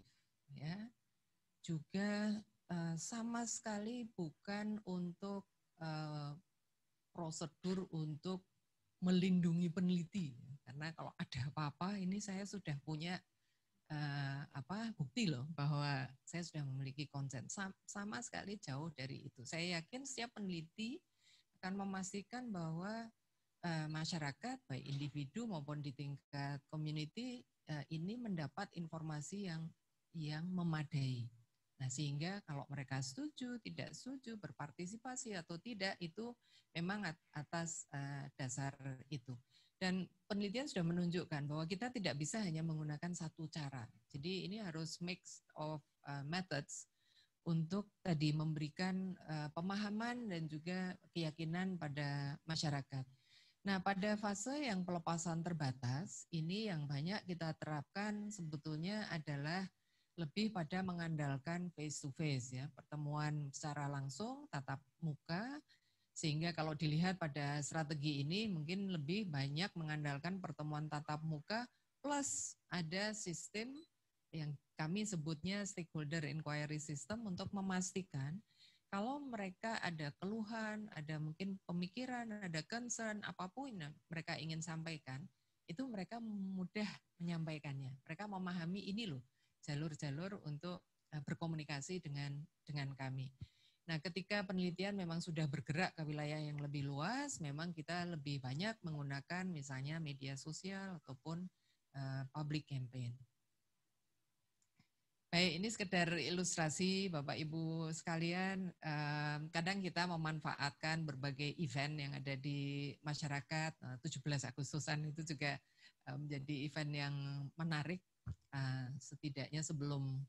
ya juga eh, sama sekali bukan untuk eh, prosedur untuk melindungi peneliti karena kalau ada apa-apa ini saya sudah punya eh, apa bukti loh bahwa saya sudah memiliki konsen sama sekali jauh dari itu saya yakin setiap peneliti akan memastikan bahwa Eh, masyarakat baik individu maupun di tingkat community eh, ini mendapat informasi yang yang memadai. Nah, sehingga kalau mereka setuju, tidak setuju, berpartisipasi atau tidak itu memang atas eh, dasar itu. Dan penelitian sudah menunjukkan bahwa kita tidak bisa hanya menggunakan satu cara. Jadi ini harus mix of methods untuk tadi memberikan pemahaman dan juga keyakinan pada masyarakat. Nah, pada fase yang pelepasan terbatas, ini yang banyak kita terapkan sebetulnya adalah lebih pada mengandalkan face to face ya, pertemuan secara langsung tatap muka sehingga kalau dilihat pada strategi ini mungkin lebih banyak mengandalkan pertemuan tatap muka plus ada sistem yang kami sebutnya stakeholder inquiry system untuk memastikan kalau mereka ada keluhan, ada mungkin pemikiran, ada concern, apapun yang mereka ingin sampaikan, itu mereka mudah menyampaikannya. Mereka memahami ini loh, jalur-jalur untuk eh, berkomunikasi dengan dengan kami. Nah, ketika penelitian memang sudah bergerak ke wilayah yang lebih luas, memang kita lebih banyak menggunakan misalnya media sosial ataupun uh, public campaign. Baik, ini sekedar ilustrasi Bapak Ibu sekalian. Kadang kita memanfaatkan berbagai event yang ada di masyarakat. 17 eh, Agustusan itu juga menjadi event yang menarik, eh, setidaknya sebelum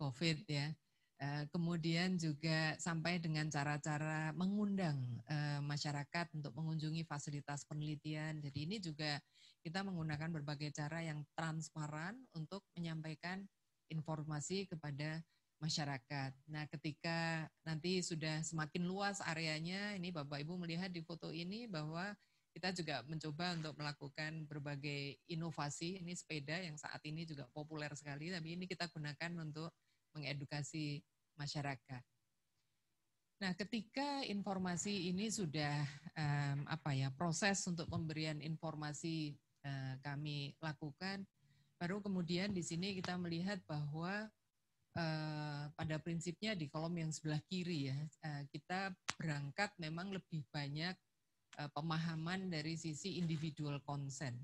COVID ya. Eh, kemudian juga sampai dengan cara-cara mengundang masyarakat untuk mengunjungi fasilitas penelitian. Jadi ini juga kita menggunakan berbagai cara yang transparan untuk menyampaikan informasi kepada masyarakat. Nah, ketika nanti sudah semakin luas areanya, ini Bapak Ibu melihat di foto ini bahwa kita juga mencoba untuk melakukan berbagai inovasi. Ini sepeda yang saat ini juga populer sekali, tapi ini kita gunakan untuk mengedukasi masyarakat. Nah, ketika informasi ini sudah um, apa ya proses untuk pemberian informasi uh, kami lakukan, Baru kemudian di sini kita melihat bahwa eh, pada prinsipnya di kolom yang sebelah kiri ya, eh, kita berangkat memang lebih banyak eh, pemahaman dari sisi individual consent.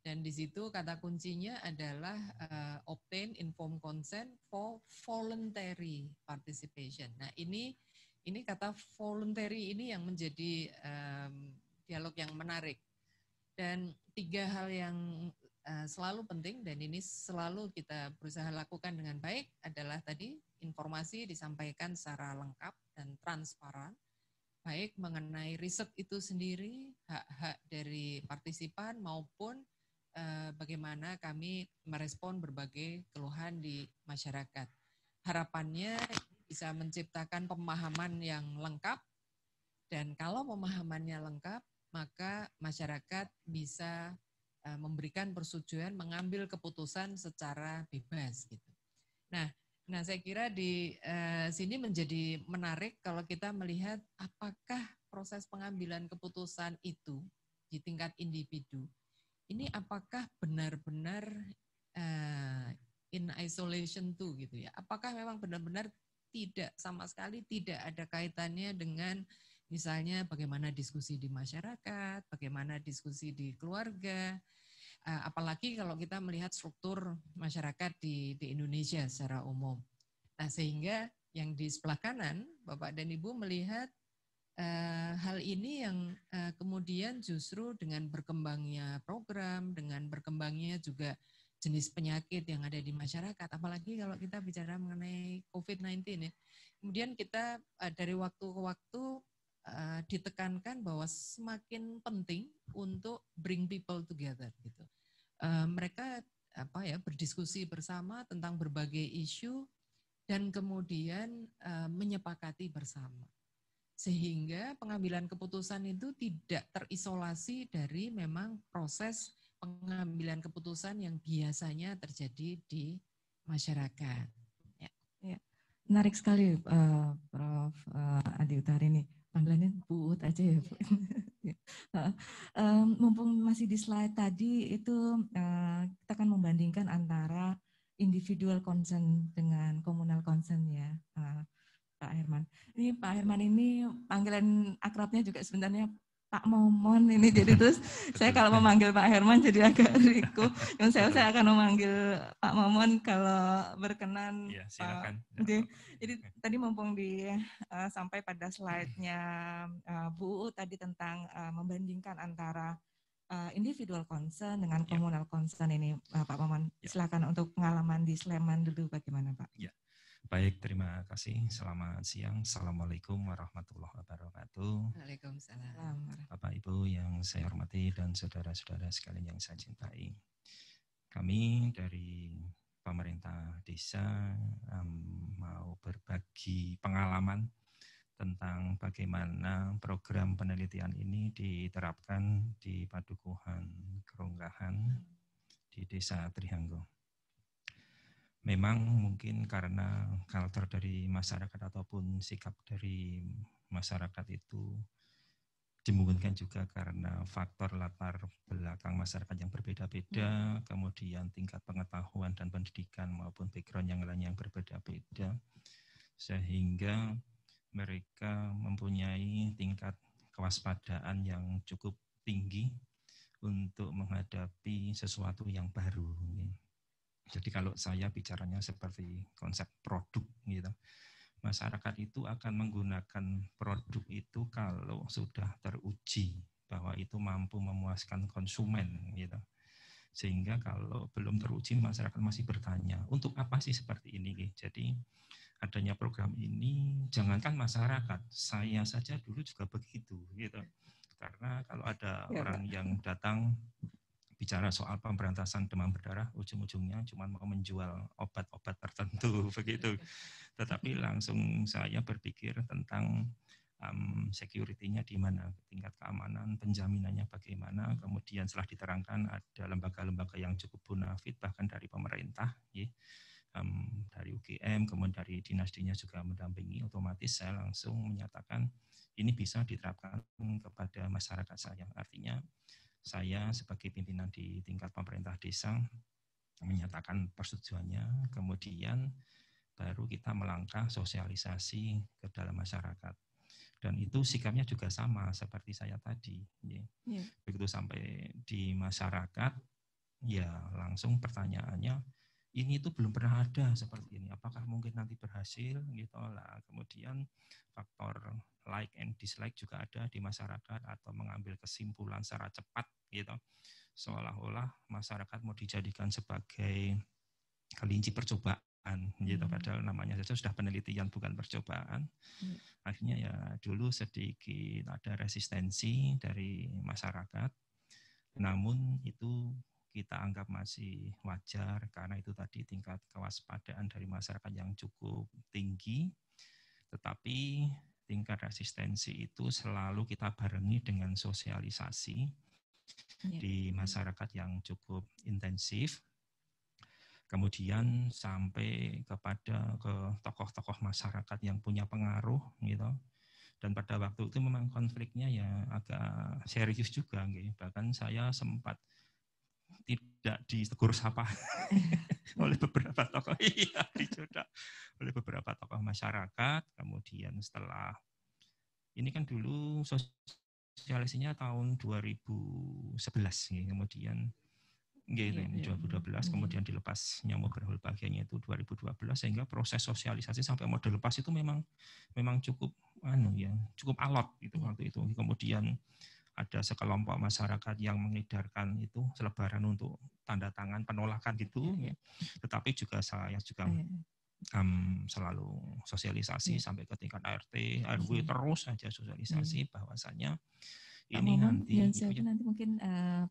Dan di situ kata kuncinya adalah uh, obtain informed consent for voluntary participation. Nah ini ini kata voluntary ini yang menjadi um, dialog yang menarik. Dan tiga hal yang Eh, selalu penting dan ini selalu kita berusaha lakukan dengan baik adalah tadi informasi disampaikan secara lengkap dan transparan baik mengenai riset itu sendiri hak-hak dari partisipan maupun eh, bagaimana kami merespon berbagai keluhan di masyarakat harapannya bisa menciptakan pemahaman yang lengkap dan kalau pemahamannya lengkap maka masyarakat bisa Eh, memberikan persetujuan mengambil keputusan secara bebas gitu. Nah, nah saya kira di eh, sini menjadi menarik kalau kita melihat apakah proses pengambilan keputusan itu di tingkat individu ini apakah benar-benar eh, in isolation tuh gitu ya. Apakah memang benar-benar tidak sama sekali tidak ada kaitannya dengan misalnya bagaimana diskusi di masyarakat, bagaimana diskusi di keluarga, Eh, apalagi kalau kita melihat struktur masyarakat di, di Indonesia secara umum. Nah, sehingga yang di sebelah kanan, Bapak dan Ibu melihat eh, hal ini yang eh, kemudian justru dengan berkembangnya program, dengan berkembangnya juga jenis penyakit yang ada di masyarakat, apalagi kalau kita bicara mengenai COVID-19 ya. Kemudian kita dari waktu ke waktu ditekankan bahwa semakin penting untuk bring people together gitu. Eh, mereka apa ya berdiskusi bersama tentang berbagai isu dan kemudian eh, menyepakati bersama sehingga pengambilan keputusan itu tidak terisolasi dari memang proses pengambilan keputusan yang biasanya terjadi di masyarakat. Ya. ya. Menarik sekali, uh, Prof. Uh, Adi Utari ini. Panggilannya Bu aja ya, Bu. [laughs] Mumpung masih di slide tadi itu kita akan membandingkan antara individual concern dengan komunal concern ya. Pak Herman. Ini Pak Herman ini panggilan akrabnya juga sebenarnya Pak Momon ini [laughs] jadi terus saya kalau memanggil Pak Herman jadi agak [laughs] riku. Yang saya saya akan memanggil Pak Momon kalau berkenan. Ya, silakan. Pak. jadi, jadi tadi mumpung di uh, sampai pada slide-nya uh, Bu tadi tentang uh, membandingkan antara uh, individual concern dengan komunal iya. concern ini uh, Pak Momon. Iya. Silakan untuk pengalaman di Sleman dulu bagaimana Pak? Ya. Baik, terima kasih. Selamat siang. Assalamualaikum warahmatullahi wabarakatuh. Waalaikumsalam. Bapak Ibu yang saya hormati dan saudara-saudara sekalian yang saya cintai. Kami dari pemerintah desa um, mau berbagi pengalaman tentang bagaimana program penelitian ini diterapkan di Padukuhan Keronggahan di Desa Trihanggo memang mungkin karena karakter dari masyarakat ataupun sikap dari masyarakat itu dimungkinkan juga karena faktor latar belakang masyarakat yang berbeda-beda, hmm. kemudian tingkat pengetahuan dan pendidikan maupun background yang lain yang berbeda-beda, sehingga mereka mempunyai tingkat kewaspadaan yang cukup tinggi untuk menghadapi sesuatu yang baru. Gitu. Jadi kalau saya bicaranya seperti konsep produk gitu. Masyarakat itu akan menggunakan produk itu kalau sudah teruji bahwa itu mampu memuaskan konsumen gitu. Sehingga kalau belum teruji masyarakat masih bertanya, untuk apa sih seperti ini? Gitu. Jadi adanya program ini jangankan masyarakat, saya saja dulu juga begitu gitu. Karena kalau ada ya, orang Pak. yang datang bicara soal pemberantasan demam berdarah ujung-ujungnya cuma mau menjual obat-obat tertentu [laughs] begitu. Tetapi langsung saya berpikir tentang um, security-nya di mana, tingkat keamanan, penjaminannya bagaimana, kemudian setelah diterangkan ada lembaga-lembaga yang cukup bonafit bahkan dari pemerintah, ya, um, dari UGM, kemudian dari dinastinya juga mendampingi, otomatis saya langsung menyatakan ini bisa diterapkan kepada masyarakat saya. Artinya saya sebagai pimpinan di tingkat pemerintah desa menyatakan persetujuannya, kemudian baru kita melangkah sosialisasi ke dalam masyarakat. Dan itu sikapnya juga sama seperti saya tadi. Ya. Begitu sampai di masyarakat, ya langsung pertanyaannya, ini itu belum pernah ada seperti ini. Apakah mungkin nanti berhasil gitu lah. Kemudian faktor like and dislike juga ada di masyarakat atau mengambil kesimpulan secara cepat gitu. Seolah-olah masyarakat mau dijadikan sebagai kelinci percobaan gitu hmm. padahal namanya saja sudah penelitian bukan percobaan. Hmm. Akhirnya ya dulu sedikit ada resistensi dari masyarakat namun itu kita anggap masih wajar karena itu tadi tingkat kewaspadaan dari masyarakat yang cukup tinggi. Tetapi tingkat resistensi itu selalu kita barengi dengan sosialisasi ya. di masyarakat yang cukup intensif. Kemudian sampai kepada ke tokoh-tokoh masyarakat yang punya pengaruh gitu dan pada waktu itu memang konfliknya ya agak serius juga gitu. bahkan saya sempat tidak ditegur sapa [laughs] oleh beberapa tokoh [laughs] iya dicoda oleh beberapa tokoh masyarakat kemudian setelah ini kan dulu sosialisasinya tahun 2011 ya. kemudian gitu, ya, 2012 kemudian dilepas nyamuk berhul bagiannya itu 2012 sehingga proses sosialisasi sampai model lepas itu memang memang cukup anu ya cukup alot itu waktu itu kemudian ada sekelompok masyarakat yang mengedarkan itu selebaran untuk tanda tangan penolakan gitu iya, iya. ya. tetapi juga saya juga um, selalu sosialisasi ya. sampai ke tingkat RT, ya. RW terus saja sosialisasi ya. bahwasanya ini Pak nanti ya, nanti mungkin uh,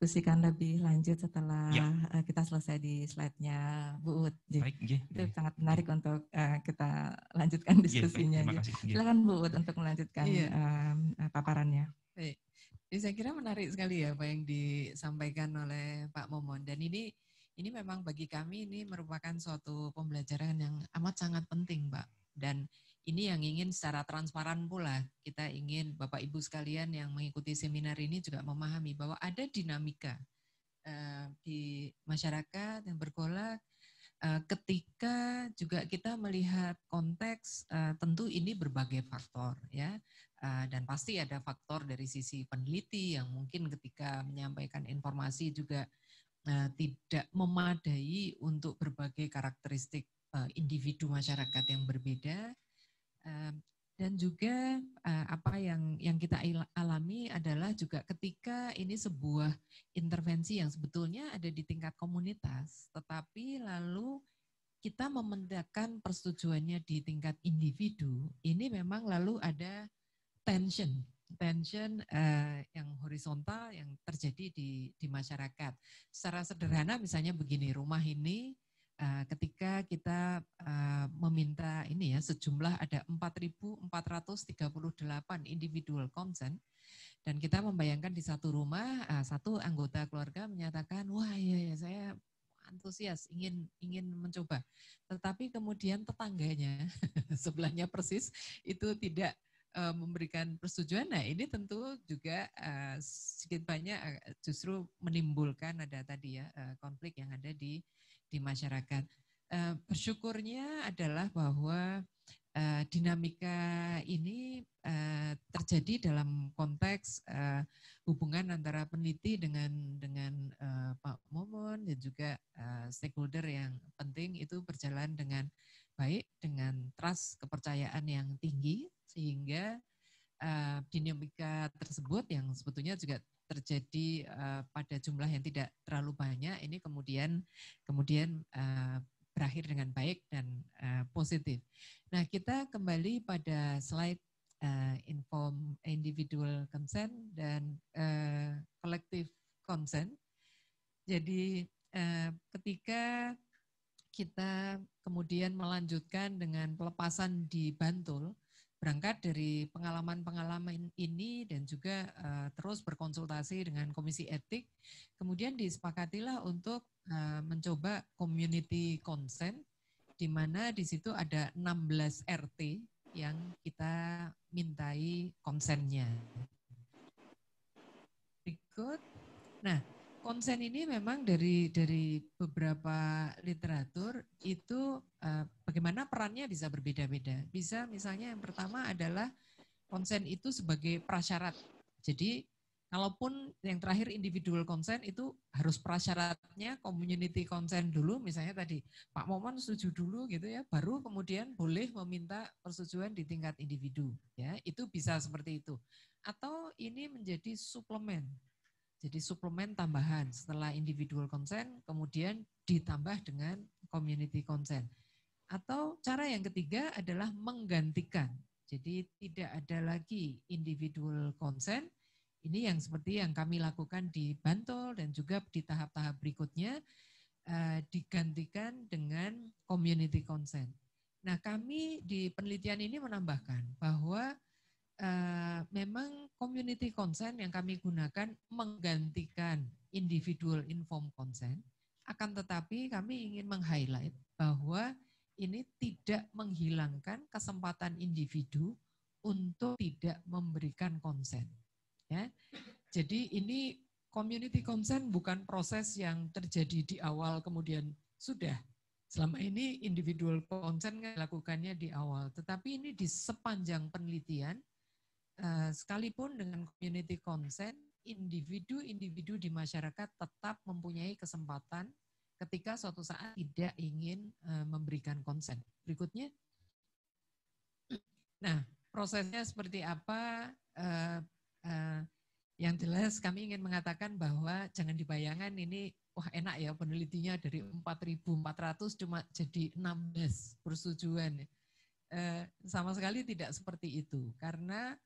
diskusikan lebih lanjut setelah ya. Eh, kita selesai di slide-nya Bu Ut. Baik, ya, Itu ya. sangat menarik ya. untuk eh, kita lanjutkan iya, diskusinya. Ya, iya. Silakan Bu Ut untuk melanjutkan ya. paparannya. Ya, saya kira menarik sekali ya apa yang disampaikan oleh Pak Momon dan ini ini memang bagi kami ini merupakan suatu pembelajaran yang amat sangat penting, Pak. Dan ini yang ingin secara transparan pula kita ingin Bapak Ibu sekalian yang mengikuti seminar ini juga memahami bahwa ada dinamika eh, di masyarakat yang berkolah. Eh, ketika juga kita melihat konteks eh, tentu ini berbagai faktor ya dan pasti ada faktor dari sisi peneliti yang mungkin ketika menyampaikan informasi juga tidak memadai untuk berbagai karakteristik individu masyarakat yang berbeda dan juga eh, apa yang yang kita alami adalah juga ketika ini sebuah intervensi yang sebetulnya ada di tingkat komunitas, tetapi lalu kita memendakan persetujuannya di tingkat individu, ini memang lalu ada tension, tension eh, yang horizontal yang terjadi di di masyarakat. Secara sederhana misalnya begini, rumah ini Eh, ketika kita eh, meminta ini ya sejumlah ada 4.438 individual consent dan kita membayangkan di satu rumah eh, satu anggota keluarga menyatakan wah ya, ya saya antusias ingin ingin mencoba tetapi kemudian tetangganya [laughs] sebelahnya persis itu tidak memberikan persetujuan nah ini tentu juga uh, sedikit banyak uh, justru menimbulkan ada tadi ya uh, konflik yang ada di di masyarakat. Uh, bersyukurnya adalah bahwa uh, dinamika ini uh, terjadi dalam konteks uh, hubungan antara peneliti dengan dengan uh, Pak Momon dan juga uh, stakeholder yang penting itu berjalan dengan baik dengan trust kepercayaan yang tinggi sehingga uh, dinamika tersebut yang sebetulnya juga terjadi uh, pada jumlah yang tidak terlalu banyak ini kemudian kemudian uh, berakhir dengan baik dan uh, positif. Nah kita kembali pada slide uh, inform individual consent dan uh, collective consent. Jadi uh, ketika kita kemudian melanjutkan dengan pelepasan di Bantul, berangkat dari pengalaman-pengalaman ini dan juga uh, terus berkonsultasi dengan komisi etik. Kemudian disepakatilah untuk uh, mencoba community consent di mana di situ ada 16 RT yang kita mintai konsennya. Berikut. Nah, konsen ini memang dari dari beberapa literatur itu Eh, bagaimana perannya bisa berbeda-beda. Bisa misalnya yang pertama adalah konsen itu sebagai prasyarat. Jadi kalaupun yang terakhir individual konsen itu harus prasyaratnya community konsen dulu misalnya tadi Pak Momon setuju dulu gitu ya baru kemudian boleh meminta persetujuan di tingkat individu ya itu bisa seperti itu atau ini menjadi suplemen jadi suplemen tambahan setelah individual konsen kemudian ditambah dengan community konsen atau cara yang ketiga adalah menggantikan. Jadi tidak ada lagi individual consent. Ini yang seperti yang kami lakukan di Bantul dan juga di tahap-tahap berikutnya eh, digantikan dengan community consent. Nah, kami di penelitian ini menambahkan bahwa uh, memang community consent yang kami gunakan menggantikan individual informed consent, akan tetapi kami ingin meng-highlight bahwa ini tidak menghilangkan kesempatan individu untuk tidak memberikan konsen. Ya. Jadi ini community consent bukan proses yang terjadi di awal kemudian sudah. Selama ini individual consent dilakukannya di awal, tetapi ini di sepanjang penelitian eh, sekalipun dengan community consent individu-individu di masyarakat tetap mempunyai kesempatan ketika suatu saat tidak ingin eh, memberikan konsen. Berikutnya. Nah, prosesnya seperti apa? Eh, eh, yang jelas kami ingin mengatakan bahwa jangan dibayangkan ini wah enak ya penelitinya dari 4.400 cuma jadi 16 persetujuan. sama sekali tidak seperti itu karena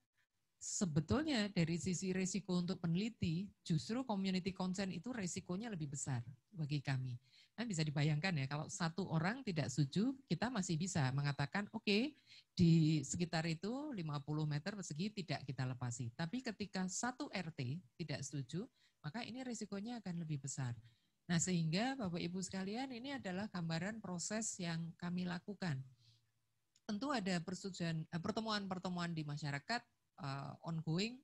sebetulnya dari sisi risiko untuk peneliti, justru community consent itu risikonya lebih besar bagi kami. Nah, bisa dibayangkan ya, kalau satu orang tidak setuju, kita masih bisa mengatakan, oke, okay, di sekitar itu 50 meter persegi tidak kita lepasi. Tapi ketika satu RT tidak setuju, maka ini risikonya akan lebih besar. Nah, sehingga Bapak-Ibu sekalian, ini adalah gambaran proses yang kami lakukan. Tentu ada persetujuan eh, pertemuan-pertemuan di masyarakat, uh, ongoing.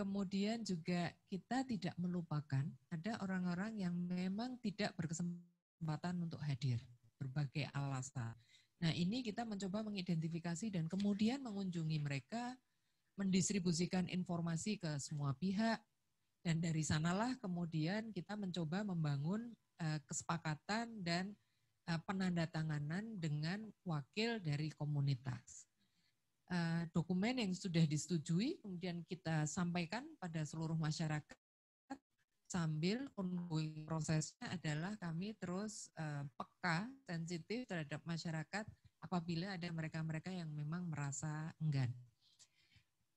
Kemudian juga kita tidak melupakan ada orang-orang yang memang tidak berkesempatan untuk hadir berbagai alasan. Nah, ini kita mencoba mengidentifikasi dan kemudian mengunjungi mereka, mendistribusikan informasi ke semua pihak dan dari sanalah kemudian kita mencoba membangun eh, kesepakatan dan eh, penandatanganan dengan wakil dari komunitas. Eh, dokumen yang sudah disetujui kemudian kita sampaikan pada seluruh masyarakat sambil ongoing prosesnya adalah kami terus eh, peka sensitif terhadap masyarakat apabila ada mereka-mereka yang memang merasa enggan.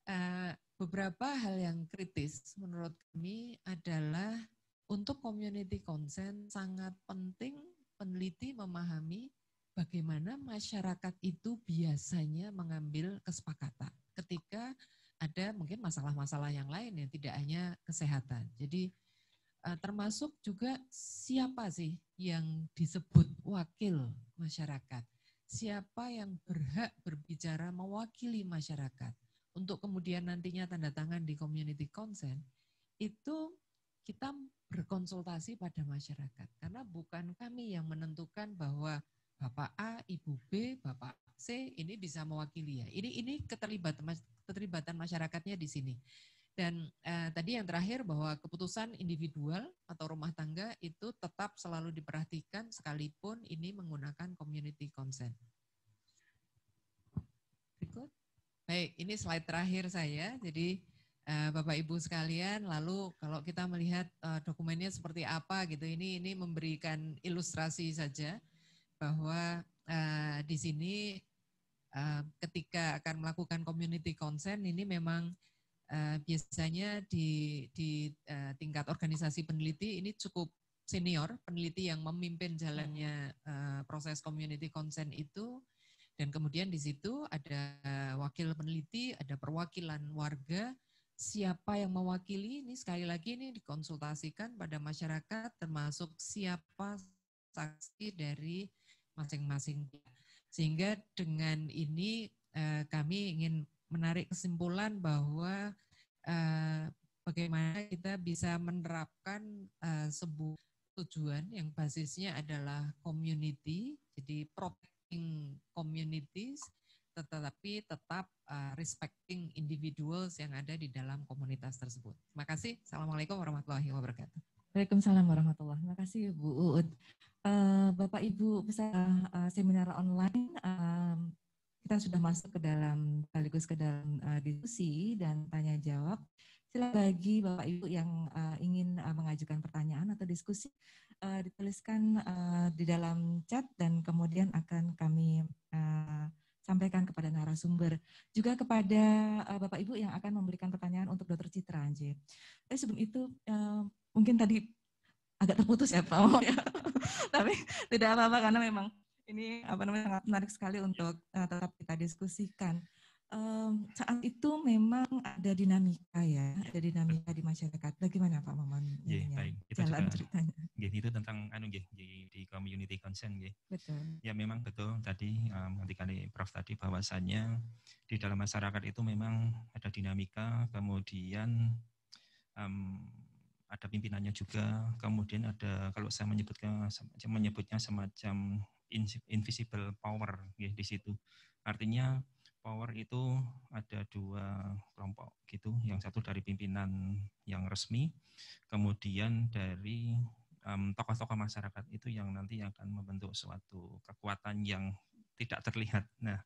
Eh, beberapa hal yang kritis menurut kami adalah untuk community consent sangat penting peneliti memahami bagaimana masyarakat itu biasanya mengambil kesepakatan ketika ada mungkin masalah-masalah yang lain yang tidak hanya kesehatan. Jadi e, termasuk juga siapa sih yang disebut wakil masyarakat? Siapa yang berhak berbicara mewakili masyarakat? Untuk kemudian nantinya tanda tangan di community consent itu kita berkonsultasi pada masyarakat karena bukan kami yang menentukan bahwa Bapak A, Ibu B, Bapak C ini bisa mewakili ya. Ini ini keterlibatan keterlibatan masyarakatnya di sini. Dan eh, tadi yang terakhir bahwa keputusan individual atau rumah tangga itu tetap selalu diperhatikan sekalipun ini menggunakan community consent. Berikut. Baik, ini slide terakhir saya. Jadi eh, Bapak Ibu sekalian, lalu kalau kita melihat eh, dokumennya seperti apa gitu, ini ini memberikan ilustrasi saja bahwa uh, di sini uh, ketika akan melakukan community consent ini memang uh, biasanya di, di uh, tingkat organisasi peneliti ini cukup senior peneliti yang memimpin jalannya uh, proses community consent itu dan kemudian di situ ada wakil peneliti, ada perwakilan warga, siapa yang mewakili ini sekali lagi ini dikonsultasikan pada masyarakat termasuk siapa saksi dari masing-masing. Sehingga dengan ini eh, kami ingin menarik kesimpulan bahwa eh, bagaimana kita bisa menerapkan eh, sebuah tujuan yang basisnya adalah community, jadi protecting communities, tetapi tetap respecting individuals yang ada di dalam komunitas tersebut. Terima kasih. Assalamualaikum warahmatullahi wabarakatuh. Waalaikumsalam warahmatullahi wabarakatuh. Terima kasih Bu uud Eh, Bapak Ibu peserta uh, seminar online, um, kita sudah masuk ke dalam sekaligus ke dalam uh, diskusi dan tanya jawab. Silakan bagi Bapak Ibu yang uh, ingin uh, mengajukan pertanyaan atau diskusi uh, dituliskan uh, di dalam chat dan kemudian akan kami uh, sampaikan kepada narasumber juga kepada uh, Bapak Ibu yang akan memberikan pertanyaan untuk Dr. Citra Anje. Tapi sebelum itu uh, mungkin tadi agak terputus ya Pak Mo ya. Tapi tidak apa-apa karena memang ini apa namanya sangat menarik sekali untuk uh, tetap kita diskusikan. Um, saat itu memang ada dinamika ya, ada dinamika di masyarakat. Bagaimana Pak Maman? ya, baik. Kita jalan ceritanya. Ya, itu tentang anu ya, di, di community concern ya. Betul. Ya memang betul tadi um, eh, ketika Prof tadi bahwasannya di dalam masyarakat itu memang ada dinamika, kemudian um, ada pimpinannya juga, kemudian ada kalau saya menyebutkan menyebutnya semacam invisible power ya, di situ. Artinya power itu ada dua kelompok gitu, yang satu dari pimpinan yang resmi, kemudian dari tokoh mmm, tokoh-tokoh masyarakat itu yang nanti akan membentuk suatu kekuatan yang tidak terlihat. Nah,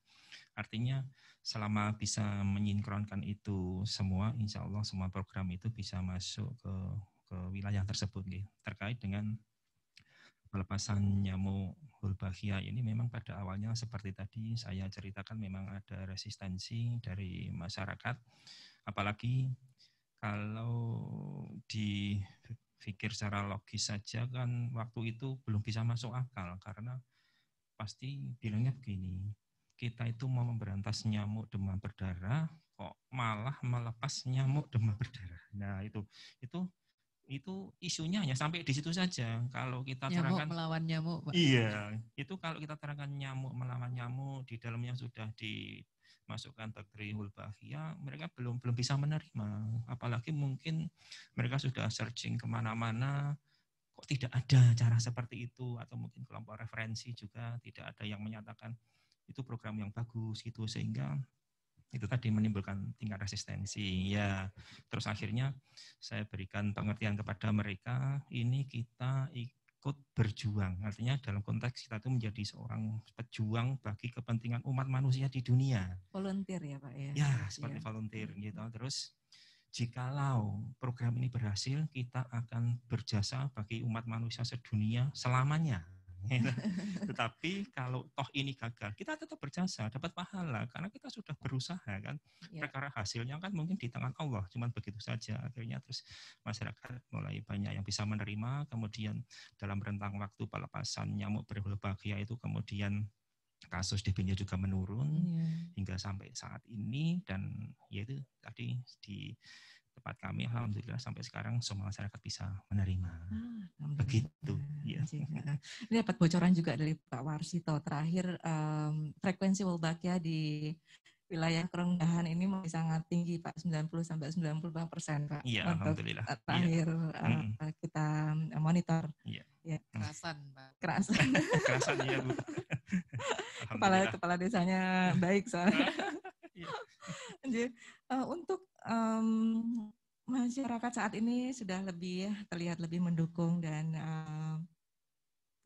artinya selama bisa menyinkronkan itu semua, insya Allah semua program itu bisa masuk ke ke wilayah tersebut nih. terkait dengan pelepasan nyamuk Wolbachia ini memang pada awalnya seperti tadi saya ceritakan memang ada resistensi dari masyarakat apalagi kalau di pikir secara logis saja kan waktu itu belum bisa masuk akal karena pasti bilangnya begini kita itu mau memberantas nyamuk demam berdarah kok malah melepas nyamuk demam berdarah nah itu itu itu isunya hanya sampai di situ saja. Kalau kita nyamuk terangkan melawan nyamuk, Pak. iya, itu kalau kita terangkan nyamuk melawan nyamuk di dalamnya sudah dimasukkan bakteri Wolbachia, mereka belum belum bisa menerima. Apalagi mungkin mereka sudah searching kemana-mana, kok tidak ada cara seperti itu, atau mungkin kelompok referensi juga tidak ada yang menyatakan itu program yang bagus gitu sehingga itu tadi menimbulkan tingkat resistensi ya terus akhirnya saya berikan pengertian kepada mereka ini kita ikut berjuang artinya dalam konteks kita itu menjadi seorang pejuang bagi kepentingan umat manusia di dunia volunteer ya pak ya ya iya. seperti ya. volunteer gitu terus jikalau program ini berhasil kita akan berjasa bagi umat manusia sedunia selamanya Iya. [laughs] Tetapi kalau toh ini gagal, kita tetap berjasa, dapat pahala karena kita sudah berusaha kan. Ya. Perkara hasilnya kan mungkin di tangan Allah, cuman begitu saja. Akhirnya terus masyarakat mulai banyak yang bisa menerima, kemudian dalam rentang waktu pelepasan nyamuk berbahagia itu kemudian kasus db nya juga menurun iya. hingga sampai saat ini dan yaitu tadi di tempat kami alhamdulillah sampai sekarang semua masyarakat bisa menerima. Ah, Begitu. Ya. Ini dapat bocoran juga dari Pak Warsito terakhir um, frekuensi Wolbachia ya di wilayah kerendahan ini masih sangat tinggi Pak 90 sampai 90 persen Pak ya, alhamdulillah. Iya. terakhir ya. uh, mm. kita monitor iya. ya. Ya. kerasan Pak kerasan [laughs] kerasan ya Bu kepala kepala desanya baik soalnya uh, [laughs] untuk um, masyarakat saat ini sudah lebih terlihat lebih mendukung dan um,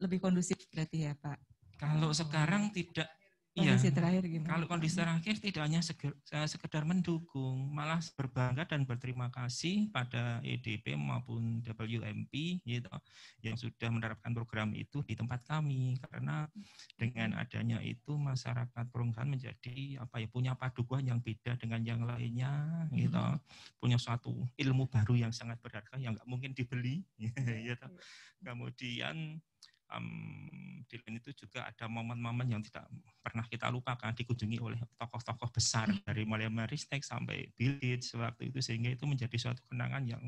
lebih kondusif berarti ya Pak. Kalau sekarang tidak Iya. kondisi iya. terakhir gimana? Kalau kondisi terakhir tidak hanya seger, eh, sekedar mendukung, malah berbangga dan berterima kasih pada EDP maupun WMP gitu yang sudah menerapkan program itu di tempat kami karena dengan adanya itu masyarakat perumahan menjadi apa ya punya padukuhan yang beda dengan yang lainnya gitu. Hmm. Punya suatu ilmu baru yang sangat berharga yang nggak mungkin dibeli [laughs] iya, gitu. Iya. Kemudian um, di lain itu juga ada momen-momen yang tidak pernah kita lupakan dikunjungi oleh tokoh-tokoh besar hmm. dari mulai Maristek sampai Bill Gates waktu itu sehingga itu menjadi suatu kenangan yang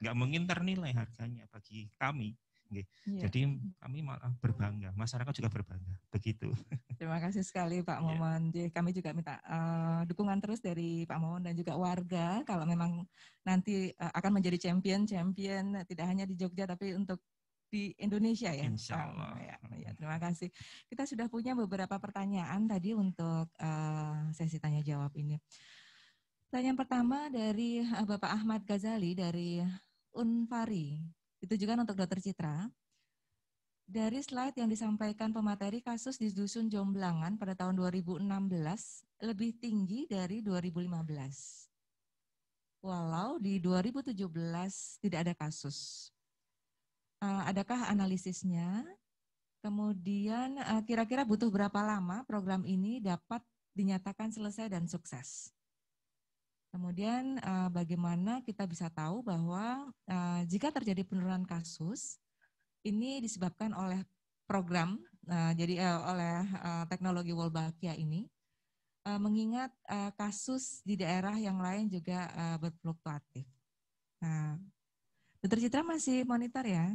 nggak mungkin ternilai harganya bagi kami. Yeah. Iya. Jadi kami malah berbangga, masyarakat juga berbangga, begitu. [laughs] Terima kasih sekali Pak iya. Momon. Yeah. kami juga minta uh, dukungan terus dari Pak Momon dan juga warga kalau memang nanti uh, akan menjadi champion, champion tidak hanya di Jogja tapi untuk di Indonesia ya. Insya oh, Allah. Ya, ya, terima kasih. Kita sudah punya beberapa pertanyaan tadi untuk uh, sesi tanya jawab ini. Pertanyaan pertama dari eh, Bapak Ahmad Ghazali dari Unfari. juga untuk Dokter Citra. Dari slide yang disampaikan pemateri kasus di Dusun Jomblangan pada tahun 2016 lebih tinggi dari 2015. Walau di 2017 tidak ada kasus. Eh, adakah analisisnya? Kemudian eh, kira-kira butuh berapa lama program ini dapat dinyatakan selesai dan sukses? Kemudian eh, bagaimana kita bisa tahu bahwa jika terjadi penurunan kasus ini disebabkan oleh program jadi oleh uh, teknologi Wolbachia ini mengingat kasus di daerah yang lain juga berfluktuatif. Nah, Dokter Citra masih monitor ya?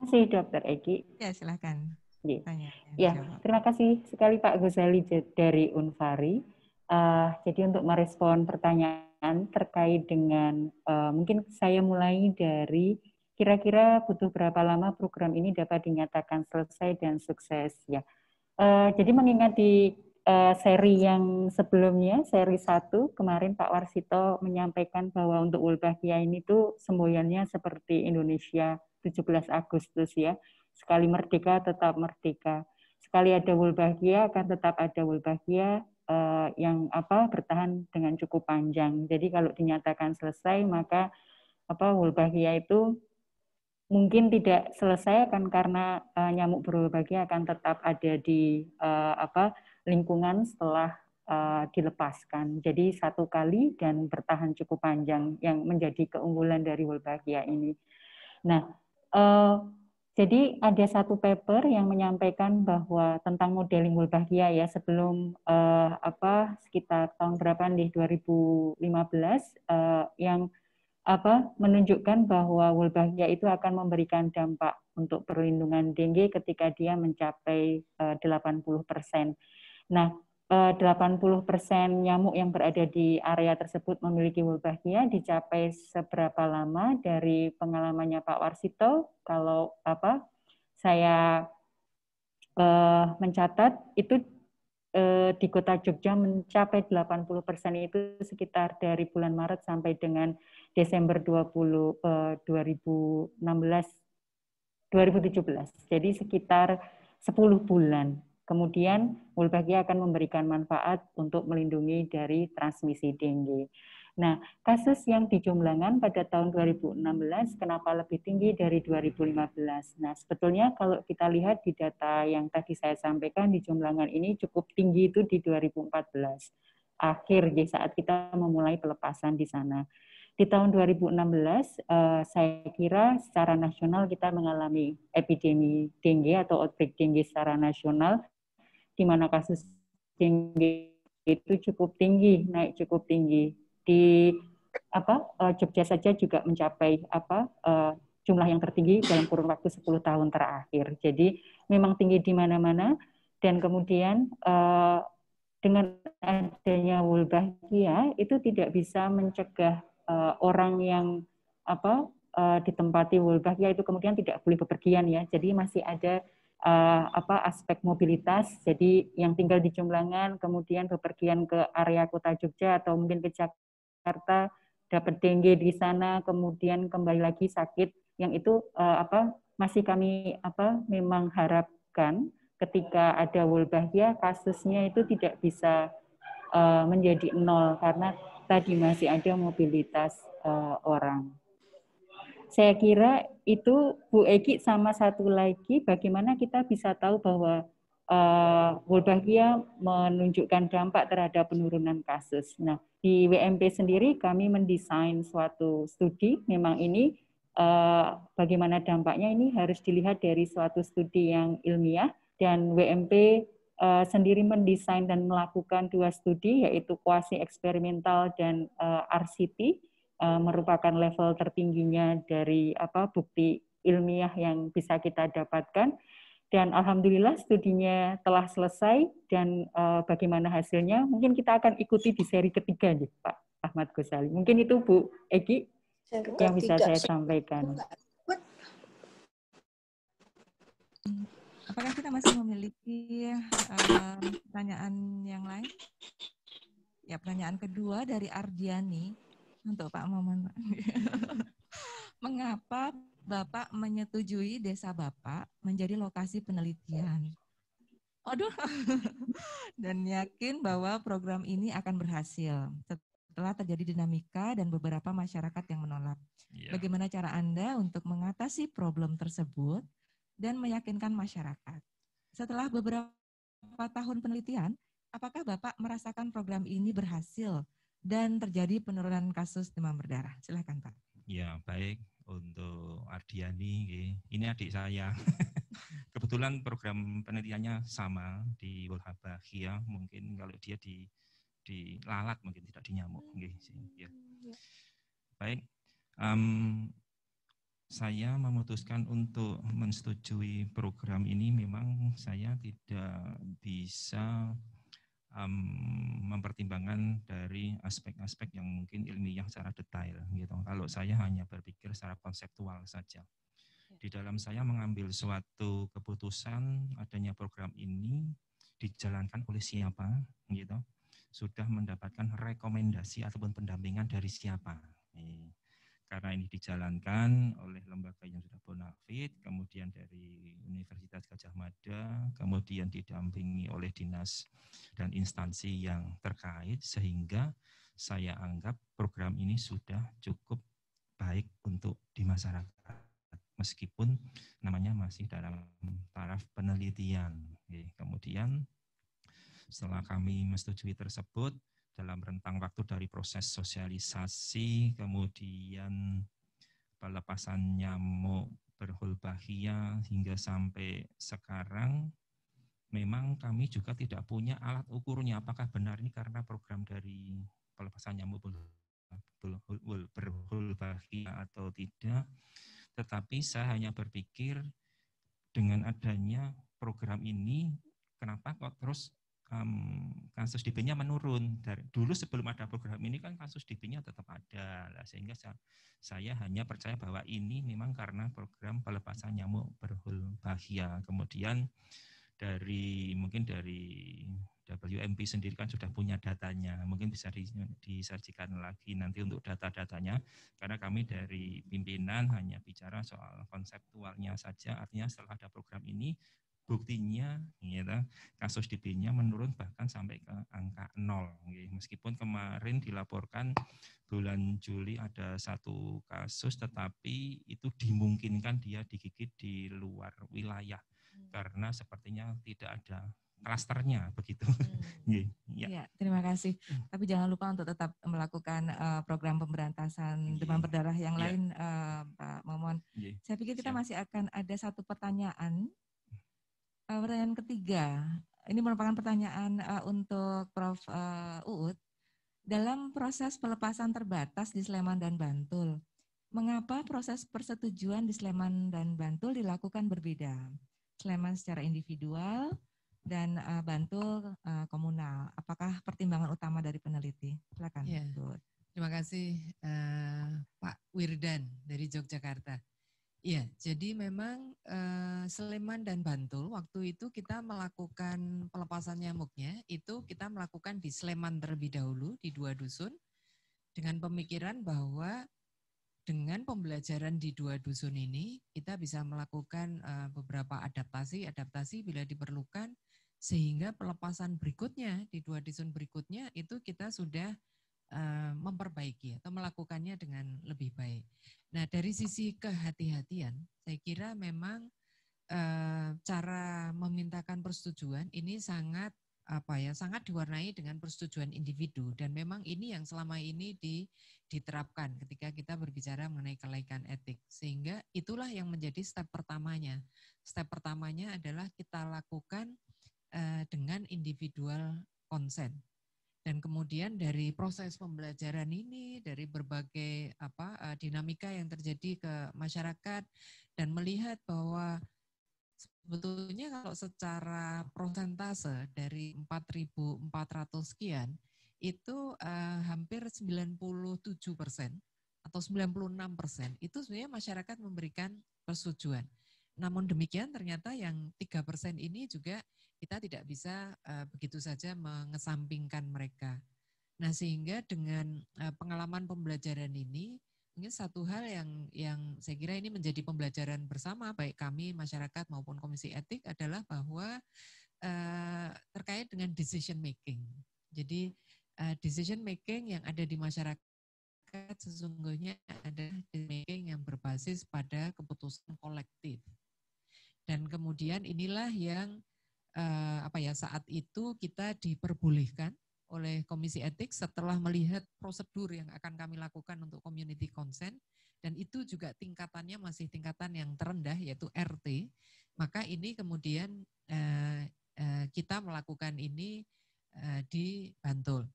Masih Dokter Egi. Ya silahkan. Ya, Tanya, ya terima kasih sekali Pak Ghazali dari Unvari. Uh, jadi untuk merespon pertanyaan terkait dengan uh, mungkin saya mulai dari kira-kira butuh berapa lama program ini dapat dinyatakan selesai dan sukses ya. Uh, jadi mengingat di Eh, seri yang sebelumnya, seri 1, kemarin Pak Warsito menyampaikan bahwa untuk Ulbahia ini tuh semboyannya seperti Indonesia 17 Agustus ya. Sekali merdeka, tetap merdeka. Sekali ada Ulbahia, akan tetap ada Ulbahia uh, eh, yang apa bertahan dengan cukup panjang. Jadi kalau dinyatakan selesai, maka apa Ulbahia itu mungkin tidak selesai akan karena uh, nyamuk berulbahia akan tetap ada di uh, apa lingkungan setelah uh, dilepaskan. Jadi satu kali dan bertahan cukup panjang yang menjadi keunggulan dari Wolbachia ini. Nah, uh, jadi ada satu paper yang menyampaikan bahwa tentang modeling Wolbachia ya sebelum uh, apa sekitar tahun berapa nih 2015 uh, yang apa menunjukkan bahwa Wolbachia itu akan memberikan dampak untuk perlindungan dengue ketika dia mencapai uh, 80 persen. Nah, 80% eh, persen nyamuk yang berada di area tersebut memiliki wolbachia dicapai seberapa lama dari pengalamannya Pak Warsito kalau apa saya eh, mencatat itu eh, di kota Jogja mencapai 80% persen itu sekitar dari bulan Maret sampai dengan Desember 20 eh, 2016 2017. Jadi sekitar 10 bulan Kemudian Wolbachia akan memberikan manfaat untuk melindungi dari transmisi dengue. Nah, kasus yang dijumlahkan pada tahun 2016 kenapa lebih tinggi dari 2015? Nah, sebetulnya kalau kita lihat di data yang tadi saya sampaikan di Jomblangan ini cukup tinggi itu di 2014 akhir ya saat kita memulai pelepasan di sana. Di tahun 2016 eh, saya kira secara nasional kita mengalami epidemi dengue atau outbreak dengue secara nasional di mana kasus tinggi itu cukup tinggi, naik cukup tinggi. Di apa eh, Jogja saja juga mencapai apa eh, jumlah yang tertinggi dalam kurun waktu 10 tahun terakhir. Jadi memang tinggi di mana-mana dan kemudian eh, dengan adanya wulbahia itu tidak bisa mencegah orang yang apa ditempati wulbahia itu kemudian tidak boleh bepergian ya. Jadi masih ada uh, apa aspek mobilitas. Jadi yang tinggal di Jomblangan kemudian bepergian ke area kota Jogja atau mungkin ke Jakarta dapat dengue di sana kemudian kembali lagi sakit yang itu uh, apa masih kami apa memang harapkan ketika ada wolbachia ya, kasusnya itu tidak bisa uh, menjadi nol karena tadi masih ada mobilitas uh, orang. Saya kira itu Bu Eki sama satu lagi bagaimana kita bisa tahu bahwa uh, Wolbachia menunjukkan dampak terhadap penurunan kasus. Nah, di WMP sendiri kami mendesain suatu studi, memang ini uh, bagaimana dampaknya ini harus dilihat dari suatu studi yang ilmiah, dan WMP uh, eh, sendiri mendesain dan melakukan dua studi, yaitu kuasi eksperimental dan uh, RCT, uh, merupakan level tertingginya dari apa bukti ilmiah yang bisa kita dapatkan dan alhamdulillah studinya telah selesai dan uh, bagaimana hasilnya mungkin kita akan ikuti di seri ketiga nih Pak Ahmad Gosali Mungkin itu Bu Egi seri yang bisa saya sampaikan. Apakah kita masih memiliki uh, pertanyaan yang lain? Ya, pertanyaan kedua dari Ardiani untuk Pak Momon. [laughs] Mengapa Bapak menyetujui desa Bapak menjadi lokasi penelitian? Aduh, [laughs] dan yakin bahwa program ini akan berhasil setelah terjadi dinamika dan beberapa masyarakat yang menolak. Yeah. Bagaimana cara Anda untuk mengatasi problem tersebut dan meyakinkan masyarakat? Setelah beberapa tahun penelitian, apakah Bapak merasakan program ini berhasil dan terjadi penurunan kasus demam berdarah. Silahkan Pak. Ya baik untuk Ardiani, ini adik saya. [laughs] Kebetulan program penelitiannya sama di Wolhaba Kia, mungkin kalau dia di di lalat mungkin tidak di nyamuk. Ya. ya. Baik, um, saya memutuskan untuk menyetujui program ini memang saya tidak bisa um, mempertimbangkan dari aspek-aspek yang mungkin ilmiah secara detail gitu. Kalau saya hanya berpikir secara konseptual saja. Ya. Di dalam saya mengambil suatu keputusan adanya program ini dijalankan oleh siapa gitu. Sudah mendapatkan rekomendasi ataupun pendampingan dari siapa. Gitu karena ini dijalankan oleh lembaga yang sudah bonafit, kemudian dari Universitas Gajah Mada, kemudian didampingi oleh dinas dan instansi yang terkait, sehingga saya anggap program ini sudah cukup baik untuk di masyarakat, meskipun namanya masih dalam taraf penelitian. Kemudian setelah kami menyetujui tersebut, dalam rentang waktu dari proses sosialisasi, kemudian pelepasan nyamuk berholbahia hingga sampai sekarang memang kami juga tidak punya alat ukurnya apakah benar ini karena program dari pelepasan nyamuk berholbahia atau tidak tetapi saya hanya berpikir dengan adanya program ini kenapa kok terus um, kasus DP-nya menurun. Dari, dulu sebelum ada program ini kan kasus DP-nya tetap ada, lah. sehingga saya, saya hanya percaya bahwa ini memang karena program pelepasan nyamuk berhul Kemudian dari mungkin dari WMP sendiri kan sudah punya datanya, mungkin bisa disajikan lagi nanti untuk data-datanya, karena kami dari pimpinan hanya bicara soal konseptualnya saja, artinya setelah ada program ini, buktinya gitu, kasus DP-nya menurun bahkan sampai ke angka nol. Gitu. Meskipun kemarin dilaporkan bulan Juli ada satu kasus, tetapi itu dimungkinkan dia digigit di luar wilayah hmm. karena sepertinya tidak ada klasternya begitu. Hmm. yeah. [laughs] Ya. ya, iya, terima kasih. Hmm. Tapi jangan lupa untuk tetap melakukan uh, program pemberantasan yeah. demam berdarah yang yeah. lain, uh, Pak Momon. Yeah. Saya pikir kita Siap. masih akan ada satu pertanyaan Uh, pertanyaan ketiga, ini merupakan pertanyaan uh, untuk Prof. Uh, eh, Uut. Dalam proses pelepasan terbatas di Sleman dan Bantul, mengapa proses persetujuan di Sleman dan Bantul dilakukan berbeda? Sleman secara individual dan uh, Bantul uh, komunal. Apakah pertimbangan utama dari peneliti? Silakan. yeah. Terima kasih uh, Pak Wirdan dari Yogyakarta. Ya, jadi memang uh, Sleman dan Bantul waktu itu kita melakukan pelepasan nyamuknya itu kita melakukan di Sleman terlebih dahulu di dua dusun dengan pemikiran bahwa dengan pembelajaran di dua dusun ini kita bisa melakukan uh, beberapa adaptasi adaptasi bila diperlukan sehingga pelepasan berikutnya di dua dusun berikutnya itu kita sudah eh, memperbaiki atau melakukannya dengan lebih baik. Nah, dari sisi kehati-hatian, saya kira memang e, cara memintakan persetujuan ini sangat apa ya, sangat diwarnai dengan persetujuan individu dan memang ini yang selama ini di, diterapkan ketika kita berbicara mengenai kelaikan etik. Sehingga itulah yang menjadi step pertamanya. Step pertamanya adalah kita lakukan e, dengan individual consent dan kemudian dari proses pembelajaran ini dari berbagai apa eh, dinamika yang terjadi ke masyarakat dan melihat bahwa sebetulnya kalau secara prosentase dari 4.400 sekian itu uh, hampir 97 persen atau 96 persen itu sebenarnya masyarakat memberikan persetujuan. Namun demikian ternyata yang tiga persen ini juga kita tidak bisa eh, begitu saja mengesampingkan mereka. Nah, sehingga dengan eh, pengalaman pembelajaran ini mungkin satu hal yang yang saya kira ini menjadi pembelajaran bersama baik kami masyarakat maupun komisi etik adalah bahwa eh, terkait dengan decision making. Jadi decision making yang ada di masyarakat sesungguhnya ada decision making yang berbasis pada keputusan kolektif dan kemudian inilah yang eh, apa ya saat itu kita diperbolehkan oleh Komisi Etik setelah melihat prosedur yang akan kami lakukan untuk community consent dan itu juga tingkatannya masih tingkatan yang terendah yaitu RT maka ini kemudian eh, eh, kita melakukan ini eh, di Bantul.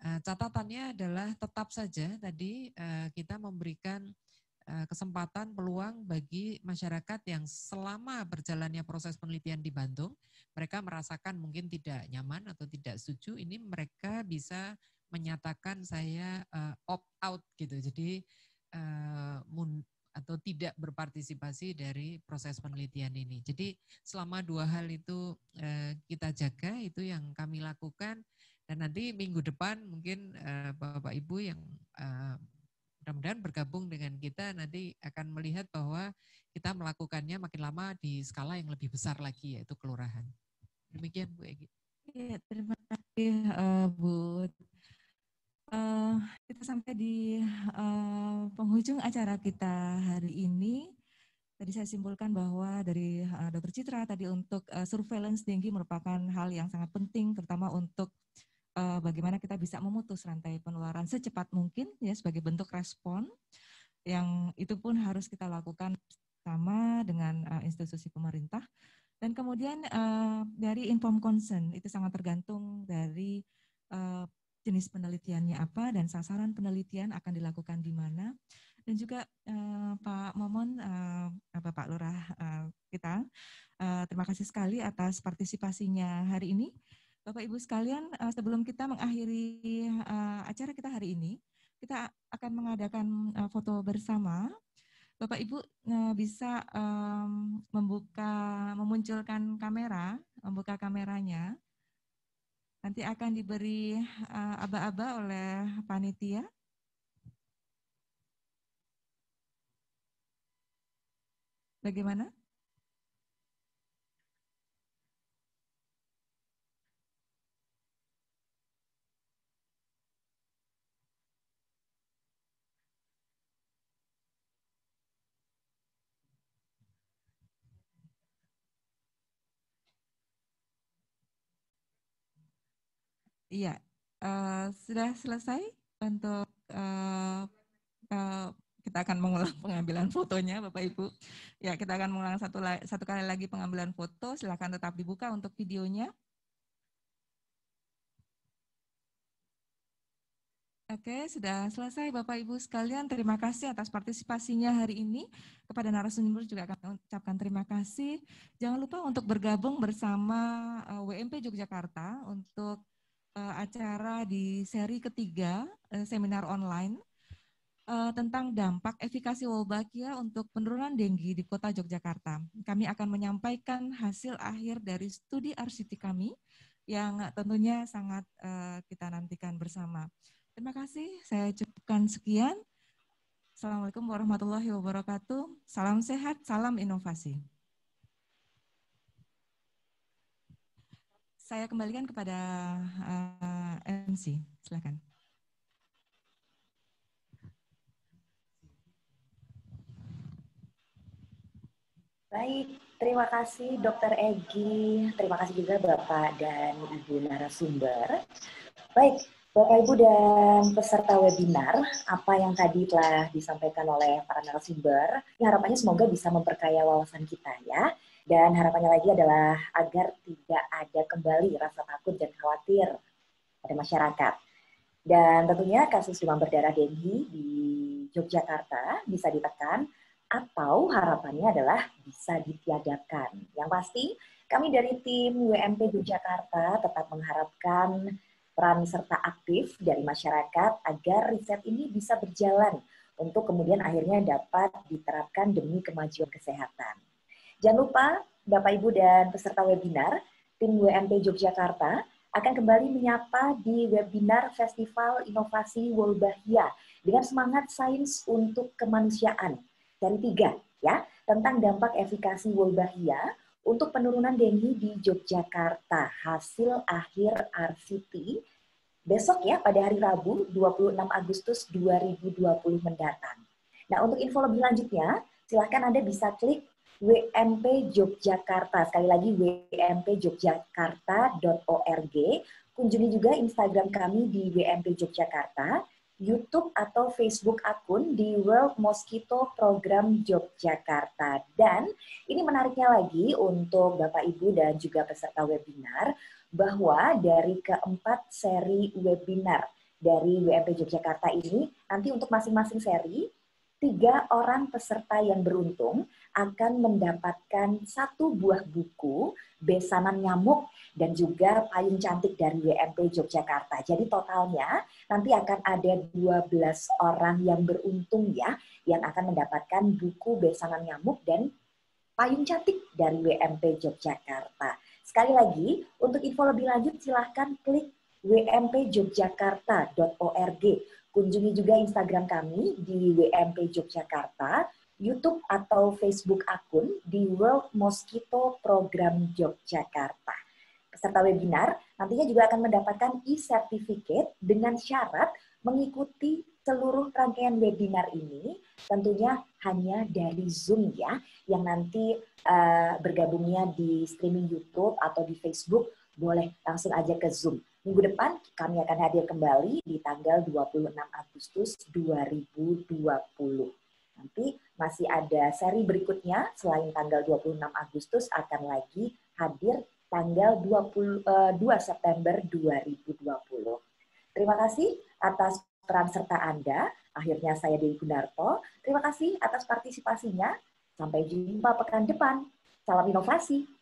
Eh, catatannya adalah tetap saja tadi eh, kita memberikan Eh, kesempatan peluang bagi masyarakat yang selama berjalannya proses penelitian di Bandung mereka merasakan mungkin tidak nyaman atau tidak setuju ini mereka bisa menyatakan saya uh, opt out gitu jadi uh, mun atau tidak berpartisipasi dari proses penelitian ini. Jadi selama dua hal itu uh, kita jaga itu yang kami lakukan dan nanti minggu depan mungkin uh, Bapak Ibu yang uh, mudah-mudahan bergabung dengan kita nanti akan melihat bahwa kita melakukannya makin lama di skala yang lebih besar lagi yaitu kelurahan. Ya. Demikian Bu Egi. Ya, terima kasih uh, Bu. Uh, kita sampai di uh, penghujung acara kita hari ini. Tadi saya simpulkan bahwa dari uh, Dr. Citra tadi untuk uh, surveillance tinggi merupakan hal yang sangat penting, terutama untuk Eh, bagaimana kita bisa memutus rantai penularan secepat mungkin ya sebagai bentuk respon yang itu pun harus kita lakukan sama dengan uh, institusi pemerintah dan kemudian uh, dari inform concern itu sangat tergantung dari uh, jenis penelitiannya apa dan sasaran penelitian akan dilakukan di mana dan juga uh, Pak Momon uh, apa Pak Lurah uh, kita uh, terima kasih sekali atas partisipasinya hari ini Bapak Ibu sekalian, eh, sebelum kita mengakhiri eh, acara kita hari ini, kita akan mengadakan eh, foto bersama. Bapak Ibu bisa membuka, memunculkan kamera, membuka kameranya. Nanti akan diberi aba-aba oleh panitia. Bagaimana? Iya, uh, sudah selesai untuk uh, uh, kita akan mengulang [laughs] pengambilan fotonya, Bapak Ibu. Ya, kita akan mengulang satu satu kali lagi pengambilan foto. Silakan tetap dibuka untuk videonya. Oke, sudah selesai Bapak Ibu sekalian. Terima kasih atas partisipasinya hari ini. Kepada narasumber juga akan ucapkan terima kasih. Jangan lupa untuk bergabung bersama WMP Yogyakarta untuk uh, acara di seri ketiga uh, seminar online uh, tentang dampak efikasi Wolbachia untuk penurunan denggi di Kota Yogyakarta. Kami akan menyampaikan hasil akhir dari studi RCT kami yang tentunya sangat uh, kita nantikan bersama. Terima kasih, saya cukupkan sekian. Assalamualaikum warahmatullahi wabarakatuh. Salam sehat, salam inovasi. saya kembalikan kepada uh, eh, MC. Silakan. Baik, terima kasih Dokter Egi, terima kasih juga Bapak dan Ibu narasumber. Baik, Bapak Ibu dan peserta webinar, apa yang tadi telah disampaikan oleh para narasumber, ya harapannya semoga bisa memperkaya wawasan kita ya. Dan harapannya lagi adalah agar tidak ada kembali rasa takut dan khawatir pada masyarakat. Dan tentunya kasus demam berdarah dengue di Yogyakarta bisa ditekan atau harapannya adalah bisa ditiadakan. Yang pasti kami dari tim WMP Yogyakarta tetap mengharapkan peran serta aktif dari masyarakat agar riset ini bisa berjalan untuk kemudian akhirnya dapat diterapkan demi kemajuan kesehatan. Jangan lupa Bapak Ibu dan peserta webinar, tim WMP Yogyakarta akan kembali menyapa di webinar Festival Inovasi Wolbahia dengan semangat sains untuk kemanusiaan. Dari tiga, ya, tentang dampak efikasi Wolbahia untuk penurunan dengue di Yogyakarta hasil akhir RCT besok ya pada hari Rabu 26 Agustus 2020 mendatang. Nah, untuk info lebih lanjutnya, silahkan Anda bisa klik WMP Yogyakarta. Sekali lagi WMP Yogyakarta.org. Kunjungi juga Instagram kami di WMP Yogyakarta, YouTube atau Facebook akun di World Mosquito Program Yogyakarta. Dan ini menariknya lagi untuk Bapak Ibu dan juga peserta webinar bahwa dari keempat seri webinar dari WMP Yogyakarta ini nanti untuk masing-masing seri tiga orang peserta yang beruntung akan mendapatkan satu buah buku Besanan Nyamuk dan juga Payung Cantik dari WMP Yogyakarta. Jadi totalnya nanti akan ada 12 orang yang beruntung ya yang akan mendapatkan buku Besanan Nyamuk dan Payung Cantik dari WMP Yogyakarta. Sekali lagi, untuk info lebih lanjut silahkan klik wmpjogjakarta.org. Kunjungi juga Instagram kami di WMP Yogyakarta YouTube atau Facebook akun di World Mosquito Program Yogyakarta. Peserta webinar nantinya juga akan mendapatkan e-certificate dengan syarat mengikuti seluruh rangkaian webinar ini tentunya hanya dari Zoom ya, yang nanti uh, bergabungnya di streaming YouTube atau di Facebook boleh langsung aja ke Zoom. Minggu depan kami akan hadir kembali di tanggal 26 Agustus 2020. Nanti masih ada seri berikutnya selain tanggal 26 Agustus akan lagi hadir tanggal 20, eh, 2 September 2020. Terima kasih atas peran serta Anda. Akhirnya saya Dewi Gunarto. Terima kasih atas partisipasinya. Sampai jumpa pekan depan. Salam inovasi.